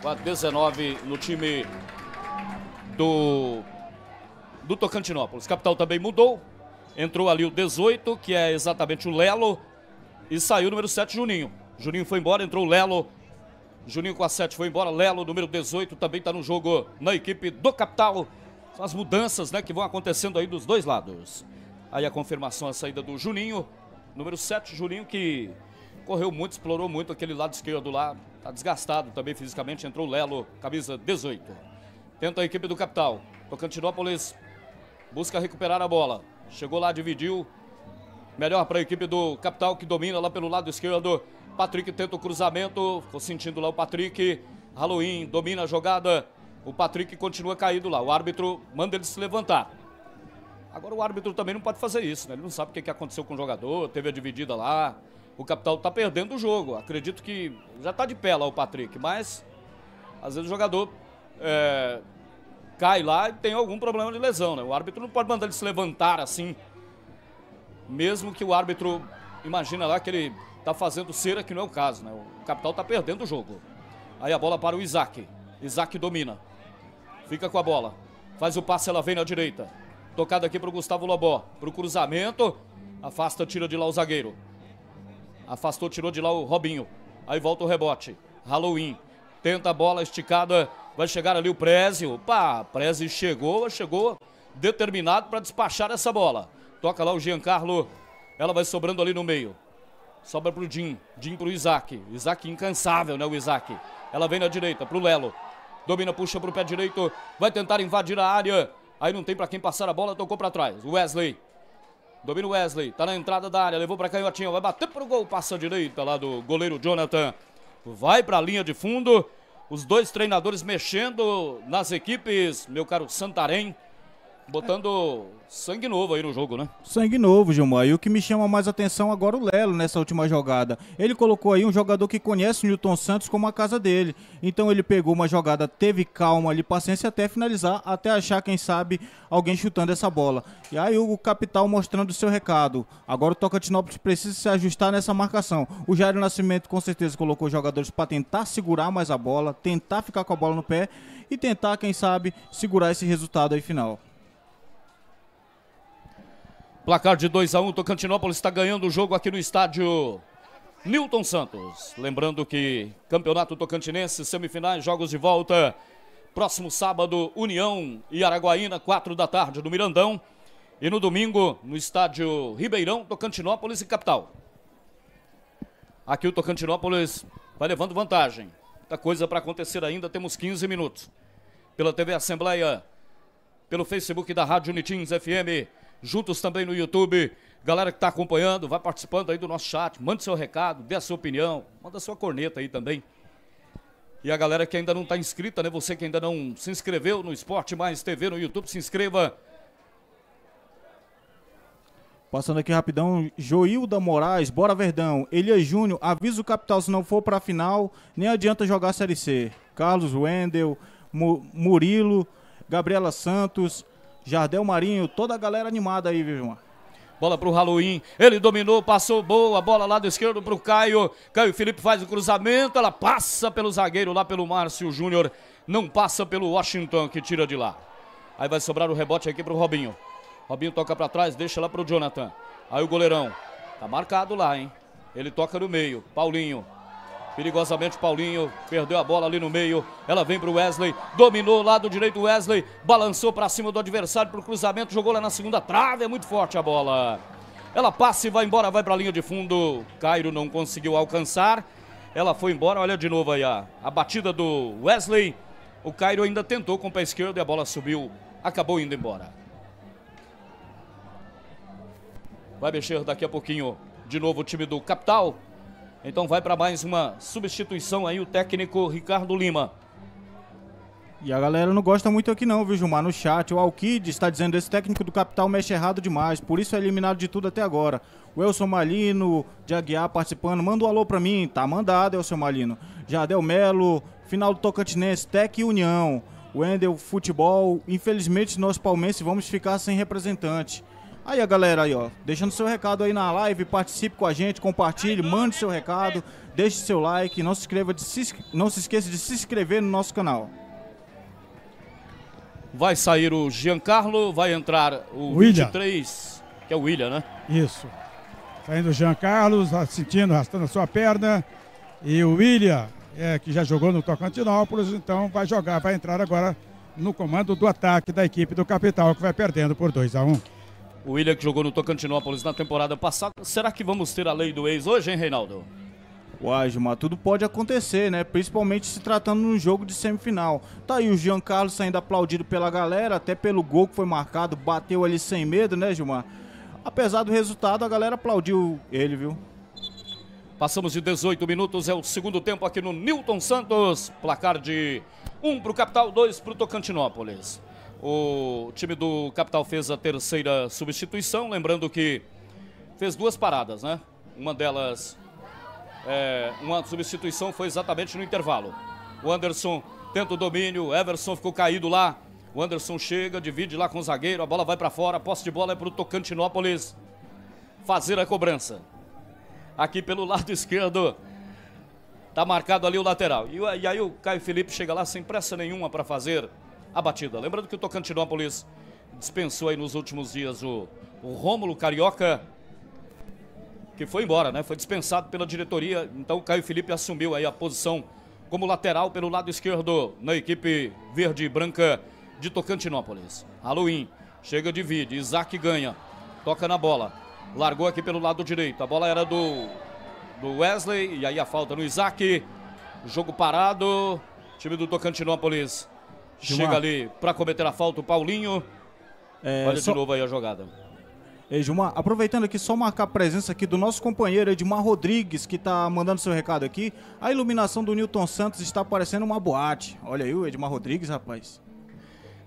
S5: com a 19 no time do, do Tocantinópolis. Capital também mudou. Entrou ali o 18, que é exatamente o Lelo, e saiu o número 7, Juninho. Juninho foi embora, entrou o Lelo. Juninho com a 7 foi embora, Lelo, número 18, também está no jogo na equipe do Capital. São as mudanças né, que vão acontecendo aí dos dois lados. Aí a confirmação, a saída do Juninho, número 7, Juninho que correu muito, explorou muito aquele lado esquerdo lá, tá desgastado também fisicamente, entrou o Lelo, camisa 18. Tenta a equipe do Capital, Tocantinópolis busca recuperar a bola. Chegou lá, dividiu. Melhor para a equipe do Capital, que domina lá pelo lado esquerdo. Patrick tenta o cruzamento. Ficou sentindo lá o Patrick. Halloween domina a jogada. O Patrick continua caído lá. O árbitro manda ele se levantar. Agora o árbitro também não pode fazer isso, né? Ele não sabe o que aconteceu com o jogador, teve a dividida lá. O Capital está perdendo o jogo. Acredito que já está de pé lá o Patrick, mas às vezes o jogador é, cai lá e tem algum problema de lesão, né? O árbitro não pode mandar ele se levantar assim. Mesmo que o árbitro imagina lá que ele tá fazendo cera, que não é o caso, né? O Capital tá perdendo o jogo. Aí a bola para o Isaac. Isaac domina. Fica com a bola. Faz o passe, ela vem na direita. Tocada aqui para o Gustavo Lobó. Para o cruzamento. Afasta, tira de lá o zagueiro. Afastou, tirou de lá o Robinho. Aí volta o rebote. Halloween. Tenta a bola esticada Vai chegar ali o Prezio. Opa, Prezio chegou, chegou determinado para despachar essa bola. Toca lá o Giancarlo. Ela vai sobrando ali no meio. Sobra pro Jim. Jim pro Isaac. Isaac incansável, né, o Isaac? Ela vem na direita, pro Lelo. Domina, puxa pro pé direito. Vai tentar invadir a área. Aí não tem para quem passar a bola, tocou para trás. Wesley. Domina o Wesley. Tá na entrada da área, levou para canhotinha. Vai bater pro gol, passa a direita lá do goleiro Jonathan. Vai pra linha de fundo os dois treinadores mexendo nas equipes, meu caro Santarém, botando Sangue novo aí no jogo, né?
S6: Sangue novo, Gilmar. E o que me chama mais atenção agora é o Lelo nessa última jogada. Ele colocou aí um jogador que conhece o Newton Santos como a casa dele. Então ele pegou uma jogada, teve calma ali, paciência até finalizar, até achar, quem sabe, alguém chutando essa bola. E aí o Capital mostrando o seu recado. Agora o Tocantinópolis precisa se ajustar nessa marcação. O Jair Nascimento com certeza colocou jogadores para tentar segurar mais a bola, tentar ficar com a bola no pé e tentar, quem sabe, segurar esse resultado aí final.
S5: Placar de 2 a 1 um, Tocantinópolis está ganhando o jogo aqui no estádio Newton Santos. Lembrando que Campeonato Tocantinense, semifinais, jogos de volta. Próximo sábado, União e Araguaína, 4 da tarde, no Mirandão. E no domingo, no estádio Ribeirão, Tocantinópolis e Capital. Aqui o Tocantinópolis vai levando vantagem. Muita coisa para acontecer ainda, temos 15 minutos. Pela TV Assembleia, pelo Facebook da Rádio Unitins FM, juntos também no YouTube. Galera que está acompanhando, vai participando aí do nosso chat, manda seu recado, dê a sua opinião, manda sua corneta aí também. E a galera que ainda não está inscrita, né? Você que ainda não se inscreveu no Esporte Mais TV no YouTube, se inscreva.
S6: Passando aqui rapidão, Joilda Moraes, bora Verdão. Elias Júnior, avisa o capital se não for para a final, nem adianta jogar Série C. Carlos Wendel, Murilo, Gabriela Santos, Jardel Marinho, toda a galera animada aí, viu, Gilmar?
S5: Bola pro Halloween, ele dominou, passou boa, bola lá do esquerdo pro Caio. Caio Felipe faz o cruzamento, ela passa pelo zagueiro lá pelo Márcio Júnior, não passa pelo Washington que tira de lá. Aí vai sobrar o rebote aqui pro Robinho. Robinho toca para trás, deixa lá pro Jonathan. Aí o goleirão. Tá marcado lá, hein? Ele toca no meio. Paulinho Perigosamente Paulinho perdeu a bola ali no meio. Ela vem para o Wesley, dominou lado direito Wesley, balançou para cima do adversário para o cruzamento, jogou lá na segunda trave, é muito forte a bola. Ela passa e vai embora, vai para a linha de fundo. Cairo não conseguiu alcançar. Ela foi embora, olha de novo aí a, a batida do Wesley. O Cairo ainda tentou com o pé esquerdo e a bola subiu, acabou indo embora. Vai mexer daqui a pouquinho de novo o time do Capital. Então vai para mais uma substituição aí o técnico Ricardo Lima.
S6: E a galera não gosta muito aqui não, viu, Gilmar? No chat, o Alquid está dizendo esse técnico do Capital mexe errado demais, por isso é eliminado de tudo até agora. O Elson Malino, de Aguiar participando, manda um alô para mim, tá mandado, Elson Malino. Jardel Melo, final do Tocantinense, Tec e União. Wendel, futebol, infelizmente nós palmenses vamos ficar sem representante. Aí a galera aí, ó, deixando seu recado aí na live, participe com a gente, compartilhe, mande seu recado, deixe seu like, não se, inscreva de se, não se esqueça de se inscrever no nosso canal.
S5: Vai sair o Giancarlo, vai entrar o William. 23, que é o William, né?
S7: Isso. Saindo o Giancarlo, sentindo, arrastando a sua perna. E o William, é, que já jogou no Tocantinópolis, então vai jogar, vai entrar agora no comando do ataque da equipe do Capital, que vai perdendo por 2 a 1 um.
S5: O William que jogou no Tocantinópolis na temporada passada. Será que vamos ter a lei do ex hoje, hein, Reinaldo?
S7: Uai, Gilmar, tudo pode
S6: acontecer, né? Principalmente se tratando de um jogo de semifinal. Tá aí o Giancarlo saindo aplaudido pela galera, até pelo gol que foi marcado, bateu ali sem medo, né, Gilmar? Apesar do resultado, a galera aplaudiu ele, viu?
S5: Passamos de 18 minutos, é o segundo tempo aqui no Newton Santos. Placar de 1 um para o Capital, 2 para o Tocantinópolis. O time do Capital fez a terceira substituição, lembrando que fez duas paradas, né? Uma delas, é, uma substituição foi exatamente no intervalo. O Anderson tenta o domínio, Everson ficou caído lá. O Anderson chega, divide lá com o zagueiro, a bola vai para fora, a posse de bola é para o Tocantinópolis fazer a cobrança. Aqui pelo lado esquerdo, tá marcado ali o lateral. E, e aí o Caio Felipe chega lá sem pressa nenhuma para fazer a batida. Lembrando que o Tocantinópolis dispensou aí nos últimos dias o, o Rômulo Carioca, que foi embora, né? Foi dispensado pela diretoria. Então o Caio Felipe assumiu aí a posição como lateral pelo lado esquerdo na equipe verde e branca de Tocantinópolis. Halloween chega, divide. Isaac ganha. Toca na bola. Largou aqui pelo lado direito. A bola era do, do Wesley. E aí a falta no Isaac. Jogo parado. Time do Tocantinópolis
S6: Gilmar. Chega ali
S5: para cometer a falta o Paulinho. É, Olha só... de novo aí a jogada.
S6: Ei, Gilmar, aproveitando aqui, só marcar a presença aqui do nosso companheiro Edmar Rodrigues, que está mandando seu recado aqui. A iluminação
S5: do Newton Santos está parecendo uma boate. Olha aí o Edmar Rodrigues, rapaz.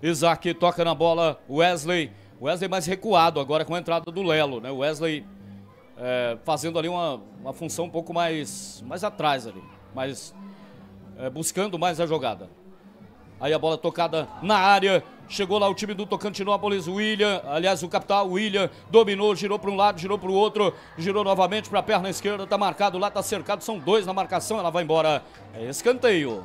S5: Isaac toca na bola, Wesley. Wesley mais recuado agora com a entrada do Lelo, né? Wesley é, fazendo ali uma, uma função um pouco mais, mais atrás ali, mas é, buscando mais a jogada. Aí a bola tocada na área. Chegou lá o time do Tocantinópolis, William, aliás, o capital William, dominou, girou para um lado, girou para o outro, girou novamente para a perna esquerda, tá marcado lá, tá cercado, são dois na marcação, ela vai embora. É escanteio.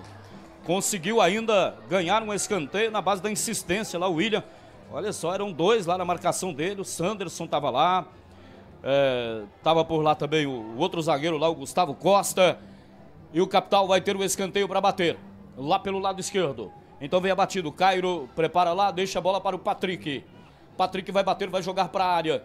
S5: Conseguiu ainda ganhar um escanteio na base da insistência lá, o William. Olha só, eram dois lá na marcação dele, o Sanderson tava lá, é, tava por lá também o, outro zagueiro lá, o Gustavo Costa. E o capital vai ter o escanteio para bater, lá pelo lado esquerdo. Então vem a abatido. Cairo prepara lá, deixa a bola para o Patrick. Patrick vai bater, vai jogar para a área.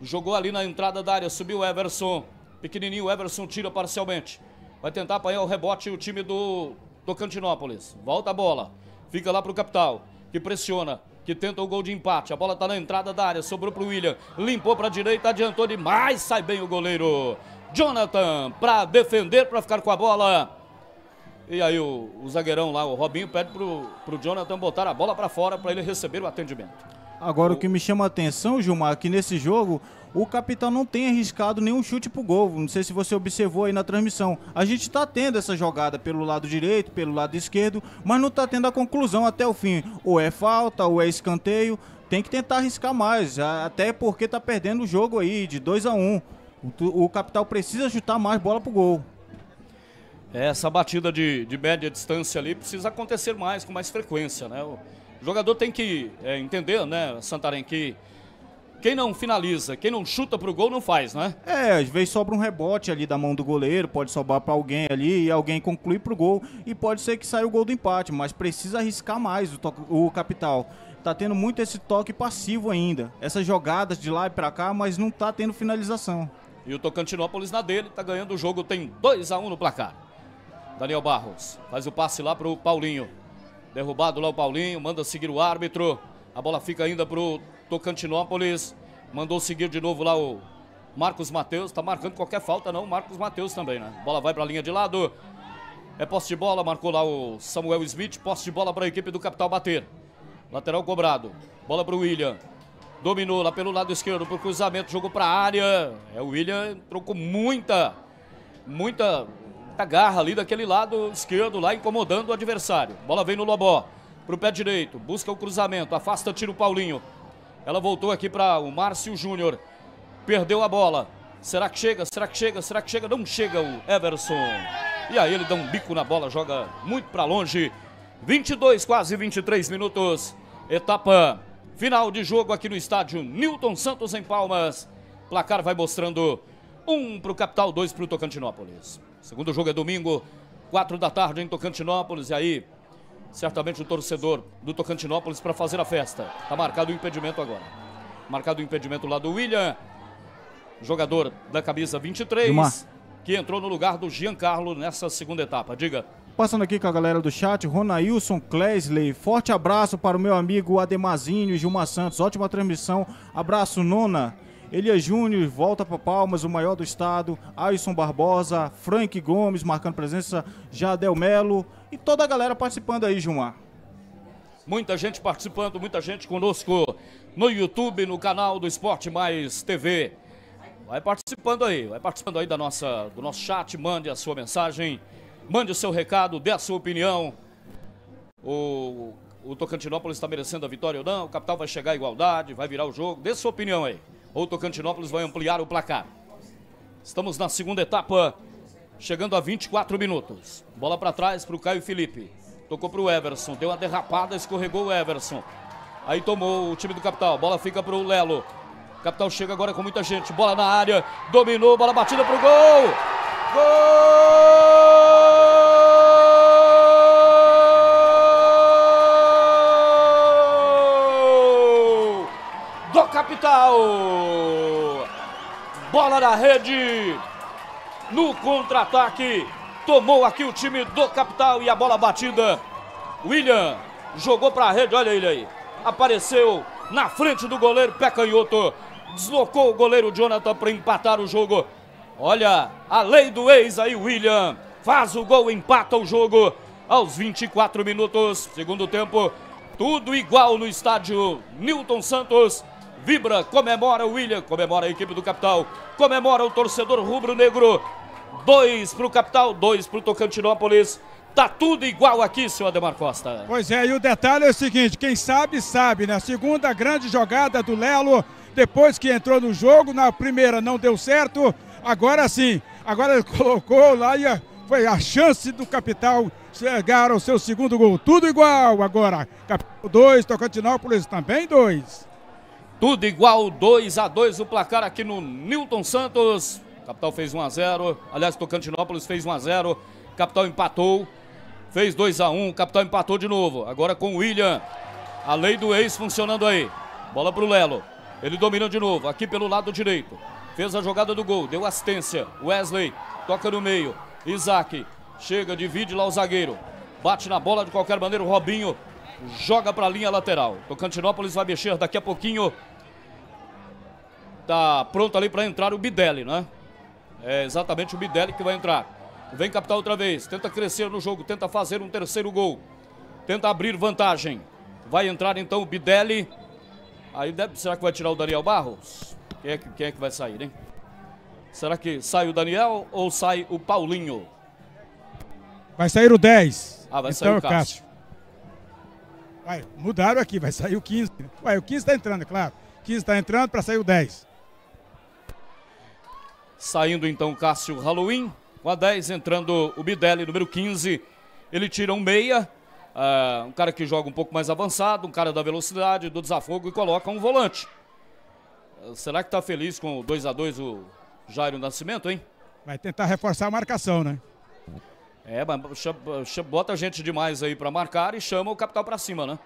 S5: Jogou ali na entrada da área, subiu o Everson. Pequenininho, Everson tira parcialmente. Vai tentar apanhar o rebote o time do Tocantinópolis. Volta a bola. Fica lá para o Capital, que pressiona, que tenta o gol de empate. A bola está na entrada da área, sobrou para o William. Limpou para a direita, adiantou demais. Sai bem o goleiro. Jonathan para defender, para ficar com a bola. E aí o, o zagueirão lá, o Robinho, pede pro, pro Jonathan botar a bola para fora para ele receber o atendimento.
S6: Agora o... o que me chama a atenção, Gilmar, é que nesse jogo o capitão não tem arriscado nenhum chute pro gol. Não sei se você observou aí na transmissão. A gente tá tendo essa jogada pelo lado direito, pelo lado esquerdo, mas não tá tendo a conclusão até o fim. Ou é falta, ou é escanteio. Tem que tentar arriscar mais, até porque tá perdendo o jogo aí de 2 a 1 um. o, o capital precisa chutar mais bola pro gol.
S5: É, essa batida de, de média distância ali precisa acontecer mais, com mais frequência, né? O jogador tem que é, entender, né, Santarém, que quem não finaliza, quem não chuta pro gol não faz, né?
S6: É, às vezes sobra um rebote ali da mão do goleiro, pode sobrar para alguém ali e alguém conclui pro gol e pode ser que saia o gol do empate, mas precisa arriscar mais o, o capital. Tá tendo muito esse toque passivo ainda, essas jogadas de lá e para cá, mas não tá tendo
S5: finalização. E o Tocantinópolis na dele, tá ganhando o jogo, tem 2 a 1 um no placar. Daniel Barros faz o passe lá pro Paulinho. Derrubado lá o Paulinho, manda seguir o árbitro. A bola fica ainda pro Tocantinópolis. Mandou seguir de novo lá o Marcos Matheus. Tá marcando qualquer falta, não. Marcos Matheus também, né? Bola vai pra linha de lado. É posse de bola, marcou lá o Samuel Smith. Posse de bola para a equipe do Capital bater. Lateral cobrado. Bola pro William. Dominou lá pelo lado esquerdo o cruzamento, jogou a área. É o William, trocou muita, muita muita garra ali daquele lado esquerdo, lá incomodando o adversário. Bola vem no Lobó, pro pé direito, busca o cruzamento, afasta, tira o Paulinho. Ela voltou aqui para o Márcio Júnior, perdeu a bola. Será que chega? Será que chega? Será que chega? Não chega o Everson. E aí ele dá um bico na bola, joga muito para longe. 22, quase 23 minutos. Etapa final de jogo aqui no estádio Newton Santos em Palmas. Placar vai mostrando um para o Capital, dois para o Tocantinópolis. Segundo jogo é domingo, quatro da tarde em Tocantinópolis. E aí, certamente o torcedor do Tocantinópolis para fazer a festa. Está marcado o impedimento agora. Marcado o impedimento lá do William, jogador da camisa 23, Gilmar. que entrou no lugar do Giancarlo nessa segunda etapa. Diga.
S6: Passando aqui com a galera do chat, Ronailson Klesley, forte abraço para o meu amigo Ademazinho e Gilmar Santos. Ótima transmissão. Abraço, Nona. Elias Júnior volta para Palmas, o maior do estado. Alisson Barbosa, Frank Gomes marcando presença, Jadel Melo e toda a galera participando aí, Gilmar.
S5: Muita gente participando, muita gente conosco no YouTube, no canal do Esporte Mais TV. Vai participando aí, vai participando aí da nossa, do nosso chat, mande a sua mensagem, mande o seu recado, dê a sua opinião. O, o Tocantinópolis está merecendo a vitória ou não, o Capital vai chegar à igualdade, vai virar o jogo, dê a sua opinião aí ou Tocantinópolis vai ampliar o placar. Estamos na segunda etapa, chegando a 24 minutos. Bola para trás para o Caio Felipe. Tocou para o Everson, deu uma derrapada, escorregou o Everson. Aí tomou o time do Capital, bola fica para o Lelo. Capital chega agora com muita gente, bola na área, dominou, bola batida para o gol! Gol! bola na rede. No contra-ataque, tomou aqui o time do Capital e a bola batida. William jogou para a rede, olha ele aí. Apareceu na frente do goleiro, pé canhoto. Deslocou o goleiro Jonathan para empatar o jogo. Olha, a lei do ex aí, William. Faz o gol, empata o jogo aos 24 minutos, segundo tempo. Tudo igual no estádio Newton Santos vibra, comemora o William, comemora a equipe do Capital, comemora o torcedor rubro-negro. Dois para o Capital, dois para o Tocantinópolis. Tá tudo igual aqui, seu Ademar Costa.
S7: Pois é, e o detalhe é o seguinte: quem sabe, sabe, né? Segunda grande jogada do Lelo, depois que entrou no jogo, na primeira não deu certo, agora sim, agora ele colocou lá e foi a chance do Capital chegar ao seu segundo gol. Tudo igual agora. Capital 2, Tocantinópolis também 2.
S5: Tudo igual, 2 a 2 o placar aqui no Newton Santos. Capital fez 1 a 0. Aliás, Tocantinópolis fez 1 a 0. Capital empatou. Fez 2 a 1. Capital empatou de novo. Agora com o William. A lei do ex funcionando aí. Bola pro Lelo. Ele domina de novo, aqui pelo lado direito. Fez a jogada do gol, deu assistência. Wesley toca no meio. Isaac chega, divide lá o zagueiro. Bate na bola de qualquer maneira. O Robinho joga para a linha lateral. Tocantinópolis vai mexer daqui a pouquinho. Tá pronto ali para entrar o Bidelli, né? É exatamente o Bidelli que vai entrar. Vem capital outra vez, tenta crescer no jogo, tenta fazer um terceiro gol. Tenta abrir vantagem. Vai entrar então o Bidelli. Aí deve, será que vai tirar o Daniel Barros? Quem é, que, quem é que vai sair, hein? Será que sai o Daniel ou sai o Paulinho?
S7: Vai sair o 10.
S5: Ah, vai então sair é o Cássio. Cássio.
S7: Vai, mudaram aqui, vai sair o 15. Ué, o 15 tá entrando, é claro. 15 tá entrando para sair o 10.
S5: Saindo então Cássio Halloween com a 10, entrando o Bidelli, número 15. Ele tira um meia, uh, um cara que joga um pouco mais avançado, um cara da velocidade, do desafogo e coloca um volante. Ah, será que está feliz com o 2 a 2 o Jairo Nascimento, hein?
S7: Vai tentar reforçar a marcação, né?
S5: É, bota gente demais aí para marcar e chama o capital para cima, né?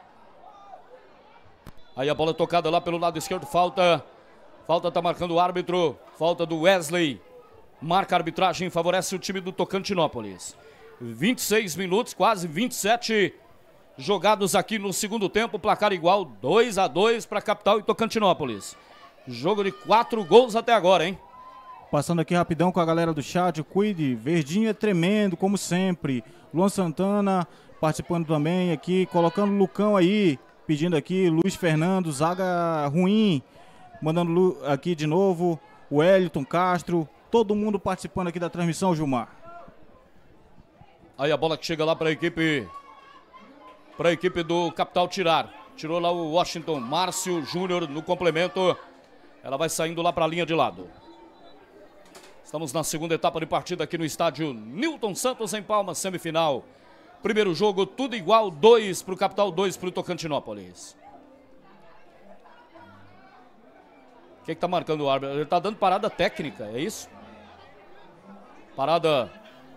S5: Aí a bola tocada lá pelo lado esquerdo, falta Falta tá marcando o árbitro. Falta do Wesley. Marca a arbitragem, favorece o time do Tocantinópolis. 26 minutos, quase 27 jogados aqui no segundo tempo. Placar igual 2 a 2 para a capital e Tocantinópolis. Jogo de quatro gols até agora, hein?
S6: Passando aqui rapidão com a galera do chat, Cuide, Verdinho é tremendo, como sempre. Luan Santana participando também aqui, colocando Lucão aí, pedindo aqui, Luiz Fernando, zaga ruim mandando aqui de novo, o Eliton Castro, todo mundo participando aqui da transmissão, Gilmar.
S5: Aí a bola que chega lá para a equipe para a equipe do Capital tirar. Tirou lá o Washington Márcio Júnior no complemento. Ela vai saindo lá para a linha de lado. Estamos na segunda etapa de partida aqui no estádio Newton Santos em Palmas, semifinal. Primeiro jogo, tudo igual, dois para o Capital, dois para o Tocantinópolis. O que está marcando o árbitro? Ele está dando parada técnica, é isso? Parada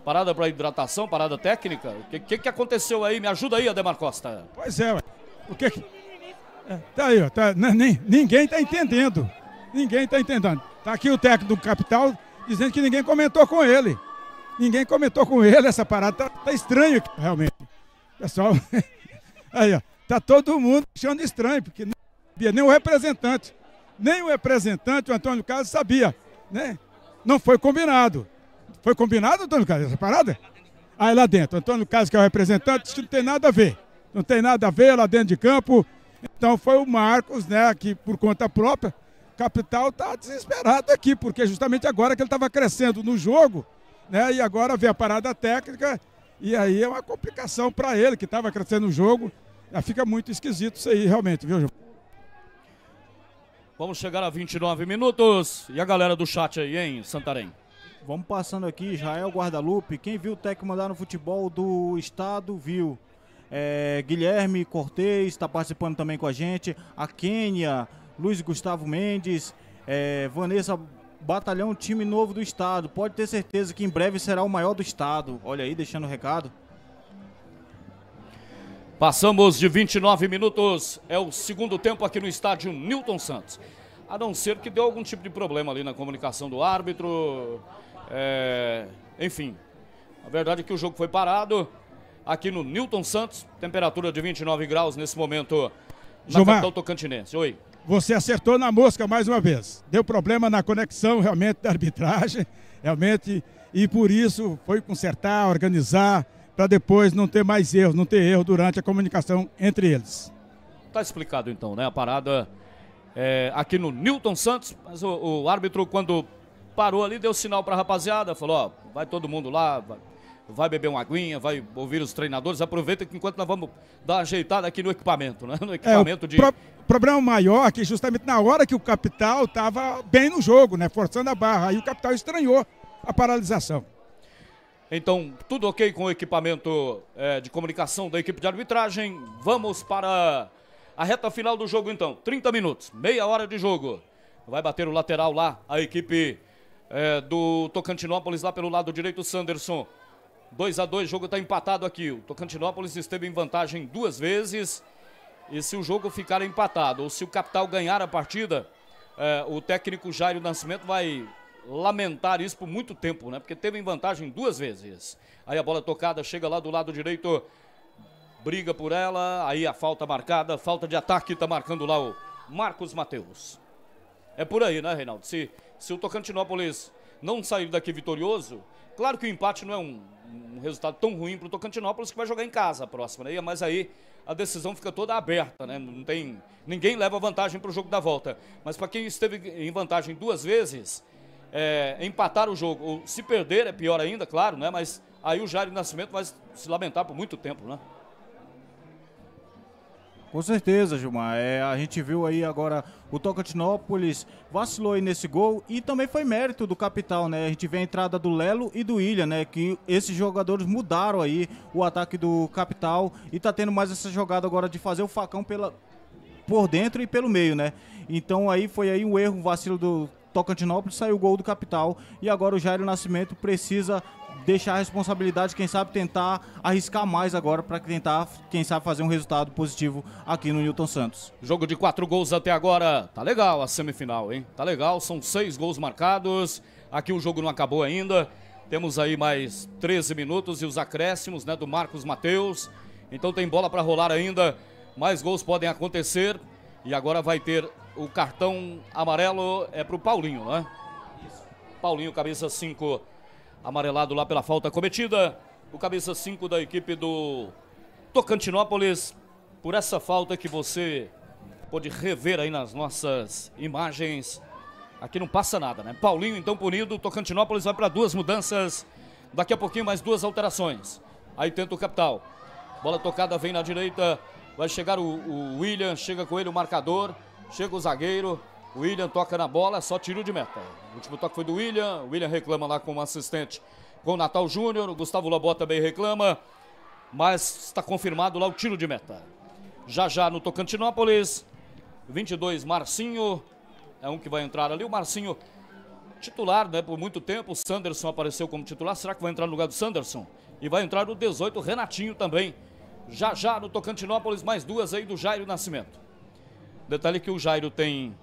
S5: parada para hidratação, parada técnica? O que, que, que, aconteceu aí? Me ajuda aí, Ademar Costa. Pois é, o que, que...
S7: É, tá aí, ó, tá, né, nem, ninguém está entendendo. Ninguém está entendendo. Tá aqui o técnico do Capital dizendo que ninguém comentou com ele. Ninguém comentou com ele essa parada. Tá, tá estranho, realmente. Pessoal, aí, ó, tá todo mundo achando estranho, porque nem, nem o representante nem o representante, o Antônio Carlos, sabia. Né? Não foi combinado. Foi combinado, Antônio Carlos, essa parada? Aí lá dentro, Antônio Carlos, que é o representante, disse que não tem nada a ver. Não tem nada a ver lá dentro de campo. Então foi o Marcos, né, que por conta própria, Capital está desesperado aqui, porque justamente agora que ele estava crescendo no jogo, né, e agora vê a parada técnica, e aí é uma complicação para ele, que estava crescendo no jogo. Fica muito esquisito isso aí, realmente, viu,
S5: João? Vamos chegar a 29 minutos. E a galera do chat aí, hein, Santarém?
S6: Vamos passando aqui, Israel Guadalupe. Quem viu o Tec mandar no futebol do estado, viu. É, Guilherme Cortez está participando também com a gente. A Quênia, Luiz Gustavo Mendes, é, Vanessa Batalhão, time novo do estado. Pode ter certeza que em breve será o maior do estado. Olha aí, deixando o recado.
S5: Passamos de 29 minutos, é o segundo tempo aqui no estádio Newton Santos. A não ser que deu algum tipo de problema ali na comunicação do árbitro. É, enfim, a verdade é que o jogo foi parado aqui no Newton Santos, temperatura de 29 graus nesse momento na Gilmar, capital tocantinense. Oi.
S7: Você acertou na mosca mais uma vez. Deu problema na conexão realmente da arbitragem, realmente, e por isso foi consertar, organizar para depois não ter mais erros, não ter erro durante a comunicação entre eles.
S5: Tá explicado então, né? A parada é, aqui no Newton Santos, mas o, o árbitro quando parou ali deu sinal para a rapaziada, falou, ó, vai todo mundo lá, vai, vai beber uma aguinha, vai ouvir os treinadores, aproveita que enquanto nós vamos dar uma ajeitada aqui no equipamento, né? No é, equipamento é, de. Pro,
S7: problema maior é que justamente na hora que o capital estava bem no jogo, né? Forçando a barra. Aí o capital estranhou a paralisação.
S5: Então, tudo ok com o equipamento é, de comunicação da equipe de arbitragem. Vamos para a reta final do jogo, então. 30 minutos, meia hora de jogo. Vai bater o lateral lá, a equipe é, do Tocantinópolis, lá pelo lado direito, Sanderson. 2 a 2 o jogo está empatado aqui. O Tocantinópolis esteve em vantagem duas vezes. E se o jogo ficar empatado, ou se o Capital ganhar a partida, é, o técnico Jairo Nascimento vai lamentar isso por muito tempo, né? Porque teve em vantagem duas vezes. Aí a bola tocada chega lá do lado direito, briga por ela, aí a falta marcada, falta de ataque, tá marcando lá o Marcos Mateus. É por aí, né, Reinaldo? Se, se o Tocantinópolis não sair daqui vitorioso, claro que o empate não é um, um resultado tão ruim para o Tocantinópolis que vai jogar em casa a próxima, né? Mas aí a decisão fica toda aberta, né? Não tem ninguém leva vantagem para o jogo da volta. Mas para quem esteve em vantagem duas vezes, é, empatar o jogo, ou se perder é pior ainda, claro, né? Mas aí o Jair Nascimento vai se lamentar por muito tempo, né?
S6: Com certeza, Gilmar. É, a gente viu aí agora o Tocantinópolis vacilou aí nesse gol e também foi mérito do capital, né? A gente vê a entrada do Lelo e do Ilha, né? Que esses jogadores mudaram aí o ataque do capital e tá tendo mais essa jogada agora de fazer o facão pela, por dentro e pelo meio, né? Então aí foi aí um erro, um vacilo do Tocantinópolis, saiu o gol do Capital e agora o Jairo Nascimento precisa deixar a responsabilidade, quem sabe tentar arriscar mais agora para tentar, quem sabe fazer um resultado positivo aqui no Newton Santos.
S5: Jogo de quatro gols até agora, tá legal a semifinal, hein? Tá legal, são seis gols marcados. Aqui o jogo não acabou ainda. Temos aí mais 13 minutos e os acréscimos, né, do Marcos Mateus. Então tem bola para rolar ainda. Mais gols podem acontecer e agora vai ter o cartão amarelo é para o Paulinho, né? Isso. Paulinho, cabeça 5, amarelado lá pela falta cometida. O cabeça 5 da equipe do Tocantinópolis, por essa falta que você pôde rever aí nas nossas imagens. Aqui não passa nada, né? Paulinho, então punido, Tocantinópolis vai para duas mudanças. Daqui a pouquinho, mais duas alterações. Aí tenta o Capital. Bola tocada vem na direita. Vai chegar o, o William, chega com ele o marcador. Chega o zagueiro, o William toca na bola, é só tiro de meta. O último toque foi do William, o William reclama lá com o assistente, com o Natal Júnior, o Gustavo Lobó também reclama, mas está confirmado lá o tiro de meta. Já já no Tocantinópolis, 22 Marcinho, é um que vai entrar ali, o Marcinho titular, né, por muito tempo, o Sanderson apareceu como titular, será que vai entrar no lugar do Sanderson? E vai entrar o 18 Renatinho também. Já já no Tocantinópolis, mais duas aí do Jairo Nascimento. Detalhe que o Jairo tem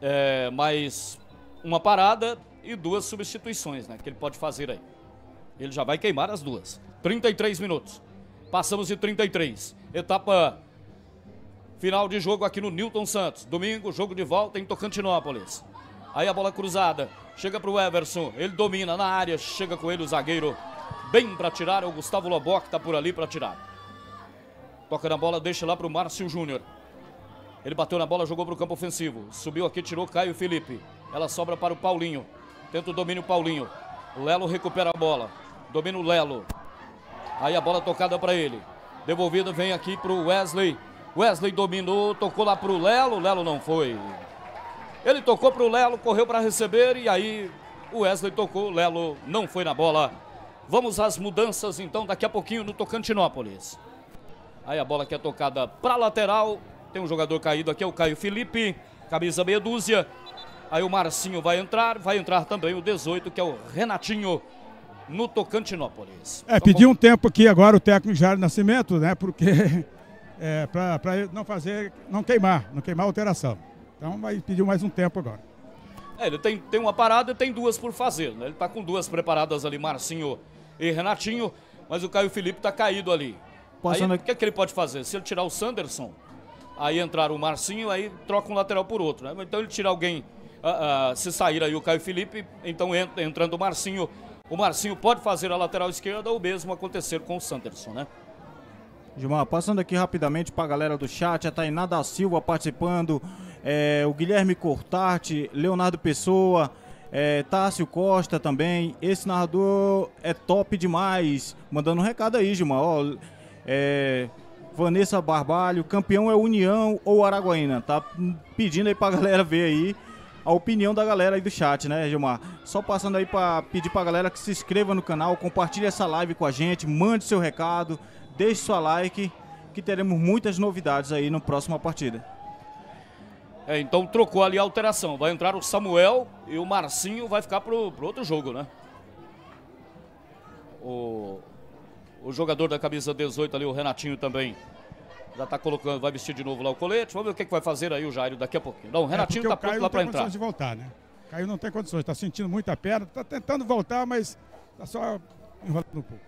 S5: é, mais uma parada e duas substituições, né? Que ele pode fazer aí. Ele já vai queimar as duas. 33 minutos. Passamos de 33. Etapa final de jogo aqui no Newton Santos. Domingo, jogo de volta em Tocantinópolis. Aí a bola cruzada. Chega para o Everson. Ele domina na área. Chega com ele o zagueiro. Bem para tirar. É o Gustavo Lobó que está por ali para tirar. Toca na bola, deixa lá para o Márcio Júnior. Ele bateu na bola, jogou para o campo ofensivo. Subiu aqui, tirou Caio Felipe. Ela sobra para o Paulinho. Tenta o domínio Paulinho. Lelo recupera a bola. Domina o Lelo. Aí a bola tocada para ele. Devolvido vem aqui para o Wesley. Wesley dominou, tocou lá para o Lelo. Lelo não foi. Ele tocou para o Lelo, correu para receber e aí o Wesley tocou. Lelo não foi na bola. Vamos às mudanças então daqui a pouquinho no Tocantinópolis. Aí a bola que é tocada para lateral. Tem um jogador caído aqui, é o Caio Felipe, camisa meia dúzia. Aí o Marcinho vai entrar, vai entrar também o 18, que é o Renatinho no Tocantinópolis. É, pediu
S7: um tempo aqui agora o técnico Jair Nascimento, né? Porque
S5: é, para não fazer,
S7: não queimar, não queimar a alteração. Então vai pedir mais um tempo agora.
S5: É, ele tem, tem uma parada e tem duas por fazer, né? Ele tá com duas preparadas ali, Marcinho e Renatinho, mas o Caio Felipe tá caído ali. Passando Aí, o que, é que ele pode fazer? Se ele tirar o Sanderson, aí entrar o Marcinho, aí troca um lateral por outro. Né? Então ele tira alguém, uh, uh, se sair aí o Caio Felipe, então entrando o Marcinho, o Marcinho pode fazer a lateral esquerda ou mesmo acontecer com o Sanderson, né?
S6: Gilmar, passando aqui rapidamente para a galera do chat, a Tainá da Silva participando, é, o Guilherme Cortarte, Leonardo Pessoa, é, Tássio Costa também. Esse narrador é top demais. Mandando um recado aí, Gilmar. Ó, é, Vanessa Barbalho, campeão é União ou Araguaína? Tá pedindo aí pra galera ver aí a opinião da galera aí do chat, né, Gilmar? Só passando aí para pedir pra galera que se inscreva no canal, compartilhe essa live com a gente, mande seu recado, deixe sua like, que teremos muitas novidades aí na próxima
S5: partida. É, então trocou ali a alteração. Vai entrar o Samuel e o Marcinho vai ficar pro, pro outro jogo, né? O, o jogador da camisa 18 ali, o Renatinho também. Já tá colocando, vai vestir de novo lá o colete. Vamos ver o que, que vai fazer aí o Jairo daqui a pouquinho. Não, o é, Renatinho é tá pronto lá para entrar. Não tem condições de
S7: voltar, né? caiu não tem condições, tá sentindo muita perna, tá tentando voltar, mas tá só enrolando um pouco.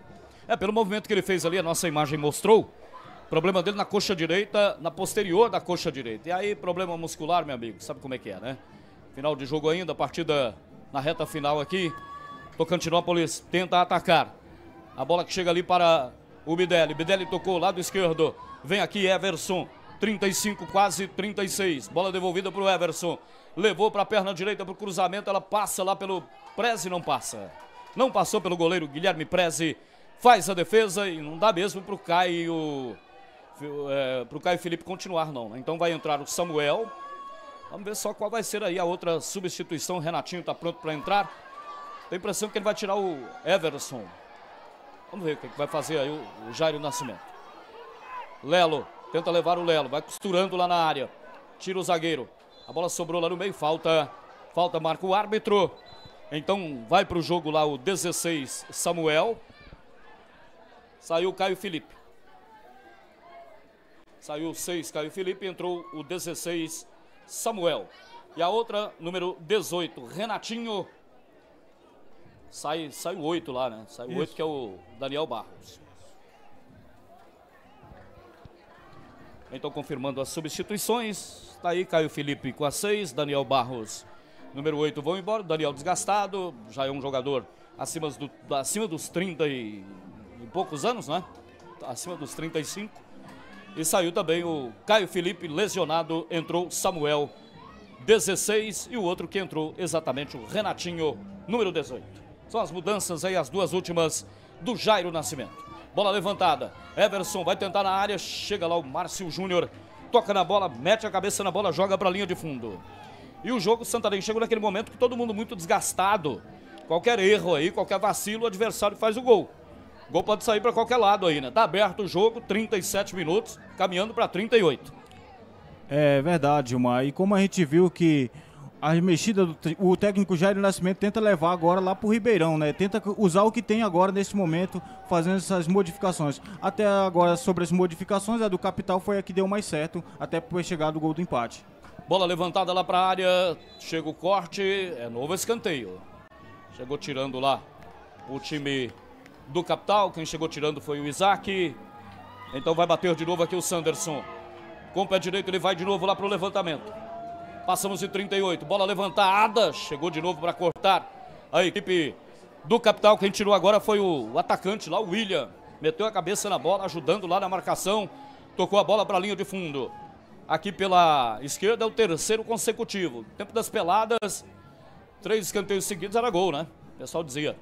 S5: É, pelo movimento que ele fez ali, a nossa imagem mostrou. Problema dele na coxa direita, na posterior da coxa direita. E aí, problema muscular, meu amigo, sabe como é que é, né? Final de jogo ainda, partida na reta final aqui. Tocantinópolis tenta atacar. A bola que chega ali para o Bidelli. Bidelli tocou lado esquerdo. Vem aqui Everson. 35, quase 36. Bola devolvida para o Everson. Levou para a perna direita para o cruzamento. Ela passa lá pelo Prezi. não passa. Não passou pelo goleiro Guilherme Prezi. Faz a defesa e não dá mesmo para o Caio. É, para o Caio Felipe continuar, não. Né? Então vai entrar o Samuel. Vamos ver só qual vai ser aí a outra substituição. O Renatinho está pronto para entrar. Tem impressão que ele vai tirar o Everson. Vamos ver o é que vai fazer aí o, o Jairo Nascimento. Lelo, tenta levar o Lelo, vai costurando lá na área. Tira o zagueiro. A bola sobrou lá no meio, falta. Falta, marca o árbitro. Então vai para o jogo lá o 16 Samuel. Saiu Caio Felipe. Saiu 6 Caio Felipe, entrou o 16 Samuel. E a outra, número 18, Renatinho sai, sai o oito lá, né? Sai o oito que é o Daniel Barros. Então, confirmando as substituições. Tá aí Caio Felipe com a seis Daniel Barros, número oito vão embora. Daniel desgastado, já é um jogador acima, do, acima dos 30 e, e poucos anos, né? Acima dos 35. E saiu também o Caio Felipe lesionado, entrou Samuel 16 e o outro que entrou exatamente o Renatinho, número 18. São as mudanças aí, as duas últimas do Jairo Nascimento. Bola levantada. Everson vai tentar na área. Chega lá o Márcio Júnior. Toca na bola, mete a cabeça na bola, joga para a linha de fundo. E o jogo Santarém chegou naquele momento que todo mundo muito desgastado. Qualquer erro aí, qualquer vacilo, o adversário faz o gol. O gol pode sair para qualquer lado aí, né? Tá aberto o jogo, 37 minutos, caminhando para 38.
S6: É verdade, Gilmar. E como a gente viu que as mexidas, do, o técnico Jair Nascimento tenta levar agora lá para o Ribeirão, né? Tenta usar o que tem agora nesse momento, fazendo essas modificações. Até agora, sobre as modificações, a do Capital foi a que deu mais certo, até por
S5: chegar do gol do empate. Bola levantada lá para a área, chega o corte, é novo escanteio. Chegou tirando lá o time do Capital, quem chegou tirando foi o Isaac. Então vai bater de novo aqui o Sanderson. Com o pé direito ele vai de novo lá para o levantamento. Passamos de 38. Bola levantada. Chegou de novo para cortar a equipe do Capital. Quem tirou agora foi o atacante lá, o William. Meteu a cabeça na bola, ajudando lá na marcação. Tocou a bola para a linha de fundo. Aqui pela esquerda é o terceiro consecutivo. Tempo das peladas. Três escanteios seguidos era gol, né? O pessoal dizia.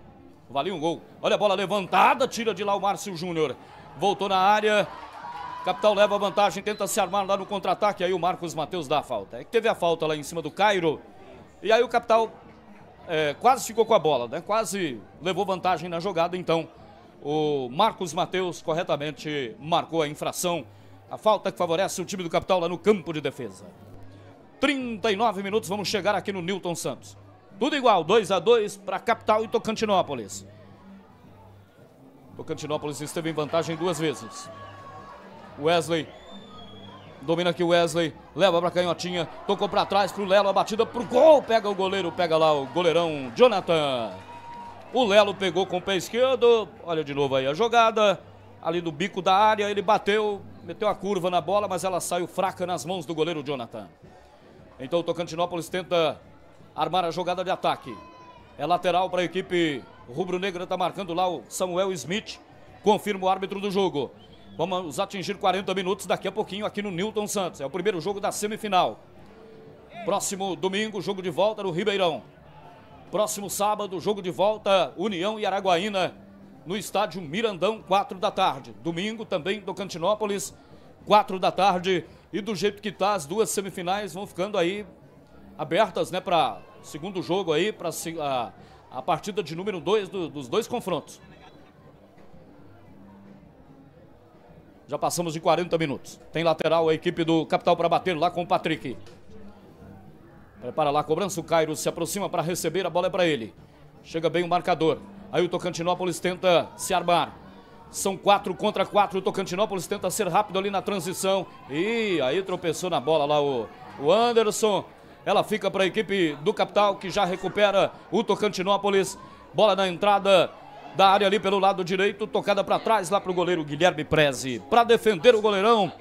S5: Valia um gol. Olha a bola levantada, tira de lá o Márcio Júnior. Voltou na área. Capital leva a vantagem, tenta se armar lá no contra-ataque. Aí o Marcos Matheus dá a falta. É que teve a falta lá em cima do Cairo. E aí o Capital é, quase ficou com a bola, né? Quase levou vantagem na jogada. Então o Marcos Matheus corretamente marcou a infração. A falta que favorece o time do Capital lá no campo de defesa. 39 minutos, vamos chegar aqui no Newton Santos. Tudo igual, 2 a 2 para Capital e Tocantinópolis. Tocantinópolis esteve em vantagem duas vezes. Wesley. Domina aqui o Wesley, leva pra canhotinha, tocou pra trás pro Lelo, a batida pro gol, pega o goleiro, pega lá o goleirão Jonathan. O Lelo pegou com o pé esquerdo, olha de novo aí a jogada, ali do bico da área, ele bateu, meteu a curva na bola, mas ela saiu fraca nas mãos do goleiro Jonathan. Então o Tocantinópolis tenta armar a jogada de ataque. É lateral para a equipe rubro-negra, tá marcando lá o Samuel Smith, confirma o árbitro do jogo. Vamos atingir 40 minutos daqui a pouquinho aqui no Newton Santos. É o primeiro jogo da semifinal. Próximo domingo, jogo de volta no Ribeirão. Próximo sábado, jogo de volta União e Araguaína no estádio Mirandão, 4 da tarde. Domingo também do Cantinópolis, 4 da tarde. E do jeito que tá, as duas semifinais vão ficando aí abertas, né, para segundo jogo aí, para a, a partida de número 2 do, dos dois confrontos. Já passamos de 40 minutos. Tem lateral a equipe do Capital para bater lá com o Patrick. Prepara lá a cobrança. O Cairo se aproxima para receber. A bola é para ele. Chega bem o marcador. Aí o Tocantinópolis tenta se armar. São quatro contra quatro. O Tocantinópolis tenta ser rápido ali na transição. E aí tropeçou na bola lá o, o Anderson. Ela fica para a equipe do Capital que já recupera o Tocantinópolis. Bola na entrada da área ali pelo lado direito, tocada para trás lá para o goleiro Guilherme Prezi, para defender o goleirão,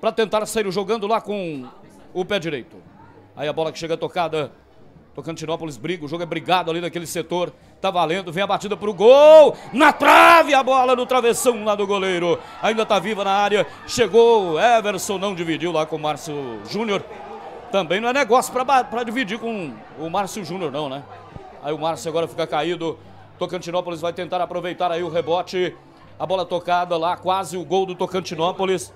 S5: para tentar sair jogando lá com o pé direito. Aí a bola que chega tocada, Tocantinópolis briga, o jogo é brigado ali naquele setor, tá valendo, vem a batida pro gol, na trave a bola no travessão lá do goleiro, ainda tá viva na área, chegou Everson, não dividiu lá com o Márcio Júnior, também não é negócio para dividir com o Márcio Júnior não, né? Aí o Márcio agora fica caído, Tocantinópolis vai tentar aproveitar aí o rebote. A bola tocada lá, quase o gol do Tocantinópolis.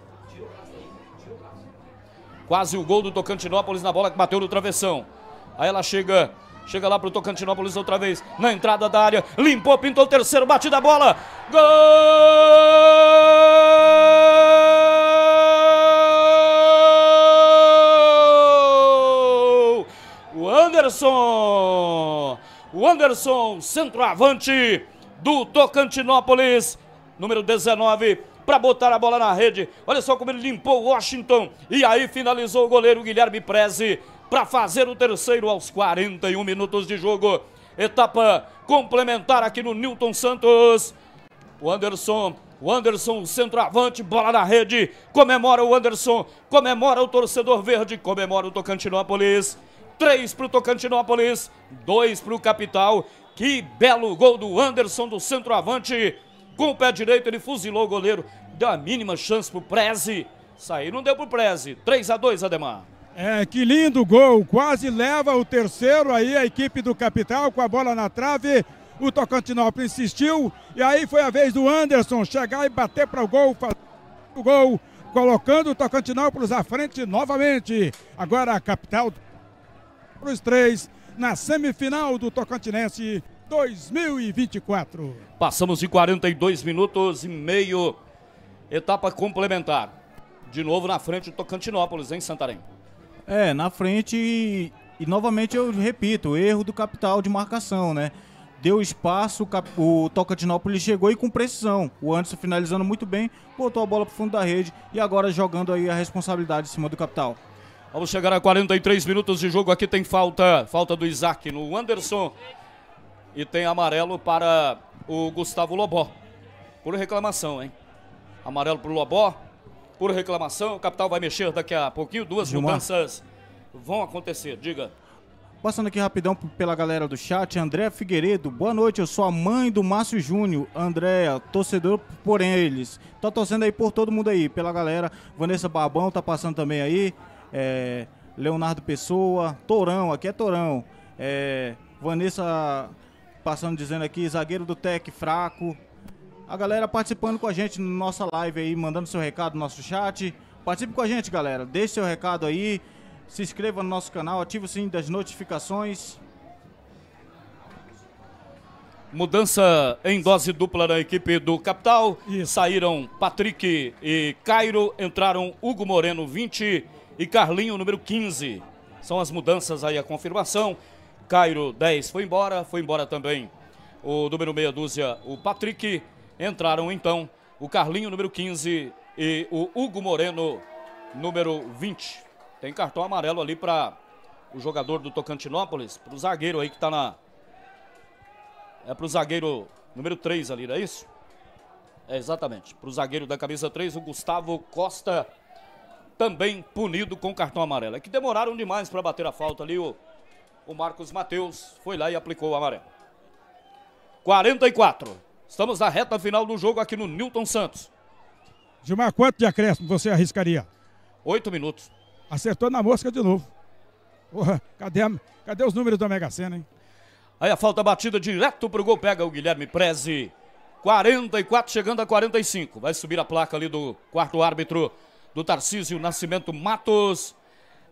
S5: Quase o gol do Tocantinópolis na bola que bateu no travessão. Aí ela chega, chega lá pro Tocantinópolis outra vez. Na entrada da área, limpou, pintou o terceiro, bate da bola. Gol! O Anderson Anderson, centroavante do Tocantinópolis, número 19, para botar a bola na rede. Olha só como ele limpou o Washington. E aí finalizou o goleiro Guilherme Preze para fazer o terceiro aos 41 minutos de jogo. Etapa complementar aqui no Newton Santos. O Anderson o Anderson, centroavante, bola na rede. Comemora o Anderson, comemora o torcedor verde, comemora o Tocantinópolis. 3 para o Tocantinópolis, 2 para o Capital. Que belo gol do Anderson do centroavante. Com o pé direito ele fuzilou o goleiro. Deu a mínima chance para o Preze. Sair não deu para o Preze. 3 a 2 Ademar.
S7: É, que lindo gol. Quase leva o terceiro aí a equipe do Capital com a bola na trave. O Tocantinópolis insistiu e aí foi a vez do Anderson chegar e bater para o gol, fazer o gol colocando o Tocantinópolis à frente novamente. Agora a capital para os três na semifinal do Tocantinense 2024.
S5: Passamos de 42 minutos e meio, etapa complementar. De novo na frente do Tocantinópolis, em Santarém.
S6: É, na frente e, novamente eu repito, erro do capital de marcação, né? deu espaço, o, o Tocantinópolis chegou e com precisão. O Anderson finalizando muito bem, botou a bola pro fundo da rede e agora jogando aí a responsabilidade em cima do Capital.
S5: Vamos chegar a 43 minutos de jogo. Aqui tem falta, falta do Isaac no Anderson. E tem amarelo para o Gustavo Lobó. Por reclamação, hein? Amarelo para o Lobó. Por reclamação, o capital vai mexer daqui a pouquinho. Duas Gilmar. mudanças vão acontecer. Diga.
S6: Passando aqui rapidão pela galera do chat, André Figueiredo, boa noite, eu sou a mãe do Márcio Júnior, Andréa, torcedor por eles. Tá torcendo aí por todo mundo aí, pela galera. Vanessa Babão tá passando também aí, é, Leonardo Pessoa, Torão, aqui é Torão. É, Vanessa passando dizendo aqui, zagueiro do Tec fraco. A galera participando com a gente na nossa live aí, mandando seu recado no nosso chat. Participe com a gente, galera. Deixe seu recado aí. Se inscreva no nosso canal, ative o sininho das notificações.
S5: Mudança em dose dupla da equipe do Capital. Isso. Saíram Patrick e Cairo, entraram Hugo Moreno 20 e Carlinho, número 15. São as mudanças aí, a confirmação. Cairo, 10, foi embora, foi embora também o número meia dúzia, o Patrick. Entraram então o Carlinho, número 15, e o Hugo Moreno, número 20. Tem cartão amarelo ali para o jogador do Tocantinópolis, para o zagueiro aí que está na. É para o zagueiro número 3 ali, não é isso? É exatamente. Para o zagueiro da camisa 3, o Gustavo Costa também punido com cartão amarelo. É que demoraram demais para bater a falta ali. O, o Marcos Matheus foi lá e aplicou o amarelo. 44. Estamos na reta final do jogo aqui no Newton Santos.
S7: Gilmar, quanto de acréscimo você arriscaria?
S5: Oito minutos.
S7: Acertou na mosca de novo. Porra, cadê, a, cadê os números da Mega Sena, hein?
S5: Aí a falta batida direto pro gol. Pega o Guilherme Prezi 44 chegando a 45. Vai subir a placa ali do quarto árbitro do Tarcísio Nascimento Matos.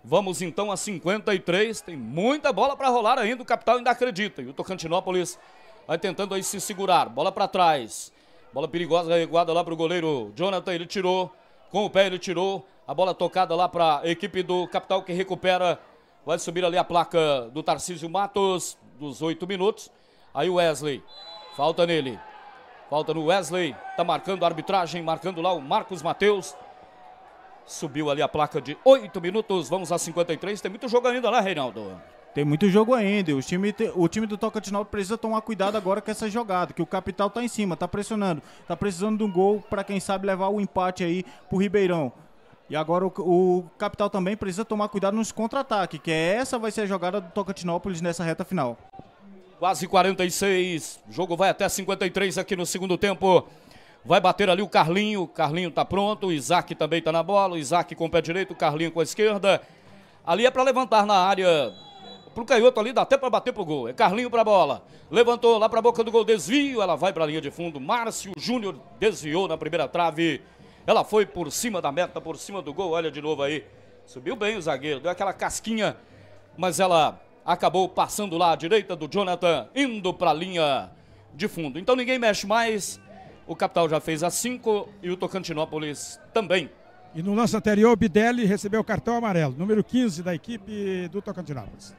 S5: Vamos então a 53, tem muita bola para rolar ainda, o Capital ainda acredita. E o Tocantinópolis vai tentando aí se segurar, bola para trás. Bola perigosa reguada lá para o goleiro Jonathan, ele tirou, com o pé ele tirou. A bola tocada lá para a equipe do Capital que recupera. Vai subir ali a placa do Tarcísio Matos, dos oito minutos. Aí o Wesley, falta nele. Falta no Wesley, tá marcando a arbitragem, marcando lá o Marcos Mateus. Subiu ali a placa de 8 minutos, vamos a 53. Tem muito jogo ainda lá, Reinaldo.
S6: Tem muito jogo ainda. O time, o time do Tocantinópolis precisa tomar cuidado agora com essa jogada, que o Capital tá em cima, tá pressionando. Tá precisando de um gol para quem sabe levar o empate aí pro Ribeirão. E agora o, o Capital também precisa tomar cuidado nos contra-ataques, que essa vai ser a jogada do Tocantinópolis nessa reta final.
S5: Quase 46, o jogo vai até 53 aqui no segundo tempo. Vai bater ali o Carlinho. O Carlinho tá pronto. O Isaac também tá na bola. O Isaac com o pé direito, o Carlinho com a esquerda. Ali é para levantar na área pro canhoto ali, dá até para bater pro gol. É Carlinho pra bola. Levantou lá pra boca do gol, desvio. Ela vai pra linha de fundo. Márcio Júnior desviou na primeira trave. Ela foi por cima da meta, por cima do gol. Olha de novo aí. Subiu bem o zagueiro, deu aquela casquinha, mas ela acabou passando lá à direita do Jonathan, indo pra linha de fundo. Então ninguém mexe mais. O Capital já fez a 5 e o Tocantinópolis também.
S7: E no lance anterior, o Bidelli recebeu o cartão amarelo, número 15 da equipe do Tocantinópolis.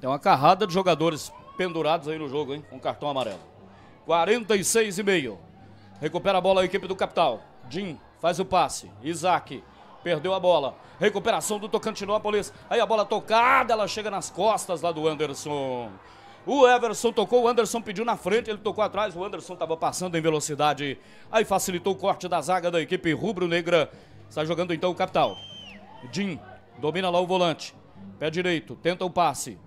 S5: Tem uma carrada de jogadores pendurados aí no jogo, hein? Com cartão amarelo. 46 e meio. Recupera a bola a equipe do Capital. Jim faz o passe. Isaac Perdeu a bola. Recuperação do Tocantinópolis. Aí a bola tocada, ela chega nas costas lá do Anderson. O Everson tocou, o Anderson pediu na frente, ele tocou atrás, o Anderson estava passando em velocidade. Aí facilitou o corte da zaga da equipe rubro-negra. Está jogando então o capital. Jim domina lá o volante. Pé direito, tenta o passe.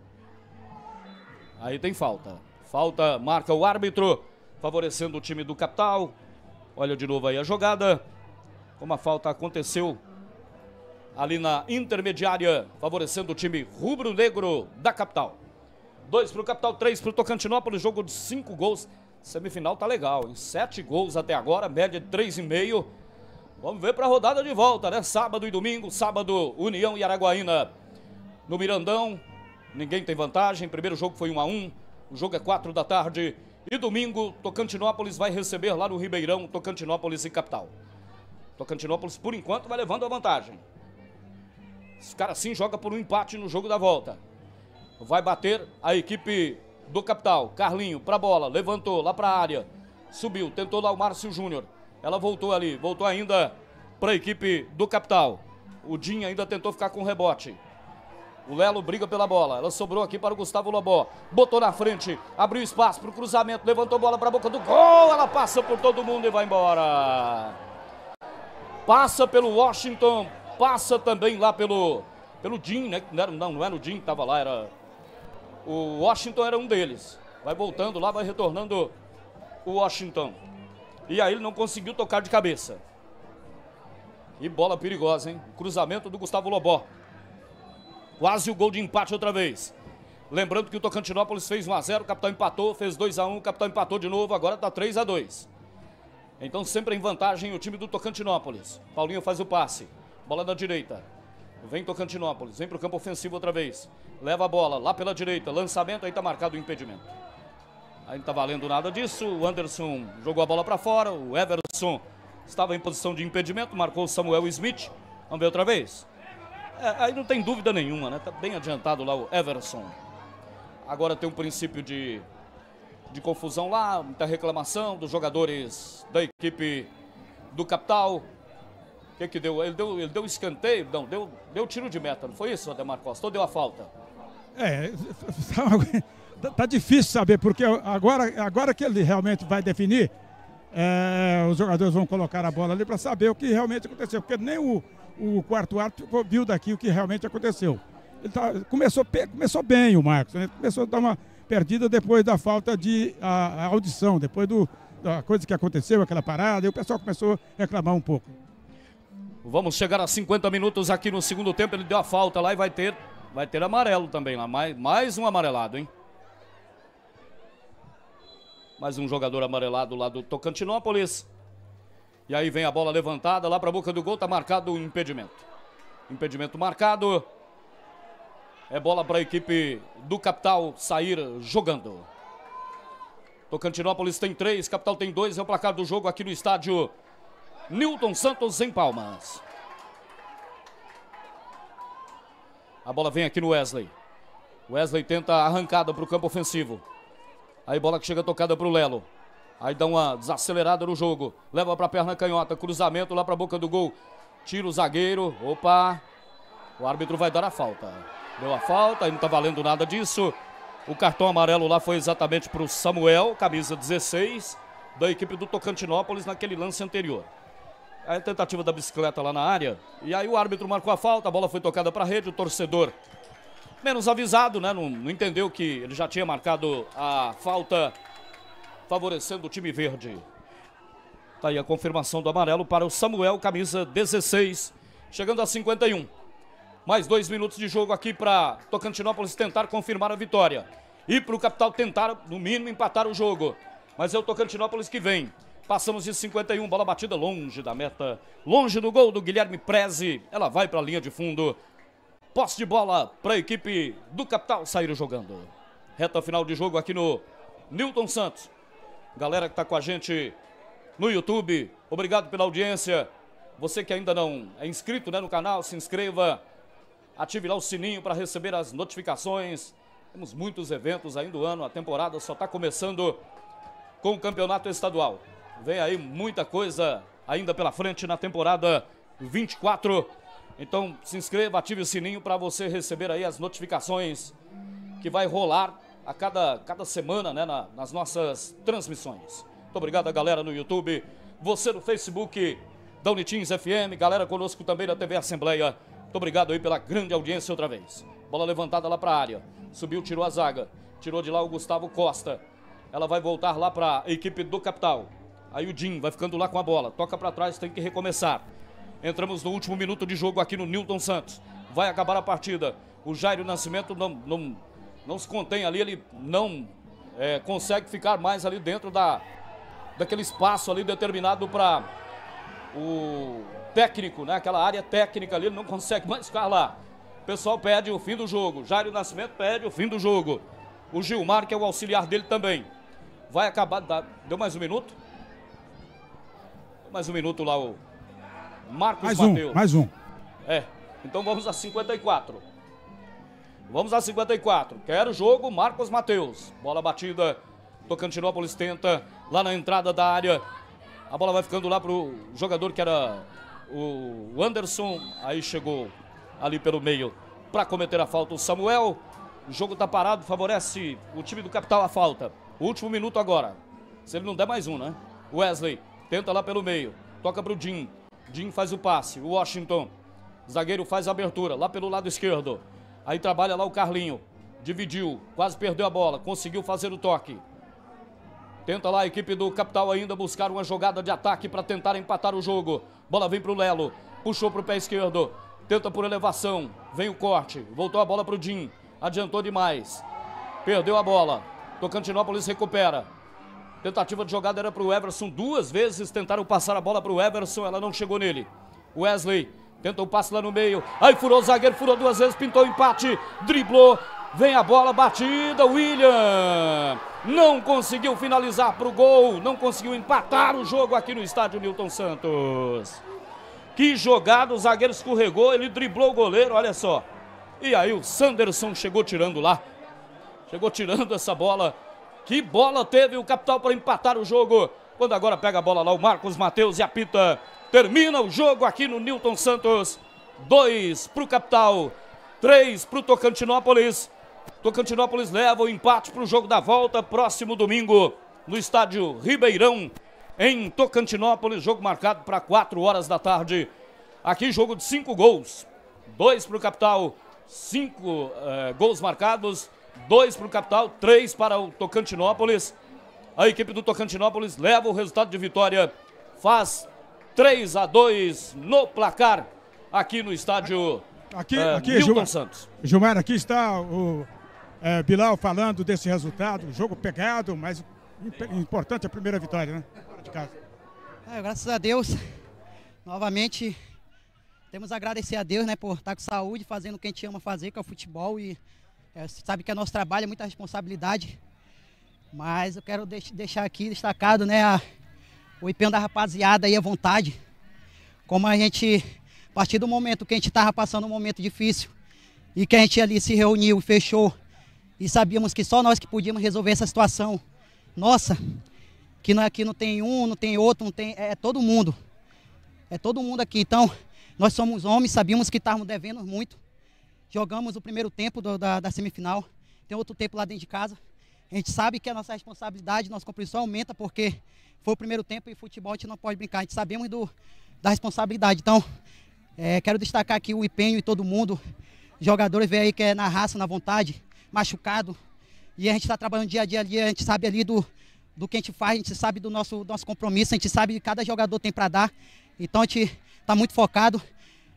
S5: Aí tem falta. Falta, marca o árbitro, favorecendo o time do capital. Olha de novo aí a jogada. Como a falta aconteceu ali na intermediária, favorecendo o time rubro-negro da capital. Dois para o Capital, três para o Tocantinópolis, jogo de cinco gols. Semifinal tá legal, em sete gols até agora, média de três e meio. Vamos ver para a rodada de volta, né? Sábado e domingo, sábado, União e Araguaína no Mirandão. Ninguém tem vantagem, primeiro jogo foi 1 a 1 o jogo é quatro da tarde. E domingo, Tocantinópolis vai receber lá no Ribeirão, Tocantinópolis e Capital. Tocantinópolis, por enquanto, vai levando a vantagem. Esse cara sim joga por um empate no jogo da volta. Vai bater a equipe do Capital. Carlinho pra bola, levantou lá pra área. Subiu, tentou lá o Márcio Júnior. Ela voltou ali, voltou ainda pra equipe do Capital. O Dinho ainda tentou ficar com o rebote. O Lelo briga pela bola. Ela sobrou aqui para o Gustavo Lobó. Botou na frente, abriu espaço para o cruzamento, levantou a bola para a boca do gol. Ela passa por todo mundo e vai embora. Passa pelo Washington, passa também lá pelo, pelo Jim, né? Não, era, não, não era o Jim que estava lá, era. O Washington era um deles. Vai voltando lá, vai retornando o Washington. E aí ele não conseguiu tocar de cabeça. E bola perigosa, hein? Cruzamento do Gustavo Lobó. Quase o gol de empate outra vez. Lembrando que o Tocantinópolis fez 1x0, o capitão empatou, fez 2x1, o capitão empatou de novo, agora tá 3x2. Então sempre em vantagem o time do Tocantinópolis. Paulinho faz o passe. Bola na direita. Vem Tocantinópolis, vem para o campo ofensivo outra vez. Leva a bola lá pela direita. Lançamento, aí está marcado o impedimento. Aí não está valendo nada disso. O Anderson jogou a bola para fora. O Everson estava em posição de impedimento. Marcou o Samuel Smith. Vamos ver outra vez. É, aí não tem dúvida nenhuma, né? Está bem adiantado lá o Everson. Agora tem um princípio de, de confusão lá, muita reclamação dos jogadores da equipe do Capital que, que deu? Ele deu, ele deu escanteio? Não, deu, deu tiro de meta, não foi isso, Ademar Costa? Ou deu a falta?
S7: É, tá, tá difícil saber, porque agora, agora que ele realmente vai definir, é, os jogadores vão colocar a bola ali para saber o que realmente aconteceu, porque nem o, o quarto árbitro viu daqui o que realmente aconteceu. Ele tá, começou, começou bem o Marcos, né? começou a dar uma perdida depois da falta de a, a audição, depois do, da coisa que aconteceu, aquela parada, e o pessoal começou a reclamar um pouco.
S5: Vamos chegar a 50 minutos aqui no segundo tempo. Ele deu a falta lá e vai ter, vai ter amarelo também lá. Mais, mais um amarelado, hein? Mais um jogador amarelado lá do Tocantinópolis. E aí vem a bola levantada lá para a boca do gol. Tá marcado o impedimento. Impedimento marcado. É bola para a equipe do Capital sair jogando. Tocantinópolis tem três, Capital tem dois. É o placar do jogo aqui no estádio Newton Santos em Palmas. A bola vem aqui no Wesley. Wesley tenta arrancada para o campo ofensivo. Aí bola que chega tocada para o Lelo. Aí dá uma desacelerada no jogo. Leva para a perna canhota. Cruzamento lá para a boca do gol. Tira o zagueiro. Opa. O árbitro vai dar a falta. Deu a falta e não está valendo nada disso. O cartão amarelo lá foi exatamente para o Samuel, camisa 16, da equipe do Tocantinópolis naquele lance anterior a tentativa da bicicleta lá na área. E aí o árbitro marcou a falta, a bola foi tocada para a rede, o torcedor menos avisado, né? Não, não, entendeu que ele já tinha marcado a falta favorecendo o time verde. Tá aí a confirmação do amarelo para o Samuel, camisa 16, chegando a 51. Mais dois minutos de jogo aqui para Tocantinópolis tentar confirmar a vitória. E para o Capital tentar, no mínimo, empatar o jogo. Mas é o Tocantinópolis que vem. Passamos de 51, bola batida longe da meta, longe do gol do Guilherme Preze. Ela vai para a linha de fundo. Posse de bola para a equipe do Capital sair jogando. Reta final de jogo aqui no Newton Santos. Galera que está com a gente no YouTube, obrigado pela audiência. Você que ainda não é inscrito né, no canal, se inscreva. Ative lá o sininho para receber as notificações. Temos muitos eventos ainda do ano, a temporada só está começando com o campeonato estadual. Vem aí muita coisa ainda pela frente na temporada 24. Então se inscreva, ative o sininho para você receber aí as notificações que vai rolar a cada, cada semana né, na, nas nossas transmissões. Muito obrigado a galera no YouTube, você no Facebook da Unitins FM, galera conosco também da TV Assembleia. Muito obrigado aí pela grande audiência outra vez. Bola levantada lá para a área, subiu, tirou a zaga, tirou de lá o Gustavo Costa. Ela vai voltar lá para a equipe do Capital. Aí o Jim vai ficando lá com a bola. Toca para trás, tem que recomeçar. Entramos no último minuto de jogo aqui no Newton Santos. Vai acabar a partida. O Jairo Nascimento não, não, não se contém ali, ele não é, consegue ficar mais ali dentro da, daquele espaço ali determinado para o técnico, né? Aquela área técnica ali, ele não consegue mais ficar lá. O pessoal pede o fim do jogo. Jairo Nascimento pede o fim do jogo. O Gilmar, que é o auxiliar dele também. Vai acabar. Deu mais um minuto? Mais um minuto lá o Marcos mais bateu. Um, mais um. É. Então vamos a 54. Vamos a 54. Quero o jogo, Marcos Mateus. Bola batida. Tocantinópolis tenta lá na entrada da área. A bola vai ficando lá pro jogador que era o Anderson. Aí chegou ali pelo meio para cometer a falta o Samuel. O jogo tá parado, favorece o time do capital a falta. Último minuto agora. Se ele não der mais um, né? Wesley Tenta lá pelo meio. Toca para o Jim. Jim faz o passe. o Washington. Zagueiro faz a abertura lá pelo lado esquerdo. Aí trabalha lá o Carlinho. Dividiu. Quase perdeu a bola. Conseguiu fazer o toque. Tenta lá a equipe do Capital ainda buscar uma jogada de ataque para tentar empatar o jogo. Bola vem para o Lelo. Puxou para o pé esquerdo. Tenta por elevação. Vem o corte. Voltou a bola para o Jim. Adiantou demais. Perdeu a bola. Tocantinópolis recupera. Tentativa de jogada era para o Everson. Duas vezes tentaram passar a bola para o Everson. Ela não chegou nele. Wesley tentou o passe lá no meio. Aí furou o zagueiro, furou duas vezes, pintou o empate. Driblou. Vem a bola, batida. William não conseguiu finalizar para o gol. Não conseguiu empatar o jogo aqui no estádio Newton Santos. Que jogada, o zagueiro escorregou, ele driblou o goleiro, olha só. E aí o Sanderson chegou tirando lá. Chegou tirando essa bola que bola teve o Capital para empatar o jogo. Quando agora pega a bola lá o Marcos Matheus e apita. Termina o jogo aqui no Newton Santos. Dois para o Capital, três para o Tocantinópolis. Tocantinópolis leva o empate para o jogo da volta, próximo domingo, no estádio Ribeirão, em Tocantinópolis. Jogo marcado para 4 horas da tarde. Aqui, jogo de cinco gols: dois para o Capital, cinco eh, gols marcados, dois para o Capital, três para o Tocantinópolis. A equipe do Tocantinópolis leva o resultado de vitória, faz 3 a 2 no placar aqui no estádio aqui, é, aqui, Milton Gilmar, Santos.
S7: Gilmar, aqui está o é, Bilal falando desse resultado, jogo pegado, mas importante a primeira vitória, né? De casa.
S8: É, graças a Deus, novamente temos a agradecer a Deus, né, por estar com saúde, fazendo o que a gente ama fazer, que é o futebol e é, sabe que é nosso trabalho, é muita responsabilidade. Mas eu quero deix deixar aqui destacado né, a, o empenho da rapaziada e a vontade. Como a gente, a partir do momento que a gente estava passando um momento difícil e que a gente ali se reuniu, fechou e sabíamos que só nós que podíamos resolver essa situação nossa, que não, aqui é não tem um, não tem outro, não tem, é, é todo mundo. É todo mundo aqui. Então, nós somos homens, sabíamos que estávamos devendo muito jogamos o primeiro tempo do, da, da, semifinal, tem outro tempo lá dentro de casa. A gente sabe que a nossa responsabilidade, nosso compromisso aumenta porque foi o primeiro tempo e futebol a gente não pode brincar. A gente sabemos do, da responsabilidade. Então, é, quero destacar aqui o empenho e todo mundo. Jogadores vê aí que é na raça, na vontade, machucado. E a gente está trabalhando dia a dia ali, a gente sabe ali do, do que a gente faz, a gente sabe do nosso, do nosso compromisso, a gente sabe que cada jogador tem para dar. Então a gente está muito focado.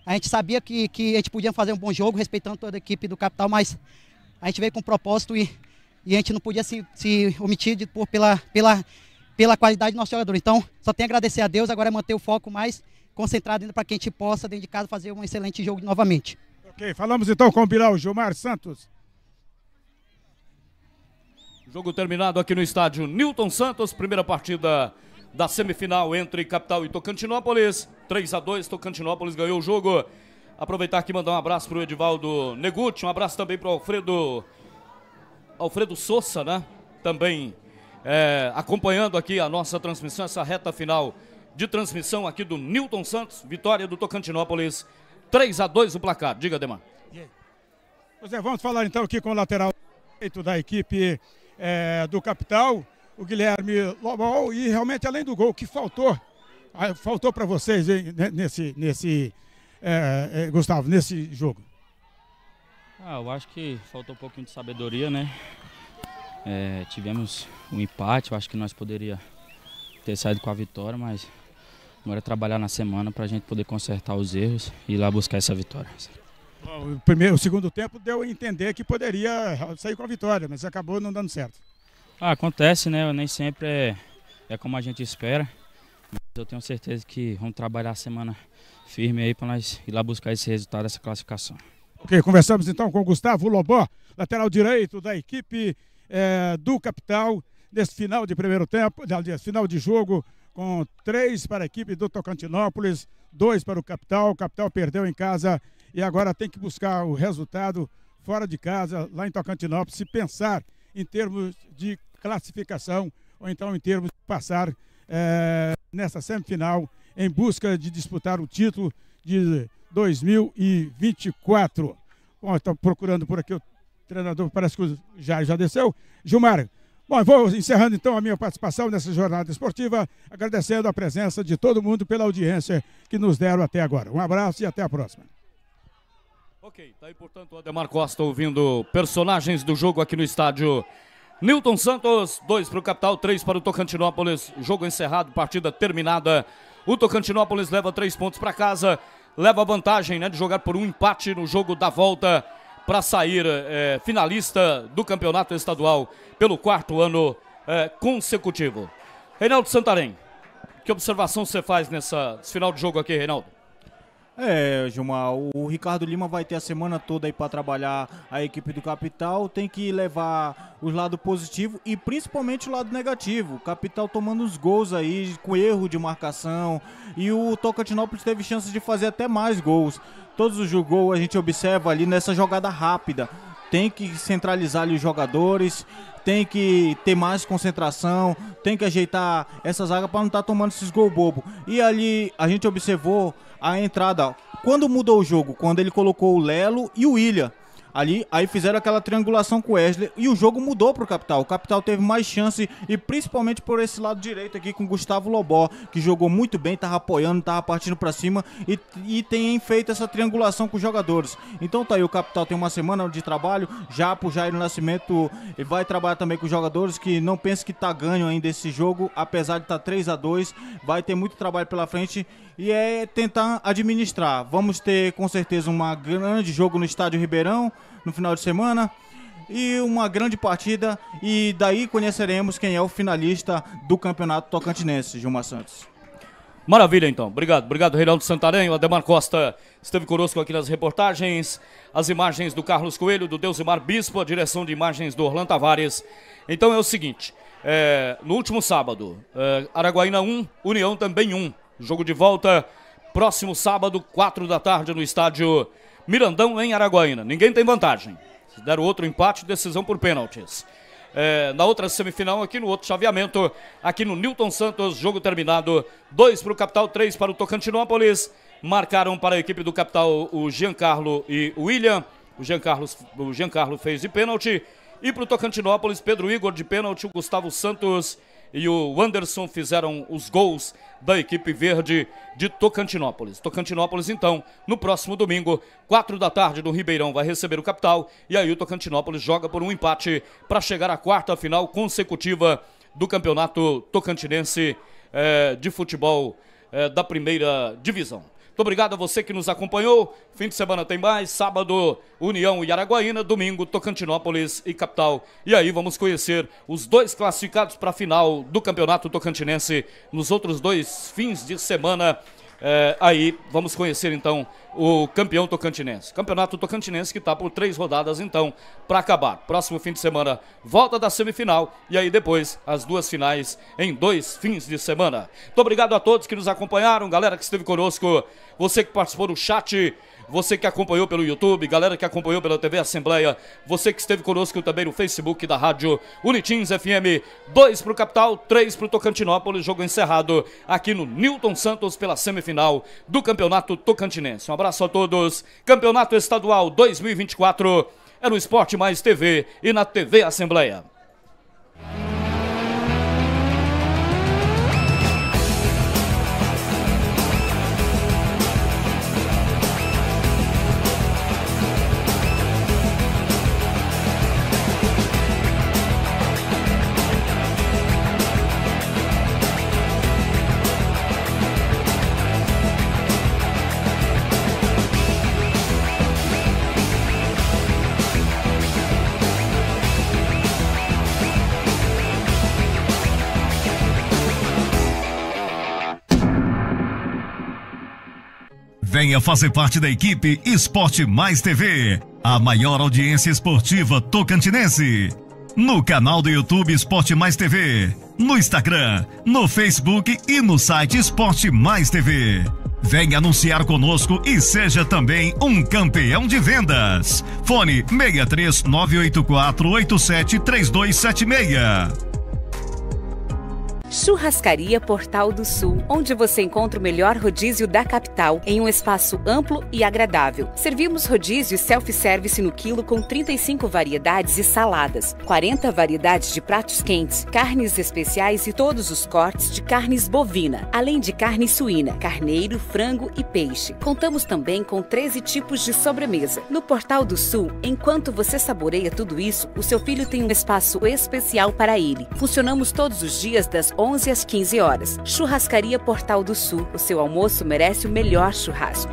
S8: A gente sabia que, que a gente podia fazer um bom jogo, respeitando toda a equipe do Capital, mas a gente veio com um propósito e, e a gente não podia se, se omitir de, por, pela, pela, pela qualidade do nosso jogador. Então, só tenho a agradecer a Deus, agora é manter o foco mais concentrado ainda para que a gente possa, dentro de casa, fazer um excelente jogo novamente. Ok, falamos
S7: então com o Bilal Gilmar Santos.
S5: Jogo terminado aqui no estádio Newton Santos, primeira partida da semifinal entre Capital e Tocantinópolis. 3 a 2 Tocantinópolis ganhou o jogo. Aproveitar aqui e mandar um abraço para o Edivaldo Negutti, um abraço também para o Alfredo, Alfredo Sousa, né? Também é, acompanhando aqui a nossa transmissão, essa reta final de transmissão aqui do Newton Santos, vitória do Tocantinópolis, 3 a 2 o placar. Diga, Demar.
S7: Pois é, vamos falar então aqui com o lateral direito da equipe é, do Capital, o Guilherme Lobol e realmente além do gol que faltou, ah, faltou para vocês hein, né, nesse, nesse é, é, Gustavo, nesse jogo?
S5: Ah, eu acho que faltou um pouquinho de sabedoria, né? É, tivemos um empate, eu acho que nós poderia ter saído com a vitória, mas agora é trabalhar na semana para a gente poder consertar os erros e ir lá buscar essa vitória.
S7: o, primeiro, o segundo tempo deu a entender que poderia sair com a vitória, mas acabou não dando certo.
S5: Ah, acontece, né? Nem sempre é, é como a gente espera. Mas eu tenho certeza que vamos trabalhar a semana firme aí para nós ir lá buscar esse resultado, essa classificação. Ok,
S7: conversamos então com o Gustavo Lobó, lateral direito da equipe é, do Capital, nesse final de primeiro tempo, final de jogo, com três para a equipe do Tocantinópolis, dois para o Capital. O Capital perdeu em casa e agora tem que buscar o resultado fora de casa, lá em Tocantinópolis, se pensar em termos de classificação ou então em termos de passar é, eh, nessa semifinal em busca de disputar o título de 2024. Bom, estou procurando por aqui o treinador, parece que já, já desceu. Gilmar, Bom, vou encerrando então a minha participação nessa jornada esportiva, agradecendo a presença de todo mundo pela audiência que nos deram até agora. Um abraço e até a próxima.
S5: Ok, tá aí portanto o Ademar Costa ouvindo personagens do jogo aqui no estádio Newton Santos, dois para o Capital, três para o Tocantinópolis, jogo encerrado, partida terminada. O Tocantinópolis leva três pontos para casa, leva vantagem né, de jogar por um empate no jogo da volta para sair é, finalista do campeonato estadual pelo quarto ano é, consecutivo. Reinaldo Santarém, que observação você faz nessa final de jogo aqui, Reinaldo?
S6: É, Gilmar, o Ricardo Lima vai ter a semana toda aí para trabalhar a equipe do Capital, tem que levar os lados positivos e principalmente o lado negativo. O Capital tomando os gols aí, com erro de marcação, e o Tocantinópolis teve chance de fazer até mais gols. Todos os gols a gente observa ali nessa jogada rápida. Tem que centralizar ali os jogadores, tem que ter mais concentração, tem que ajeitar essa zaga para não estar tá tomando esses gols bobo. E ali a gente observou a entrada. Quando mudou o jogo? Quando ele colocou o Lelo e o William ali, aí fizeram aquela triangulação com o Wesley e o jogo mudou pro Capital. O Capital teve mais chance e principalmente por esse lado direito aqui com o Gustavo Lobó, que jogou muito bem, tava apoiando, tava partindo para cima e, e tem feito essa triangulação com os jogadores. Então tá aí, o Capital tem uma semana de trabalho, já pro Jair Nascimento ele vai trabalhar também com os jogadores que não pensa que tá ganho ainda esse jogo, apesar de tá 3 a 2 vai ter muito trabalho pela frente e é tentar administrar. Vamos ter com certeza um grande jogo no Estádio Ribeirão no final de semana e uma grande partida e daí
S5: conheceremos quem é o finalista do Campeonato Tocantinense, Gilmar Santos. Maravilha, então. Obrigado, obrigado, Reinaldo Santarém. O Ademar Costa esteve conosco aqui nas reportagens. As imagens do Carlos Coelho, do Deusimar Bispo, a direção de imagens do Orlando Tavares. Então é o seguinte: é, no último sábado, é, Araguaína 1, União também 1. Jogo de volta próximo sábado, 4 da tarde, no estádio Mirandão, em Araguaína. Ninguém tem vantagem. Deram outro empate, decisão por pênaltis. É, na outra semifinal, aqui no outro chaveamento, aqui no Newton Santos, jogo terminado: 2 para o Capital, 3 para o Tocantinópolis. Marcaram para a equipe do Capital o Giancarlo e o William. O Giancarlo, o Giancarlo fez de pênalti. E para o Tocantinópolis, Pedro Igor de pênalti, o Gustavo Santos e o Anderson fizeram os gols da equipe verde de Tocantinópolis. Tocantinópolis, então, no próximo domingo, quatro da tarde, no Ribeirão, vai receber o capital. E aí o Tocantinópolis joga por um empate para chegar à quarta final consecutiva do Campeonato Tocantinense eh, de Futebol eh, da primeira divisão. Muito obrigado a você que nos acompanhou. Fim de semana tem mais. Sábado, União e Araguaína. Domingo, Tocantinópolis e Capital. E aí vamos conhecer os dois classificados para a final do Campeonato Tocantinense nos outros dois fins de semana é, aí vamos conhecer então o campeão tocantinense. Campeonato tocantinense que está por três rodadas então para acabar. Próximo fim de semana volta da semifinal e aí depois as duas finais em dois fins de semana. Muito obrigado a todos que nos acompanharam, galera que esteve conosco, você que participou do chat você que acompanhou pelo YouTube, galera que acompanhou pela TV Assembleia, você que esteve conosco também no Facebook da Rádio Unitins FM, dois para o Capital, três para o Tocantinópolis, jogo encerrado aqui no Newton Santos pela semifinal do Campeonato Tocantinense. Um abraço a todos, Campeonato Estadual 2024 é no Esporte Mais TV e na TV Assembleia.
S1: venha fazer parte da equipe Esporte Mais TV, a maior audiência esportiva tocantinense. No canal do YouTube Esporte Mais TV, no Instagram, no Facebook e no site Esporte Mais TV. Venha anunciar conosco e seja também um campeão de vendas. Fone 63984873276 873276.
S2: Churrascaria Portal do Sul, onde você encontra o melhor rodízio da capital em um espaço amplo e agradável. Servimos rodízio self-service no quilo com 35 variedades e saladas, 40 variedades de pratos quentes, carnes especiais e todos os cortes de carnes bovina, além de carne suína, carneiro, frango e peixe. Contamos também com 13 tipos de sobremesa. No Portal do Sul, enquanto você saboreia tudo isso, o seu filho tem um espaço especial para ele. Funcionamos todos os dias das 8 11 às 15 horas. Churrascaria Portal do Sul. O seu almoço merece o melhor churrasco.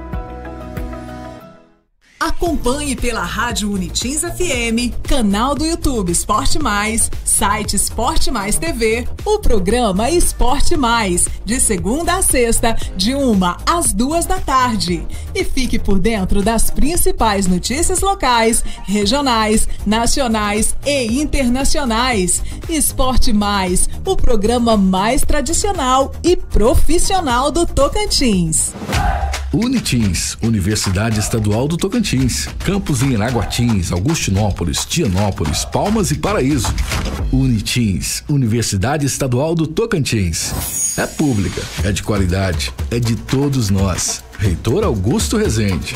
S3: Acompanhe pela Rádio Unitins FM, canal do YouTube Esporte Mais, site Esporte Mais TV, o programa Esporte Mais, de segunda a sexta, de uma às duas da tarde. E fique por dentro das principais notícias locais, regionais, nacionais e internacionais. Esporte Mais, o programa mais tradicional e profissional do Tocantins.
S4: Unitins, Universidade Estadual do Tocantins Tocantins, campos em Iraguatins, Augustinópolis, Tianópolis, Palmas e Paraíso. Unitins, Universidade Estadual do Tocantins. É pública, é de qualidade, é de todos nós. Reitor Augusto Rezende.